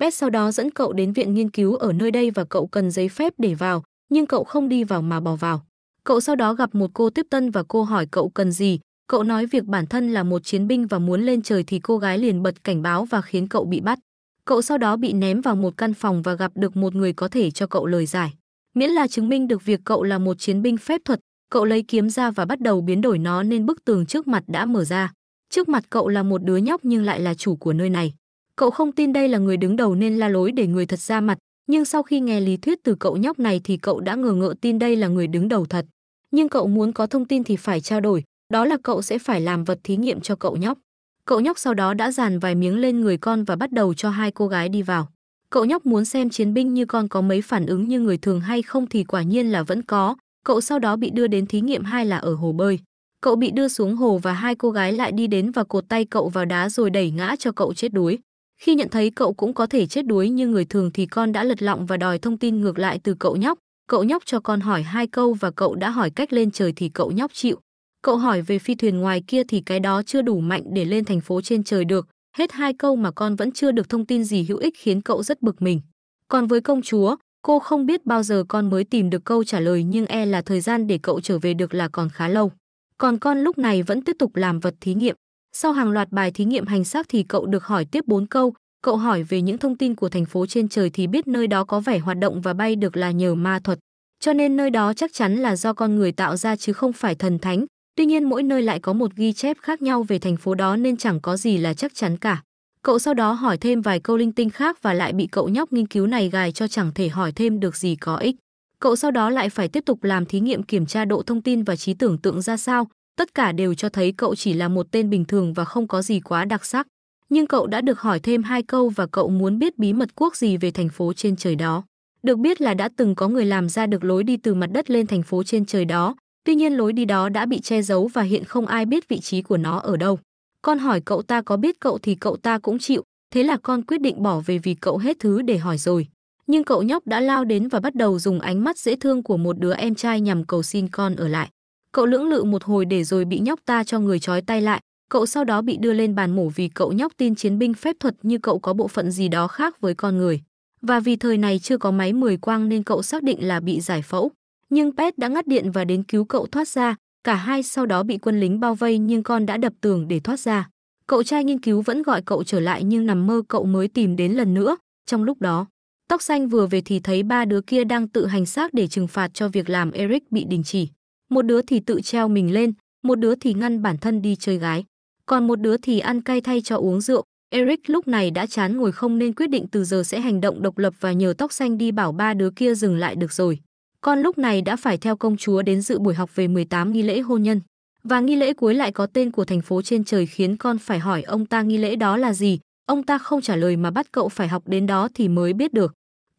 Pet sau đó dẫn cậu đến viện nghiên cứu ở nơi đây và cậu cần giấy phép để vào, nhưng cậu không đi vào mà bỏ vào. Cậu sau đó gặp một cô tiếp tân và cô hỏi cậu cần gì. Cậu nói việc bản thân là một chiến binh và muốn lên trời thì cô gái liền bật cảnh báo và khiến cậu bị bắt. Cậu sau đó bị ném vào một căn phòng và gặp được một người có thể cho cậu lời giải. Miễn là chứng minh được việc cậu là một chiến binh phép thuật, cậu lấy kiếm ra và bắt đầu biến đổi nó nên bức tường trước mặt đã mở ra. Trước mặt cậu là một đứa nhóc nhưng lại là chủ của nơi này. Cậu không tin đây là người đứng đầu nên la lối để người thật ra mặt, nhưng sau khi nghe lý thuyết từ cậu nhóc này thì cậu đã ngờ ngợ tin đây là người đứng đầu thật. Nhưng cậu muốn có thông tin thì phải trao đổi, đó là cậu sẽ phải làm vật thí nghiệm cho cậu nhóc. Cậu nhóc sau đó đã dàn vài miếng lên người con và bắt đầu cho hai cô gái đi vào. Cậu nhóc muốn xem chiến binh như con có mấy phản ứng như người thường hay không thì quả nhiên là vẫn có. Cậu sau đó bị đưa đến thí nghiệm hai là ở hồ bơi. Cậu bị đưa xuống hồ và hai cô gái lại đi đến và cột tay cậu vào đá rồi đẩy ngã cho cậu chết đuối. Khi nhận thấy cậu cũng có thể chết đuối như người thường thì con đã lật lọng và đòi thông tin ngược lại từ cậu nhóc. Cậu nhóc cho con hỏi hai câu và cậu đã hỏi cách lên trời thì cậu nhóc chịu. Cậu hỏi về phi thuyền ngoài kia thì cái đó chưa đủ mạnh để lên thành phố trên trời được. Hết hai câu mà con vẫn chưa được thông tin gì hữu ích khiến cậu rất bực mình. Còn với công chúa, cô không biết bao giờ con mới tìm được câu trả lời nhưng e là thời gian để cậu trở về được là còn khá lâu. Còn con lúc này vẫn tiếp tục làm vật thí nghiệm. Sau hàng loạt bài thí nghiệm hành xác thì cậu được hỏi tiếp 4 câu, cậu hỏi về những thông tin của thành phố trên trời thì biết nơi đó có vẻ hoạt động và bay được là nhờ ma thuật. Cho nên nơi đó chắc chắn là do con người tạo ra chứ không phải thần thánh. Tuy nhiên mỗi nơi lại có một ghi chép khác nhau về thành phố đó nên chẳng có gì là chắc chắn cả. Cậu sau đó hỏi thêm vài câu linh tinh khác và lại bị cậu nhóc nghiên cứu này gài cho chẳng thể hỏi thêm được gì có ích. Cậu sau đó lại phải tiếp tục làm thí nghiệm kiểm tra độ thông tin và trí tưởng tượng ra sao, tất cả đều cho thấy cậu chỉ là một tên bình thường và không có gì quá đặc sắc. Nhưng cậu đã được hỏi thêm hai câu và cậu muốn biết bí mật quốc gì về thành phố trên trời đó. Được biết là đã từng có người làm ra được lối đi từ mặt đất lên thành phố trên trời đó, tuy nhiên lối đi đó đã bị che giấu và hiện không ai biết vị trí của nó ở đâu. Con hỏi cậu ta có biết cậu thì cậu ta cũng chịu, thế là con quyết định bỏ về vì cậu hết thứ để hỏi rồi. Nhưng cậu nhóc đã lao đến và bắt đầu dùng ánh mắt dễ thương của một đứa em trai nhằm cầu xin con ở lại. Cậu lưỡng lự một hồi để rồi bị nhóc ta cho người trói tay lại, cậu sau đó bị đưa lên bàn mổ vì cậu nhóc tin chiến binh phép thuật như cậu có bộ phận gì đó khác với con người. Và vì thời này chưa có máy mười quang nên cậu xác định là bị giải phẫu. Nhưng Pet đã ngắt điện và đến cứu cậu thoát ra, cả hai sau đó bị quân lính bao vây nhưng con đã đập tường để thoát ra. Cậu trai nghiên cứu vẫn gọi cậu trở lại nhưng nằm mơ cậu mới tìm đến lần nữa. Trong lúc đó, tóc xanh vừa về thì thấy ba đứa kia đang tự hành xác để trừng phạt cho việc làm Eric bị đình chỉ một đứa thì tự treo mình lên, một đứa thì ngăn bản thân đi chơi gái, còn một đứa thì ăn cay thay cho uống rượu. Eric lúc này đã chán ngồi không nên quyết định từ giờ sẽ hành động độc lập và nhờ tóc xanh đi bảo ba đứa kia dừng lại được rồi. Con lúc này đã phải theo công chúa đến dự buổi học về 18 nghi lễ hôn nhân. Và nghi lễ cuối lại có tên của thành phố trên trời khiến con phải hỏi ông ta nghi lễ đó là gì. Ông ta không trả lời mà bắt cậu phải học đến đó thì mới biết được.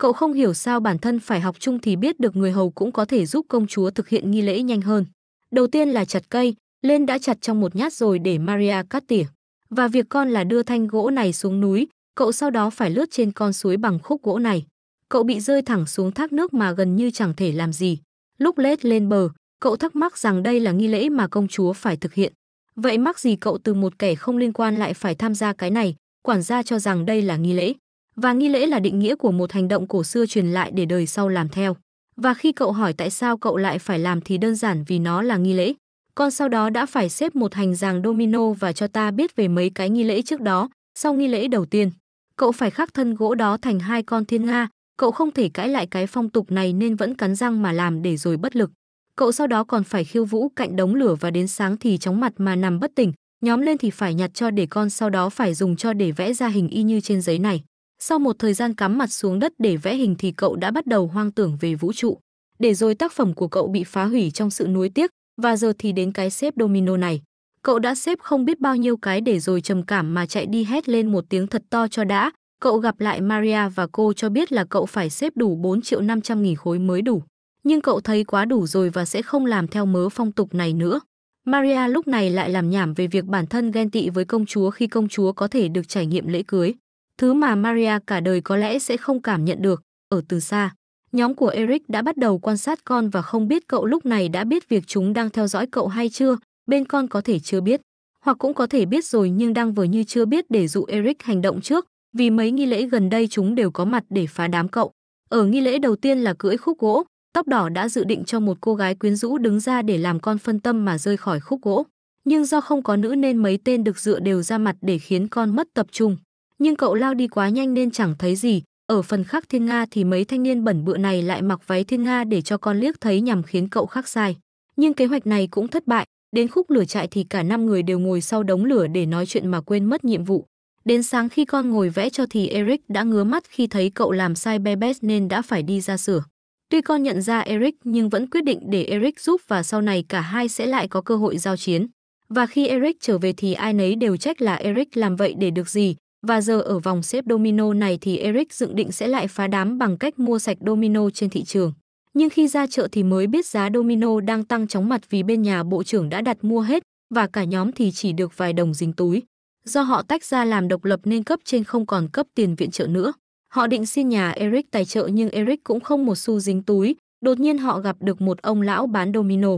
Cậu không hiểu sao bản thân phải học chung thì biết được người hầu cũng có thể giúp công chúa thực hiện nghi lễ nhanh hơn. Đầu tiên là chặt cây, lên đã chặt trong một nhát rồi để Maria cắt tỉa. Và việc con là đưa thanh gỗ này xuống núi, cậu sau đó phải lướt trên con suối bằng khúc gỗ này. Cậu bị rơi thẳng xuống thác nước mà gần như chẳng thể làm gì. Lúc lết lên bờ, cậu thắc mắc rằng đây là nghi lễ mà công chúa phải thực hiện. Vậy mắc gì cậu từ một kẻ không liên quan lại phải tham gia cái này, quản gia cho rằng đây là nghi lễ và nghi lễ là định nghĩa của một hành động cổ xưa truyền lại để đời sau làm theo. Và khi cậu hỏi tại sao cậu lại phải làm thì đơn giản vì nó là nghi lễ. Con sau đó đã phải xếp một hành giàng domino và cho ta biết về mấy cái nghi lễ trước đó, sau nghi lễ đầu tiên. Cậu phải khắc thân gỗ đó thành hai con thiên nga, cậu không thể cãi lại cái phong tục này nên vẫn cắn răng mà làm để rồi bất lực. Cậu sau đó còn phải khiêu vũ cạnh đống lửa và đến sáng thì chóng mặt mà nằm bất tỉnh, nhóm lên thì phải nhặt cho để con sau đó phải dùng cho để vẽ ra hình y như trên giấy này. Sau một thời gian cắm mặt xuống đất để vẽ hình thì cậu đã bắt đầu hoang tưởng về vũ trụ. Để rồi tác phẩm của cậu bị phá hủy trong sự nuối tiếc, và giờ thì đến cái xếp domino này. Cậu đã xếp không biết bao nhiêu cái để rồi trầm cảm mà chạy đi hét lên một tiếng thật to cho đã. Cậu gặp lại Maria và cô cho biết là cậu phải xếp đủ 4 triệu 500 nghìn khối mới đủ. Nhưng cậu thấy quá đủ rồi và sẽ không làm theo mớ phong tục này nữa. Maria lúc này lại làm nhảm về việc bản thân ghen tị với công chúa khi công chúa có thể được trải nghiệm lễ cưới thứ mà Maria cả đời có lẽ sẽ không cảm nhận được, ở từ xa. Nhóm của Eric đã bắt đầu quan sát con và không biết cậu lúc này đã biết việc chúng đang theo dõi cậu hay chưa, bên con có thể chưa biết, hoặc cũng có thể biết rồi nhưng đang vừa như chưa biết để dụ Eric hành động trước, vì mấy nghi lễ gần đây chúng đều có mặt để phá đám cậu. Ở nghi lễ đầu tiên là cưỡi khúc gỗ, tóc đỏ đã dự định cho một cô gái quyến rũ đứng ra để làm con phân tâm mà rơi khỏi khúc gỗ. Nhưng do không có nữ nên mấy tên được dựa đều ra mặt để khiến con mất tập trung nhưng cậu lao đi quá nhanh nên chẳng thấy gì. Ở phần khác thiên Nga thì mấy thanh niên bẩn bựa này lại mặc váy thiên Nga để cho con liếc thấy nhằm khiến cậu khác sai. Nhưng kế hoạch này cũng thất bại, đến khúc lửa chạy thì cả năm người đều ngồi sau đống lửa để nói chuyện mà quên mất nhiệm vụ. Đến sáng khi con ngồi vẽ cho thì Eric đã ngứa mắt khi thấy cậu làm sai bebes nên đã phải đi ra sửa. Tuy con nhận ra Eric nhưng vẫn quyết định để Eric giúp và sau này cả hai sẽ lại có cơ hội giao chiến. Và khi Eric trở về thì ai nấy đều trách là Eric làm vậy để được gì, và giờ ở vòng xếp domino này thì Eric dự định sẽ lại phá đám bằng cách mua sạch domino trên thị trường. Nhưng khi ra chợ thì mới biết giá domino đang tăng chóng mặt vì bên nhà bộ trưởng đã đặt mua hết và cả nhóm thì chỉ được vài đồng dính túi. Do họ tách ra làm độc lập nên cấp trên không còn cấp tiền viện trợ nữa. Họ định xin nhà Eric tài trợ nhưng Eric cũng không một xu dính túi. Đột nhiên họ gặp được một ông lão bán domino.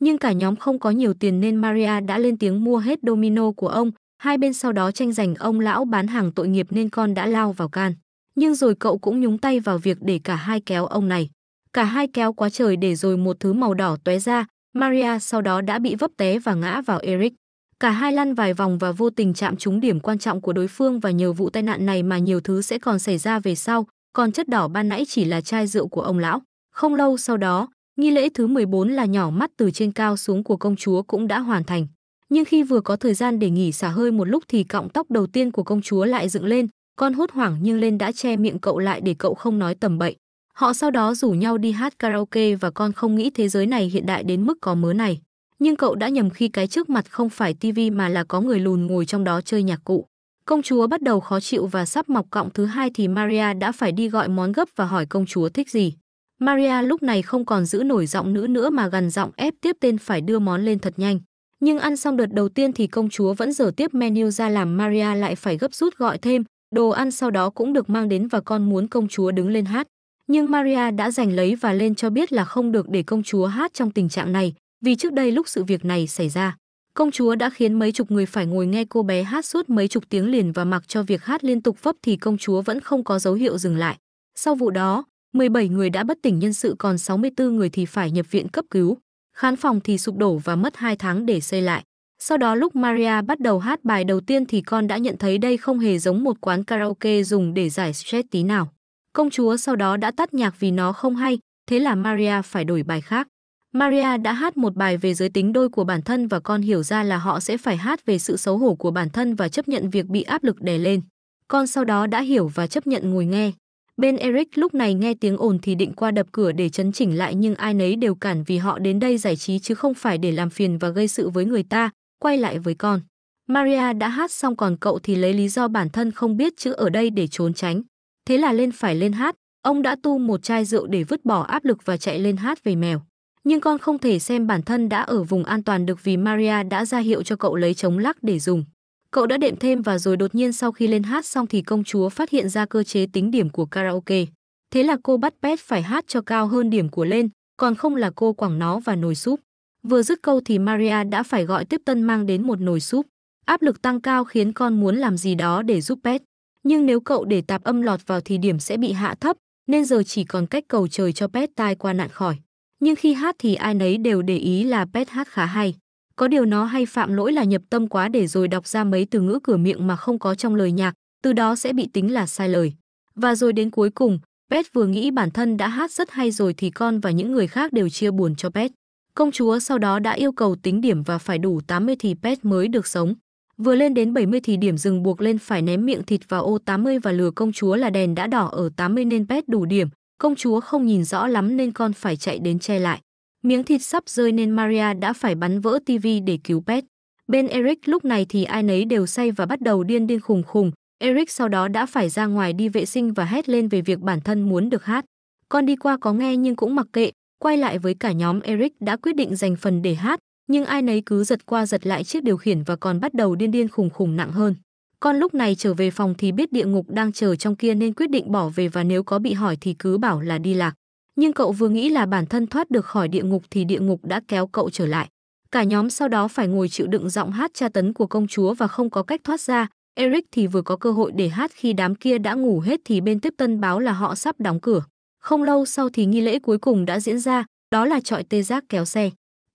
Nhưng cả nhóm không có nhiều tiền nên Maria đã lên tiếng mua hết domino của ông Hai bên sau đó tranh giành ông lão bán hàng tội nghiệp nên con đã lao vào can. Nhưng rồi cậu cũng nhúng tay vào việc để cả hai kéo ông này. Cả hai kéo quá trời để rồi một thứ màu đỏ tóe ra. Maria sau đó đã bị vấp té và ngã vào Eric. Cả hai lăn vài vòng và vô tình chạm trúng điểm quan trọng của đối phương và nhờ vụ tai nạn này mà nhiều thứ sẽ còn xảy ra về sau, còn chất đỏ ban nãy chỉ là chai rượu của ông lão. Không lâu sau đó, nghi lễ thứ 14 là nhỏ mắt từ trên cao xuống của công chúa cũng đã hoàn thành nhưng khi vừa có thời gian để nghỉ xả hơi một lúc thì cọng tóc đầu tiên của công chúa lại dựng lên, con hốt hoảng nhưng lên đã che miệng cậu lại để cậu không nói tầm bậy. Họ sau đó rủ nhau đi hát karaoke và con không nghĩ thế giới này hiện đại đến mức có mớ này. Nhưng cậu đã nhầm khi cái trước mặt không phải tivi mà là có người lùn ngồi trong đó chơi nhạc cụ. Công chúa bắt đầu khó chịu và sắp mọc cọng thứ hai thì Maria đã phải đi gọi món gấp và hỏi công chúa thích gì. Maria lúc này không còn giữ nổi giọng nữ nữa mà gần giọng ép tiếp tên phải đưa món lên thật nhanh. Nhưng ăn xong đợt đầu tiên thì công chúa vẫn dở tiếp menu ra làm Maria lại phải gấp rút gọi thêm, đồ ăn sau đó cũng được mang đến và con muốn công chúa đứng lên hát. Nhưng Maria đã giành lấy và lên cho biết là không được để công chúa hát trong tình trạng này, vì trước đây lúc sự việc này xảy ra, công chúa đã khiến mấy chục người phải ngồi nghe cô bé hát suốt mấy chục tiếng liền và mặc cho việc hát liên tục vấp thì công chúa vẫn không có dấu hiệu dừng lại. Sau vụ đó, 17 người đã bất tỉnh nhân sự còn 64 người thì phải nhập viện cấp cứu khán phòng thì sụp đổ và mất 2 tháng để xây lại. Sau đó lúc Maria bắt đầu hát bài đầu tiên thì con đã nhận thấy đây không hề giống một quán karaoke dùng để giải stress tí nào. Công chúa sau đó đã tắt nhạc vì nó không hay, thế là Maria phải đổi bài khác. Maria đã hát một bài về giới tính đôi của bản thân và con hiểu ra là họ sẽ phải hát về sự xấu hổ của bản thân và chấp nhận việc bị áp lực đè lên. Con sau đó đã hiểu và chấp nhận ngồi nghe. Bên Eric lúc này nghe tiếng ồn thì định qua đập cửa để chấn chỉnh lại nhưng ai nấy đều cản vì họ đến đây giải trí chứ không phải để làm phiền và gây sự với người ta, quay lại với con. Maria đã hát xong còn cậu thì lấy lý do bản thân không biết chữ ở đây để trốn tránh. Thế là lên phải lên hát, ông đã tu một chai rượu để vứt bỏ áp lực và chạy lên hát về mèo. Nhưng con không thể xem bản thân đã ở vùng an toàn được vì Maria đã ra hiệu cho cậu lấy chống lắc để dùng. Cậu đã đệm thêm và rồi đột nhiên sau khi lên hát xong thì công chúa phát hiện ra cơ chế tính điểm của karaoke. Thế là cô bắt Pet phải hát cho cao hơn điểm của lên, còn không là cô quẳng nó và nồi súp. Vừa dứt câu thì Maria đã phải gọi tiếp tân mang đến một nồi súp. Áp lực tăng cao khiến con muốn làm gì đó để giúp Pet. Nhưng nếu cậu để tạp âm lọt vào thì điểm sẽ bị hạ thấp, nên giờ chỉ còn cách cầu trời cho Pet tai qua nạn khỏi. Nhưng khi hát thì ai nấy đều để ý là Pet hát khá hay. Có điều nó hay phạm lỗi là nhập tâm quá để rồi đọc ra mấy từ ngữ cửa miệng mà không có trong lời nhạc, từ đó sẽ bị tính là sai lời. Và rồi đến cuối cùng, Pet vừa nghĩ bản thân đã hát rất hay rồi thì con và những người khác đều chia buồn cho Pet. Công chúa sau đó đã yêu cầu tính điểm và phải đủ 80 thì Pet mới được sống. Vừa lên đến 70 thì điểm dừng buộc lên phải ném miệng thịt vào ô 80 và lừa công chúa là đèn đã đỏ ở 80 nên Pet đủ điểm. Công chúa không nhìn rõ lắm nên con phải chạy đến che lại. Miếng thịt sắp rơi nên Maria đã phải bắn vỡ TV để cứu Pet. Bên Eric lúc này thì ai nấy đều say và bắt đầu điên điên khùng khùng. Eric sau đó đã phải ra ngoài đi vệ sinh và hét lên về việc bản thân muốn được hát. Con đi qua có nghe nhưng cũng mặc kệ, quay lại với cả nhóm Eric đã quyết định dành phần để hát, nhưng ai nấy cứ giật qua giật lại chiếc điều khiển và còn bắt đầu điên điên khùng khùng nặng hơn. Con lúc này trở về phòng thì biết địa ngục đang chờ trong kia nên quyết định bỏ về và nếu có bị hỏi thì cứ bảo là đi lạc nhưng cậu vừa nghĩ là bản thân thoát được khỏi địa ngục thì địa ngục đã kéo cậu trở lại. Cả nhóm sau đó phải ngồi chịu đựng giọng hát tra tấn của công chúa và không có cách thoát ra. Eric thì vừa có cơ hội để hát khi đám kia đã ngủ hết thì bên tiếp tân báo là họ sắp đóng cửa. Không lâu sau thì nghi lễ cuối cùng đã diễn ra, đó là trọi tê giác kéo xe.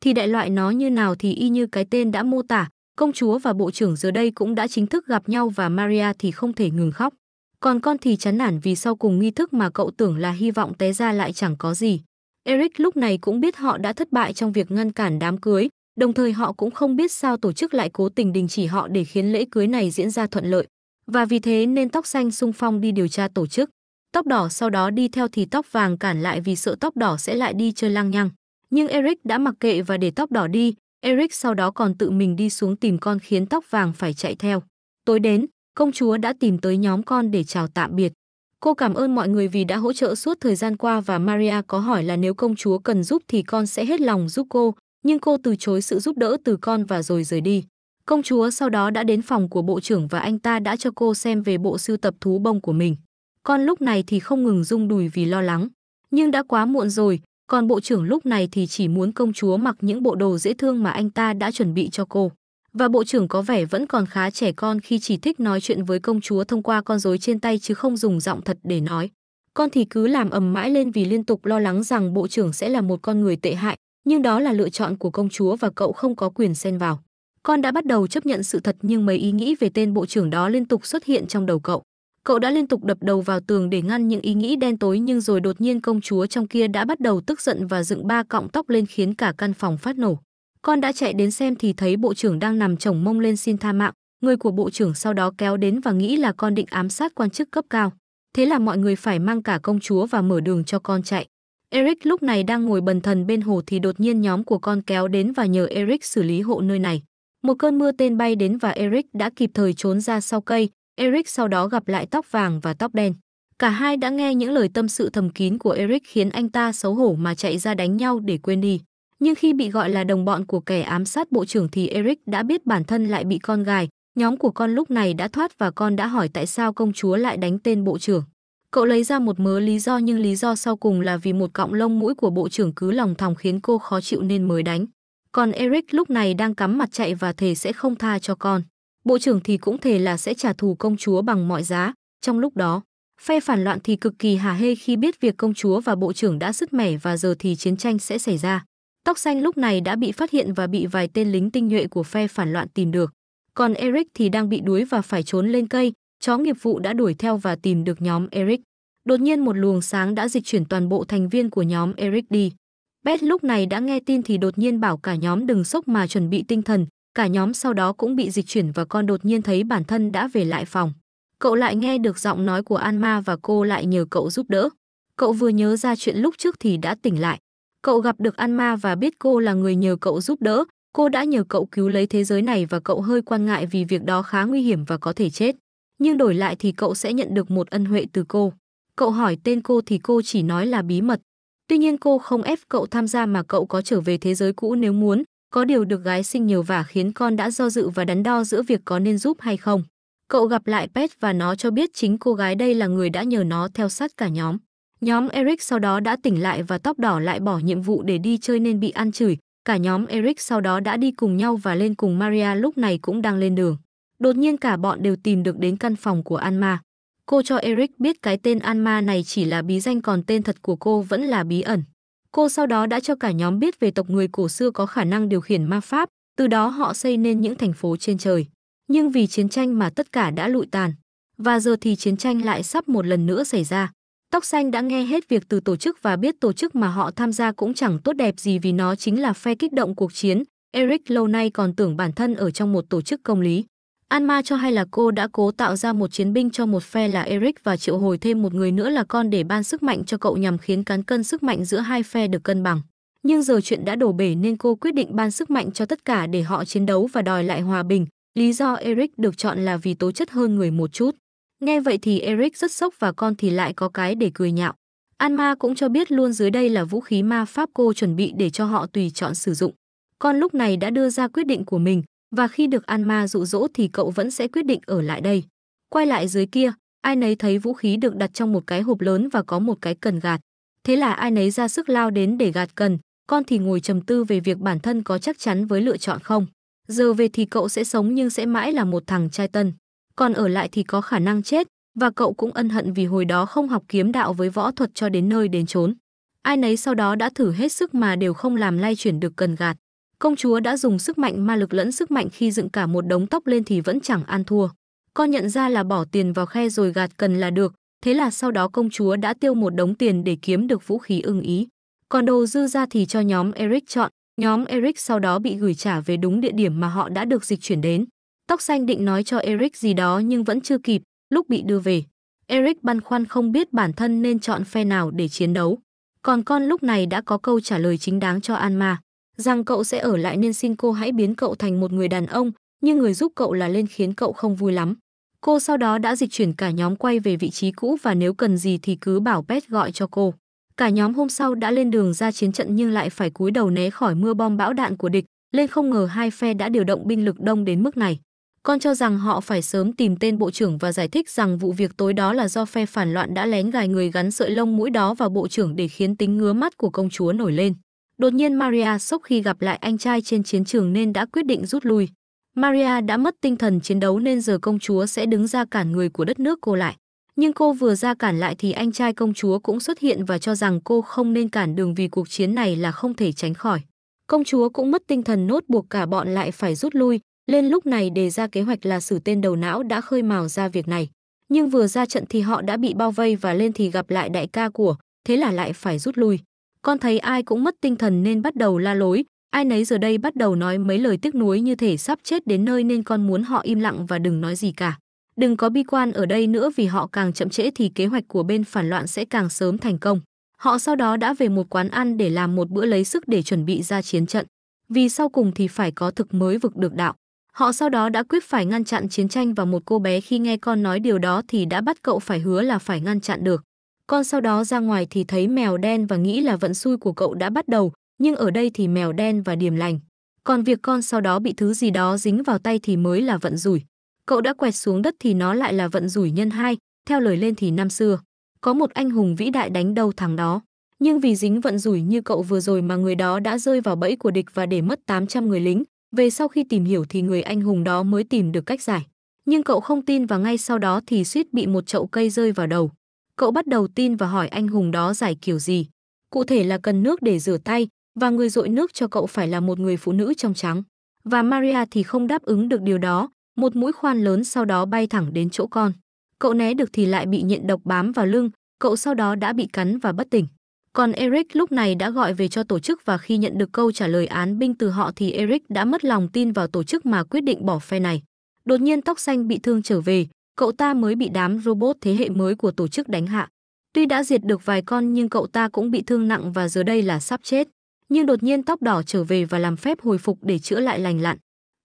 Thì đại loại nó như nào thì y như cái tên đã mô tả, công chúa và bộ trưởng giờ đây cũng đã chính thức gặp nhau và Maria thì không thể ngừng khóc. Còn con thì chán nản vì sau cùng nghi thức mà cậu tưởng là hy vọng té ra lại chẳng có gì. Eric lúc này cũng biết họ đã thất bại trong việc ngăn cản đám cưới, đồng thời họ cũng không biết sao tổ chức lại cố tình đình chỉ họ để khiến lễ cưới này diễn ra thuận lợi. Và vì thế nên tóc xanh sung phong đi điều tra tổ chức. Tóc đỏ sau đó đi theo thì tóc vàng cản lại vì sợ tóc đỏ sẽ lại đi chơi lang nhăng. Nhưng Eric đã mặc kệ và để tóc đỏ đi, Eric sau đó còn tự mình đi xuống tìm con khiến tóc vàng phải chạy theo. Tối đến, công chúa đã tìm tới nhóm con để chào tạm biệt. Cô cảm ơn mọi người vì đã hỗ trợ suốt thời gian qua và Maria có hỏi là nếu công chúa cần giúp thì con sẽ hết lòng giúp cô, nhưng cô từ chối sự giúp đỡ từ con và rồi rời đi. Công chúa sau đó đã đến phòng của bộ trưởng và anh ta đã cho cô xem về bộ sưu tập thú bông của mình. Con lúc này thì không ngừng rung đùi vì lo lắng. Nhưng đã quá muộn rồi, còn bộ trưởng lúc này thì chỉ muốn công chúa mặc những bộ đồ dễ thương mà anh ta đã chuẩn bị cho cô và bộ trưởng có vẻ vẫn còn khá trẻ con khi chỉ thích nói chuyện với công chúa thông qua con rối trên tay chứ không dùng giọng thật để nói. Con thì cứ làm ầm mãi lên vì liên tục lo lắng rằng bộ trưởng sẽ là một con người tệ hại, nhưng đó là lựa chọn của công chúa và cậu không có quyền xen vào. Con đã bắt đầu chấp nhận sự thật nhưng mấy ý nghĩ về tên bộ trưởng đó liên tục xuất hiện trong đầu cậu. Cậu đã liên tục đập đầu vào tường để ngăn những ý nghĩ đen tối nhưng rồi đột nhiên công chúa trong kia đã bắt đầu tức giận và dựng ba cọng tóc lên khiến cả căn phòng phát nổ. Con đã chạy đến xem thì thấy bộ trưởng đang nằm chồng mông lên xin tha mạng, người của bộ trưởng sau đó kéo đến và nghĩ là con định ám sát quan chức cấp cao. Thế là mọi người phải mang cả công chúa và mở đường cho con chạy. Eric lúc này đang ngồi bần thần bên hồ thì đột nhiên nhóm của con kéo đến và nhờ Eric xử lý hộ nơi này. Một cơn mưa tên bay đến và Eric đã kịp thời trốn ra sau cây. Eric sau đó gặp lại tóc vàng và tóc đen. Cả hai đã nghe những lời tâm sự thầm kín của Eric khiến anh ta xấu hổ mà chạy ra đánh nhau để quên đi. Nhưng khi bị gọi là đồng bọn của kẻ ám sát bộ trưởng thì Eric đã biết bản thân lại bị con gài, nhóm của con lúc này đã thoát và con đã hỏi tại sao công chúa lại đánh tên bộ trưởng. Cậu lấy ra một mớ lý do nhưng lý do sau cùng là vì một cọng lông mũi của bộ trưởng cứ lòng thòng khiến cô khó chịu nên mới đánh. Còn Eric lúc này đang cắm mặt chạy và thề sẽ không tha cho con. Bộ trưởng thì cũng thề là sẽ trả thù công chúa bằng mọi giá. Trong lúc đó, phe phản loạn thì cực kỳ hà hê khi biết việc công chúa và bộ trưởng đã sứt mẻ và giờ thì chiến tranh sẽ xảy ra. Tóc xanh lúc này đã bị phát hiện và bị vài tên lính tinh nhuệ của phe phản loạn tìm được. Còn Eric thì đang bị đuối và phải trốn lên cây, chó nghiệp vụ đã đuổi theo và tìm được nhóm Eric. Đột nhiên một luồng sáng đã dịch chuyển toàn bộ thành viên của nhóm Eric đi. Beth lúc này đã nghe tin thì đột nhiên bảo cả nhóm đừng sốc mà chuẩn bị tinh thần, cả nhóm sau đó cũng bị dịch chuyển và con đột nhiên thấy bản thân đã về lại phòng. Cậu lại nghe được giọng nói của Alma và cô lại nhờ cậu giúp đỡ. Cậu vừa nhớ ra chuyện lúc trước thì đã tỉnh lại. Cậu gặp được Anma và biết cô là người nhờ cậu giúp đỡ, cô đã nhờ cậu cứu lấy thế giới này và cậu hơi quan ngại vì việc đó khá nguy hiểm và có thể chết. Nhưng đổi lại thì cậu sẽ nhận được một ân huệ từ cô. Cậu hỏi tên cô thì cô chỉ nói là bí mật. Tuy nhiên cô không ép cậu tham gia mà cậu có trở về thế giới cũ nếu muốn, có điều được gái sinh nhiều vả khiến con đã do dự và đắn đo giữa việc có nên giúp hay không. Cậu gặp lại Pet và nó cho biết chính cô gái đây là người đã nhờ nó theo sát cả nhóm. Nhóm Eric sau đó đã tỉnh lại và tóc đỏ lại bỏ nhiệm vụ để đi chơi nên bị ăn chửi. Cả nhóm Eric sau đó đã đi cùng nhau và lên cùng Maria lúc này cũng đang lên đường. Đột nhiên cả bọn đều tìm được đến căn phòng của Alma. Cô cho Eric biết cái tên Alma này chỉ là bí danh còn tên thật của cô vẫn là bí ẩn. Cô sau đó đã cho cả nhóm biết về tộc người cổ xưa có khả năng điều khiển ma pháp, từ đó họ xây nên những thành phố trên trời. Nhưng vì chiến tranh mà tất cả đã lụi tàn. Và giờ thì chiến tranh lại sắp một lần nữa xảy ra. Tóc xanh đã nghe hết việc từ tổ chức và biết tổ chức mà họ tham gia cũng chẳng tốt đẹp gì vì nó chính là phe kích động cuộc chiến. Eric lâu nay còn tưởng bản thân ở trong một tổ chức công lý. Anma cho hay là cô đã cố tạo ra một chiến binh cho một phe là Eric và triệu hồi thêm một người nữa là con để ban sức mạnh cho cậu nhằm khiến cán cân sức mạnh giữa hai phe được cân bằng. Nhưng giờ chuyện đã đổ bể nên cô quyết định ban sức mạnh cho tất cả để họ chiến đấu và đòi lại hòa bình. Lý do Eric được chọn là vì tố chất hơn người một chút. Nghe vậy thì Eric rất sốc và con thì lại có cái để cười nhạo. Anma cũng cho biết luôn dưới đây là vũ khí ma pháp cô chuẩn bị để cho họ tùy chọn sử dụng. Con lúc này đã đưa ra quyết định của mình và khi được Anma dụ dỗ thì cậu vẫn sẽ quyết định ở lại đây. Quay lại dưới kia, ai nấy thấy vũ khí được đặt trong một cái hộp lớn và có một cái cần gạt. Thế là ai nấy ra sức lao đến để gạt cần, con thì ngồi trầm tư về việc bản thân có chắc chắn với lựa chọn không. Giờ về thì cậu sẽ sống nhưng sẽ mãi là một thằng trai tân còn ở lại thì có khả năng chết, và cậu cũng ân hận vì hồi đó không học kiếm đạo với võ thuật cho đến nơi đến chốn. Ai nấy sau đó đã thử hết sức mà đều không làm lay chuyển được cần gạt. Công chúa đã dùng sức mạnh ma lực lẫn sức mạnh khi dựng cả một đống tóc lên thì vẫn chẳng ăn thua. Con nhận ra là bỏ tiền vào khe rồi gạt cần là được, thế là sau đó công chúa đã tiêu một đống tiền để kiếm được vũ khí ưng ý. Còn đồ dư ra thì cho nhóm Eric chọn, nhóm Eric sau đó bị gửi trả về đúng địa điểm mà họ đã được dịch chuyển đến. Tóc xanh định nói cho Eric gì đó nhưng vẫn chưa kịp, lúc bị đưa về. Eric băn khoăn không biết bản thân nên chọn phe nào để chiến đấu. Còn con lúc này đã có câu trả lời chính đáng cho Anma rằng cậu sẽ ở lại nên xin cô hãy biến cậu thành một người đàn ông, nhưng người giúp cậu là lên khiến cậu không vui lắm. Cô sau đó đã dịch chuyển cả nhóm quay về vị trí cũ và nếu cần gì thì cứ bảo Pet gọi cho cô. Cả nhóm hôm sau đã lên đường ra chiến trận nhưng lại phải cúi đầu né khỏi mưa bom bão đạn của địch, lên không ngờ hai phe đã điều động binh lực đông đến mức này. Con cho rằng họ phải sớm tìm tên bộ trưởng và giải thích rằng vụ việc tối đó là do phe phản loạn đã lén gài người gắn sợi lông mũi đó vào bộ trưởng để khiến tính ngứa mắt của công chúa nổi lên. Đột nhiên Maria sốc khi gặp lại anh trai trên chiến trường nên đã quyết định rút lui. Maria đã mất tinh thần chiến đấu nên giờ công chúa sẽ đứng ra cản người của đất nước cô lại. Nhưng cô vừa ra cản lại thì anh trai công chúa cũng xuất hiện và cho rằng cô không nên cản đường vì cuộc chiến này là không thể tránh khỏi. Công chúa cũng mất tinh thần nốt buộc cả bọn lại phải rút lui, lên lúc này đề ra kế hoạch là xử tên đầu não đã khơi mào ra việc này. Nhưng vừa ra trận thì họ đã bị bao vây và lên thì gặp lại đại ca của, thế là lại phải rút lui. Con thấy ai cũng mất tinh thần nên bắt đầu la lối, ai nấy giờ đây bắt đầu nói mấy lời tiếc nuối như thể sắp chết đến nơi nên con muốn họ im lặng và đừng nói gì cả. Đừng có bi quan ở đây nữa vì họ càng chậm trễ thì kế hoạch của bên phản loạn sẽ càng sớm thành công. Họ sau đó đã về một quán ăn để làm một bữa lấy sức để chuẩn bị ra chiến trận. Vì sau cùng thì phải có thực mới vực được đạo. Họ sau đó đã quyết phải ngăn chặn chiến tranh và một cô bé khi nghe con nói điều đó thì đã bắt cậu phải hứa là phải ngăn chặn được. Con sau đó ra ngoài thì thấy mèo đen và nghĩ là vận xui của cậu đã bắt đầu, nhưng ở đây thì mèo đen và điềm lành. Còn việc con sau đó bị thứ gì đó dính vào tay thì mới là vận rủi. Cậu đã quẹt xuống đất thì nó lại là vận rủi nhân hai, theo lời lên thì năm xưa. Có một anh hùng vĩ đại đánh đầu thằng đó. Nhưng vì dính vận rủi như cậu vừa rồi mà người đó đã rơi vào bẫy của địch và để mất 800 người lính, về sau khi tìm hiểu thì người anh hùng đó mới tìm được cách giải. Nhưng cậu không tin và ngay sau đó thì suýt bị một chậu cây rơi vào đầu. Cậu bắt đầu tin và hỏi anh hùng đó giải kiểu gì. Cụ thể là cần nước để rửa tay và người dội nước cho cậu phải là một người phụ nữ trong trắng. Và Maria thì không đáp ứng được điều đó, một mũi khoan lớn sau đó bay thẳng đến chỗ con. Cậu né được thì lại bị nhện độc bám vào lưng, cậu sau đó đã bị cắn và bất tỉnh. Còn Eric lúc này đã gọi về cho tổ chức và khi nhận được câu trả lời án binh từ họ thì Eric đã mất lòng tin vào tổ chức mà quyết định bỏ phe này. Đột nhiên tóc xanh bị thương trở về, cậu ta mới bị đám robot thế hệ mới của tổ chức đánh hạ. Tuy đã diệt được vài con nhưng cậu ta cũng bị thương nặng và giờ đây là sắp chết. Nhưng đột nhiên tóc đỏ trở về và làm phép hồi phục để chữa lại lành lặn.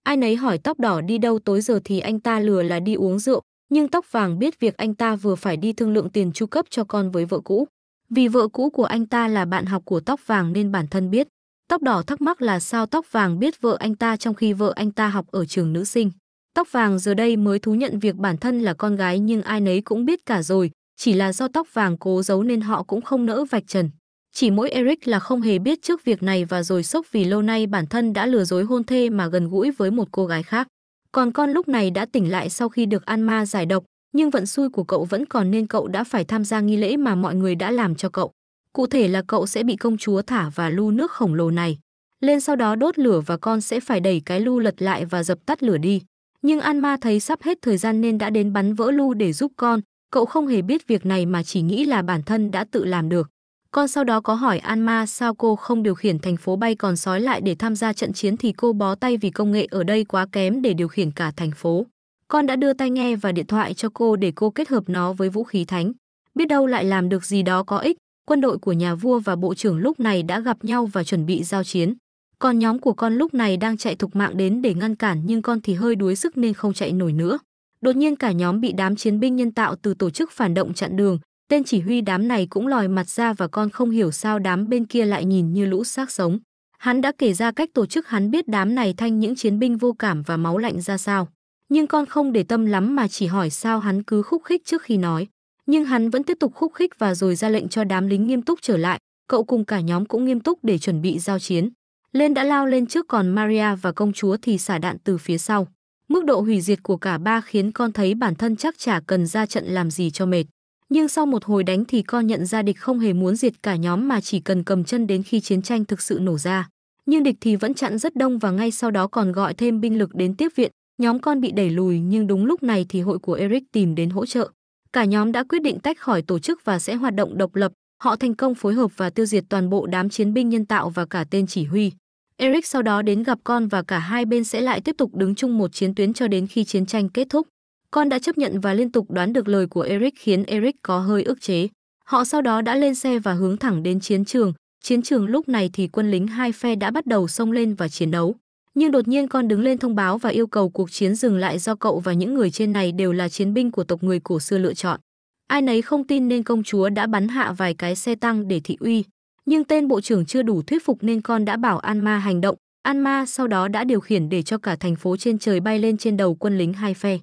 Ai nấy hỏi tóc đỏ đi đâu tối giờ thì anh ta lừa là đi uống rượu, nhưng tóc vàng biết việc anh ta vừa phải đi thương lượng tiền chu cấp cho con với vợ cũ. Vì vợ cũ của anh ta là bạn học của tóc vàng nên bản thân biết. Tóc đỏ thắc mắc là sao tóc vàng biết vợ anh ta trong khi vợ anh ta học ở trường nữ sinh. Tóc vàng giờ đây mới thú nhận việc bản thân là con gái nhưng ai nấy cũng biết cả rồi, chỉ là do tóc vàng cố giấu nên họ cũng không nỡ vạch trần. Chỉ mỗi Eric là không hề biết trước việc này và rồi sốc vì lâu nay bản thân đã lừa dối hôn thê mà gần gũi với một cô gái khác. Còn con lúc này đã tỉnh lại sau khi được ma giải độc, nhưng vận xui của cậu vẫn còn nên cậu đã phải tham gia nghi lễ mà mọi người đã làm cho cậu. Cụ thể là cậu sẽ bị công chúa thả và lu nước khổng lồ này. Lên sau đó đốt lửa và con sẽ phải đẩy cái lu lật lại và dập tắt lửa đi. Nhưng An Ma thấy sắp hết thời gian nên đã đến bắn vỡ lu để giúp con. Cậu không hề biết việc này mà chỉ nghĩ là bản thân đã tự làm được. Con sau đó có hỏi An Ma sao cô không điều khiển thành phố bay còn sói lại để tham gia trận chiến thì cô bó tay vì công nghệ ở đây quá kém để điều khiển cả thành phố. Con đã đưa tai nghe và điện thoại cho cô để cô kết hợp nó với vũ khí thánh. Biết đâu lại làm được gì đó có ích, quân đội của nhà vua và bộ trưởng lúc này đã gặp nhau và chuẩn bị giao chiến. Còn nhóm của con lúc này đang chạy thục mạng đến để ngăn cản nhưng con thì hơi đuối sức nên không chạy nổi nữa. Đột nhiên cả nhóm bị đám chiến binh nhân tạo từ tổ chức phản động chặn đường, tên chỉ huy đám này cũng lòi mặt ra và con không hiểu sao đám bên kia lại nhìn như lũ xác sống. Hắn đã kể ra cách tổ chức hắn biết đám này thanh những chiến binh vô cảm và máu lạnh ra sao nhưng con không để tâm lắm mà chỉ hỏi sao hắn cứ khúc khích trước khi nói. Nhưng hắn vẫn tiếp tục khúc khích và rồi ra lệnh cho đám lính nghiêm túc trở lại, cậu cùng cả nhóm cũng nghiêm túc để chuẩn bị giao chiến. Lên đã lao lên trước còn Maria và công chúa thì xả đạn từ phía sau. Mức độ hủy diệt của cả ba khiến con thấy bản thân chắc chả cần ra trận làm gì cho mệt. Nhưng sau một hồi đánh thì con nhận ra địch không hề muốn diệt cả nhóm mà chỉ cần cầm chân đến khi chiến tranh thực sự nổ ra. Nhưng địch thì vẫn chặn rất đông và ngay sau đó còn gọi thêm binh lực đến tiếp viện, Nhóm con bị đẩy lùi nhưng đúng lúc này thì hội của Eric tìm đến hỗ trợ. Cả nhóm đã quyết định tách khỏi tổ chức và sẽ hoạt động độc lập. Họ thành công phối hợp và tiêu diệt toàn bộ đám chiến binh nhân tạo và cả tên chỉ huy. Eric sau đó đến gặp con và cả hai bên sẽ lại tiếp tục đứng chung một chiến tuyến cho đến khi chiến tranh kết thúc. Con đã chấp nhận và liên tục đoán được lời của Eric khiến Eric có hơi ức chế. Họ sau đó đã lên xe và hướng thẳng đến chiến trường. Chiến trường lúc này thì quân lính hai phe đã bắt đầu xông lên và chiến đấu nhưng đột nhiên con đứng lên thông báo và yêu cầu cuộc chiến dừng lại do cậu và những người trên này đều là chiến binh của tộc người cổ xưa lựa chọn. Ai nấy không tin nên công chúa đã bắn hạ vài cái xe tăng để thị uy, nhưng tên bộ trưởng chưa đủ thuyết phục nên con đã bảo An Ma hành động. An Ma sau đó đã điều khiển để cho cả thành phố trên trời bay lên trên đầu quân lính hai phe.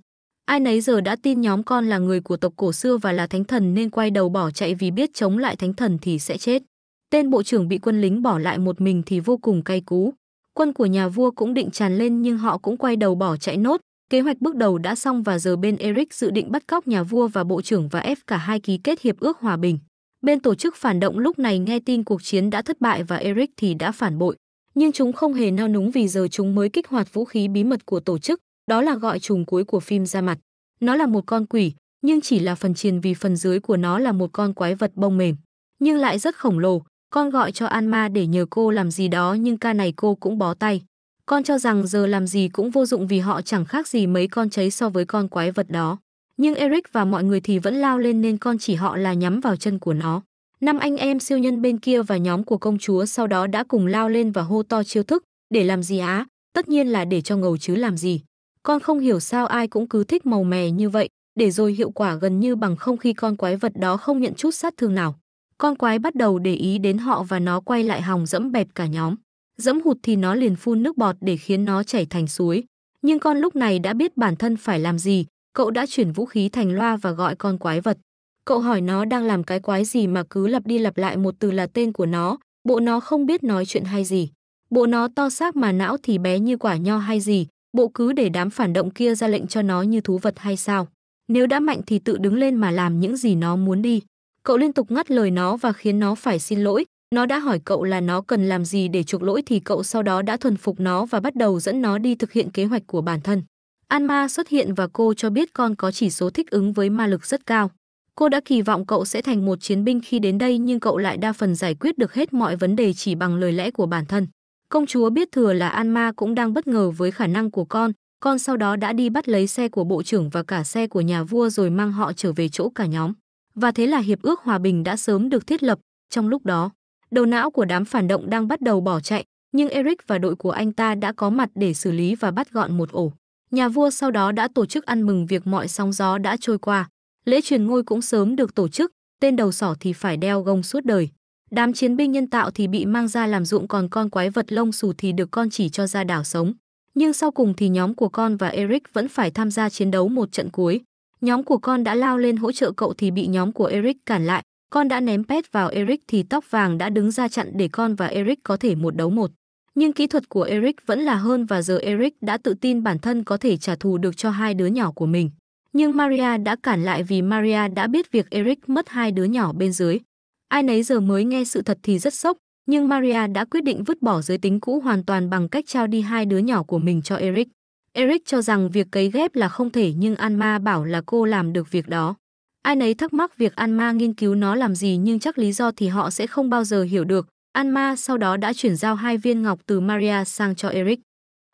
Ai nấy giờ đã tin nhóm con là người của tộc cổ xưa và là thánh thần nên quay đầu bỏ chạy vì biết chống lại thánh thần thì sẽ chết. Tên bộ trưởng bị quân lính bỏ lại một mình thì vô cùng cay cú. Quân của nhà vua cũng định tràn lên nhưng họ cũng quay đầu bỏ chạy nốt. Kế hoạch bước đầu đã xong và giờ bên Eric dự định bắt cóc nhà vua và bộ trưởng và ép cả hai ký kết hiệp ước hòa bình. Bên tổ chức phản động lúc này nghe tin cuộc chiến đã thất bại và Eric thì đã phản bội. Nhưng chúng không hề nao núng vì giờ chúng mới kích hoạt vũ khí bí mật của tổ chức, đó là gọi trùng cuối của phim ra mặt. Nó là một con quỷ, nhưng chỉ là phần trên vì phần dưới của nó là một con quái vật bông mềm, nhưng lại rất khổng lồ, con gọi cho Alma để nhờ cô làm gì đó nhưng ca này cô cũng bó tay. Con cho rằng giờ làm gì cũng vô dụng vì họ chẳng khác gì mấy con cháy so với con quái vật đó. Nhưng Eric và mọi người thì vẫn lao lên nên con chỉ họ là nhắm vào chân của nó. Năm anh em siêu nhân bên kia và nhóm của công chúa sau đó đã cùng lao lên và hô to chiêu thức. Để làm gì á? Tất nhiên là để cho ngầu chứ làm gì. Con không hiểu sao ai cũng cứ thích màu mè như vậy, để rồi hiệu quả gần như bằng không khi con quái vật đó không nhận chút sát thương nào. Con quái bắt đầu để ý đến họ và nó quay lại hòng dẫm bẹp cả nhóm. Dẫm hụt thì nó liền phun nước bọt để khiến nó chảy thành suối. Nhưng con lúc này đã biết bản thân phải làm gì, cậu đã chuyển vũ khí thành loa và gọi con quái vật. Cậu hỏi nó đang làm cái quái gì mà cứ lặp đi lặp lại một từ là tên của nó, bộ nó không biết nói chuyện hay gì. Bộ nó to xác mà não thì bé như quả nho hay gì, bộ cứ để đám phản động kia ra lệnh cho nó như thú vật hay sao. Nếu đã mạnh thì tự đứng lên mà làm những gì nó muốn đi. Cậu liên tục ngắt lời nó và khiến nó phải xin lỗi. Nó đã hỏi cậu là nó cần làm gì để chuộc lỗi thì cậu sau đó đã thuần phục nó và bắt đầu dẫn nó đi thực hiện kế hoạch của bản thân. Anma xuất hiện và cô cho biết con có chỉ số thích ứng với ma lực rất cao. Cô đã kỳ vọng cậu sẽ thành một chiến binh khi đến đây nhưng cậu lại đa phần giải quyết được hết mọi vấn đề chỉ bằng lời lẽ của bản thân. Công chúa biết thừa là Anma cũng đang bất ngờ với khả năng của con, con sau đó đã đi bắt lấy xe của bộ trưởng và cả xe của nhà vua rồi mang họ trở về chỗ cả nhóm và thế là hiệp ước hòa bình đã sớm được thiết lập. Trong lúc đó, đầu não của đám phản động đang bắt đầu bỏ chạy, nhưng Eric và đội của anh ta đã có mặt để xử lý và bắt gọn một ổ. Nhà vua sau đó đã tổ chức ăn mừng việc mọi sóng gió đã trôi qua. Lễ truyền ngôi cũng sớm được tổ chức, tên đầu sỏ thì phải đeo gông suốt đời. Đám chiến binh nhân tạo thì bị mang ra làm dụng còn con quái vật lông xù thì được con chỉ cho ra đảo sống. Nhưng sau cùng thì nhóm của con và Eric vẫn phải tham gia chiến đấu một trận cuối. Nhóm của con đã lao lên hỗ trợ cậu thì bị nhóm của Eric cản lại. Con đã ném pet vào Eric thì tóc vàng đã đứng ra chặn để con và Eric có thể một đấu một. Nhưng kỹ thuật của Eric vẫn là hơn và giờ Eric đã tự tin bản thân có thể trả thù được cho hai đứa nhỏ của mình. Nhưng Maria đã cản lại vì Maria đã biết việc Eric mất hai đứa nhỏ bên dưới. Ai nấy giờ mới nghe sự thật thì rất sốc, nhưng Maria đã quyết định vứt bỏ giới tính cũ hoàn toàn bằng cách trao đi hai đứa nhỏ của mình cho Eric. Eric cho rằng việc cấy ghép là không thể nhưng Anma bảo là cô làm được việc đó. Ai nấy thắc mắc việc Anma nghiên cứu nó làm gì nhưng chắc lý do thì họ sẽ không bao giờ hiểu được. Anma sau đó đã chuyển giao hai viên ngọc từ Maria sang cho Eric.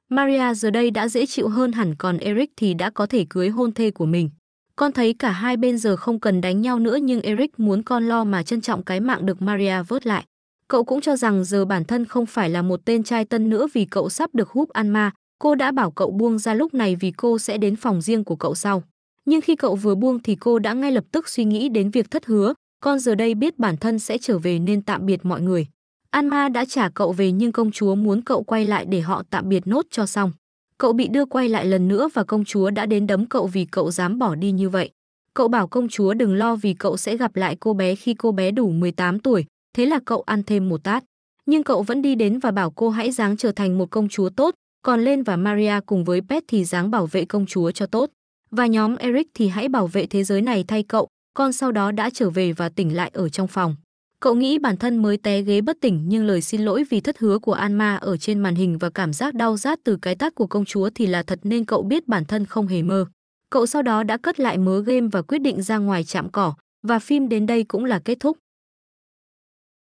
Maria giờ đây đã dễ chịu hơn hẳn còn Eric thì đã có thể cưới hôn thê của mình. Con thấy cả hai bên giờ không cần đánh nhau nữa nhưng Eric muốn con lo mà trân trọng cái mạng được Maria vớt lại. Cậu cũng cho rằng giờ bản thân không phải là một tên trai tân nữa vì cậu sắp được húp Anma. Cô đã bảo cậu buông ra lúc này vì cô sẽ đến phòng riêng của cậu sau. Nhưng khi cậu vừa buông thì cô đã ngay lập tức suy nghĩ đến việc thất hứa, con giờ đây biết bản thân sẽ trở về nên tạm biệt mọi người. Anma đã trả cậu về nhưng công chúa muốn cậu quay lại để họ tạm biệt nốt cho xong. Cậu bị đưa quay lại lần nữa và công chúa đã đến đấm cậu vì cậu dám bỏ đi như vậy. Cậu bảo công chúa đừng lo vì cậu sẽ gặp lại cô bé khi cô bé đủ 18 tuổi, thế là cậu ăn thêm một tát. Nhưng cậu vẫn đi đến và bảo cô hãy dáng trở thành một công chúa tốt, còn Lên và Maria cùng với Pet thì dáng bảo vệ công chúa cho tốt. Và nhóm Eric thì hãy bảo vệ thế giới này thay cậu, con sau đó đã trở về và tỉnh lại ở trong phòng. Cậu nghĩ bản thân mới té ghế bất tỉnh nhưng lời xin lỗi vì thất hứa của Anma ở trên màn hình và cảm giác đau rát từ cái tát của công chúa thì là thật nên cậu biết bản thân không hề mơ. Cậu sau đó đã cất lại mớ game và quyết định ra ngoài chạm cỏ, và phim đến đây cũng là kết thúc.